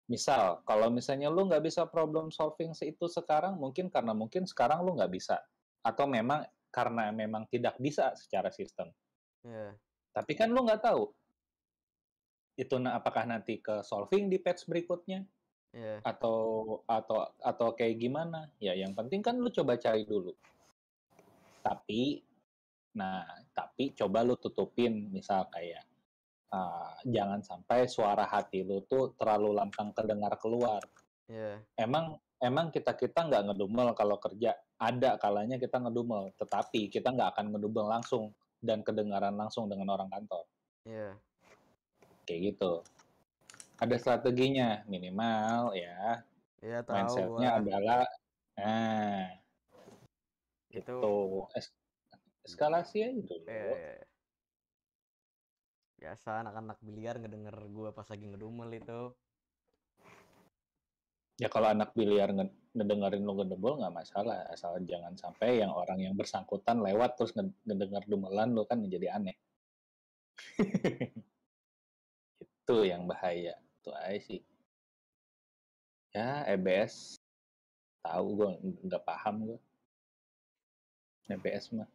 Misal, kalau misalnya lu nggak bisa problem solving itu sekarang, mungkin karena mungkin sekarang lu nggak bisa. Atau memang karena memang tidak bisa secara sistem. Yeah. Tapi kan lu nggak tahu. Itu nah, apakah nanti ke solving di patch berikutnya? Yeah. Atau atau atau kayak gimana? Ya yang penting kan lu coba cari dulu. Tapi Nah, tapi coba lu tutupin misal kayak uh, jangan sampai suara hati lu tuh terlalu lantang kedengar keluar. Yeah. Emang emang kita kita nggak ngedumel kalau kerja ada kalanya kita ngedumel, tetapi kita nggak akan ngedumel langsung dan kedengaran langsung dengan orang kantor. Yeah. Kayak gitu. Ada strateginya minimal ya. yeah, iya, Mindsetnya adalah nah itu. Itu eskalasi aja itu yeah, iya, iya. biasa anak-anak biliar ngedenger gue pas lagi ngedumel itu ya kalau anak biliar ngedengerin lo ngedumel nggak masalah asal jangan sampai yang orang yang bersangkutan lewat terus ngedenger dumelan lo kan menjadi aneh itu yang bahaya tuh aja sih ya EBS tahu gue nggak paham gue EBS mah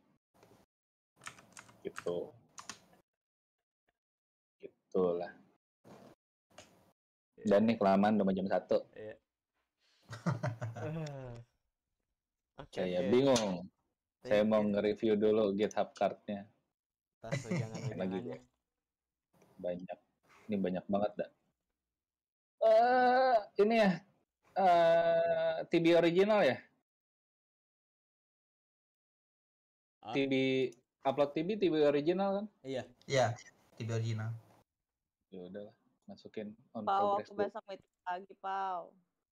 gitu gitulah yeah. dan nih kelamaan udah jam satu yeah. okay, saya bingung saya mau nge-review dulu GitHub cardnya lagi banyak ini banyak banget dah uh, ini ya uh, eh, TB original ya ah? TB upload TV TV original kan? Iya. Iya, TV original. Ya udahlah, masukin on Pau, progress. aku besok meeting lagi, Pau.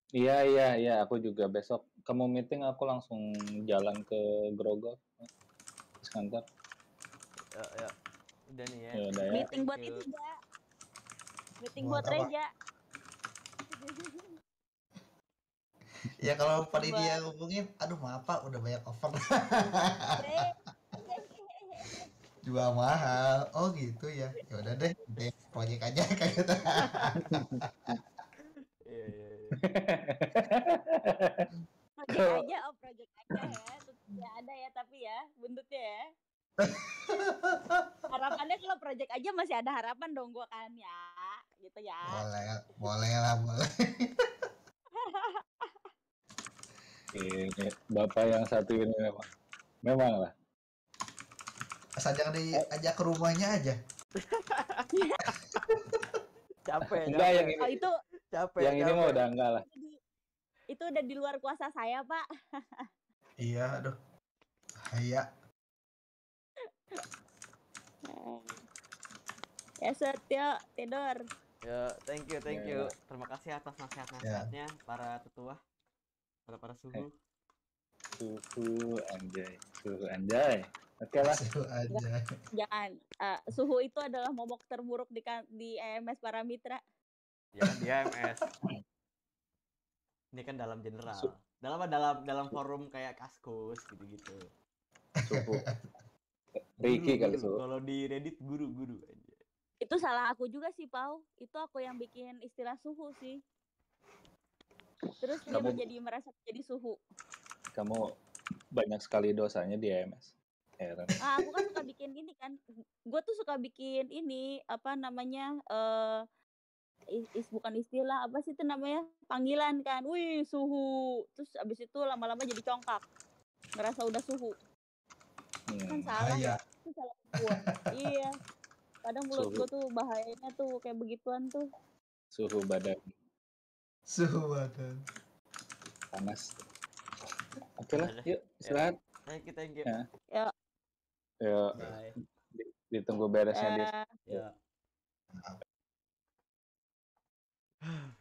Iya, iya, iya, aku juga besok. Kamu meeting aku langsung jalan ke Grogol. Terus Ya, ya. Udah nih ya. Yaudah, ya. Meeting buat itu, Ja. Meeting buat, buat Reja. ya kalau Pak Didi yang hubungin, aduh maaf Pak, udah banyak over jual mahal oh gitu ya ya udah deh deh proyek aja kayak gitu proyek iya, iya, iya. aja oh proyek aja ya ya ada ya tapi ya buntutnya ya harapannya kalau proyek aja masih ada harapan dong gua kan ya gitu ya boleh boleh lah boleh ini bapak yang satu ini memang memang lah jangan diajak ke rumahnya aja. capek. Enggak yang ini. Oh, itu capek. Yang capek. ini mau udah enggak lah. Itu udah di luar kuasa saya, Pak. iya, aduh. Iya. Ya, Setio, ya, tidur. Ya, thank you, thank ya, you. Ya. Terima kasih atas nasihat-nasihatnya yeah. para tetua, para para suhu. Suhu anjay, suhu anjay. Oke lah. aja. Jangan. Uh, suhu itu adalah momok terburuk di kan, di EMS para mitra. Ya, di EMS. Ini kan dalam general. Dalam dalam dalam forum kayak kaskus gitu-gitu. Suhu. Riki kali suhu. Kalau di Reddit guru-guru aja. Itu salah aku juga sih, Pau. Itu aku yang bikin istilah suhu sih. Terus kamu, dia menjadi merasa menjadi suhu. Kamu banyak sekali dosanya di EMS. Nah, aku kan suka bikin gini kan. Gue tuh suka bikin ini apa namanya eh uh, is, is bukan istilah apa sih itu namanya panggilan kan. Wih, suhu. Terus abis itu lama-lama jadi congkak. Ngerasa udah suhu. Kan hmm, kan salah. Ya. Itu salah gua. iya. Kadang mulut gue tuh bahayanya tuh kayak begituan tuh. Suhu badan. Suhu badan. Panas. Oke lah, yuk eh, istirahat. Ayo eh, kita yang Ya. ya ya Ditunggu beresnya. Yeah. Di... Ya.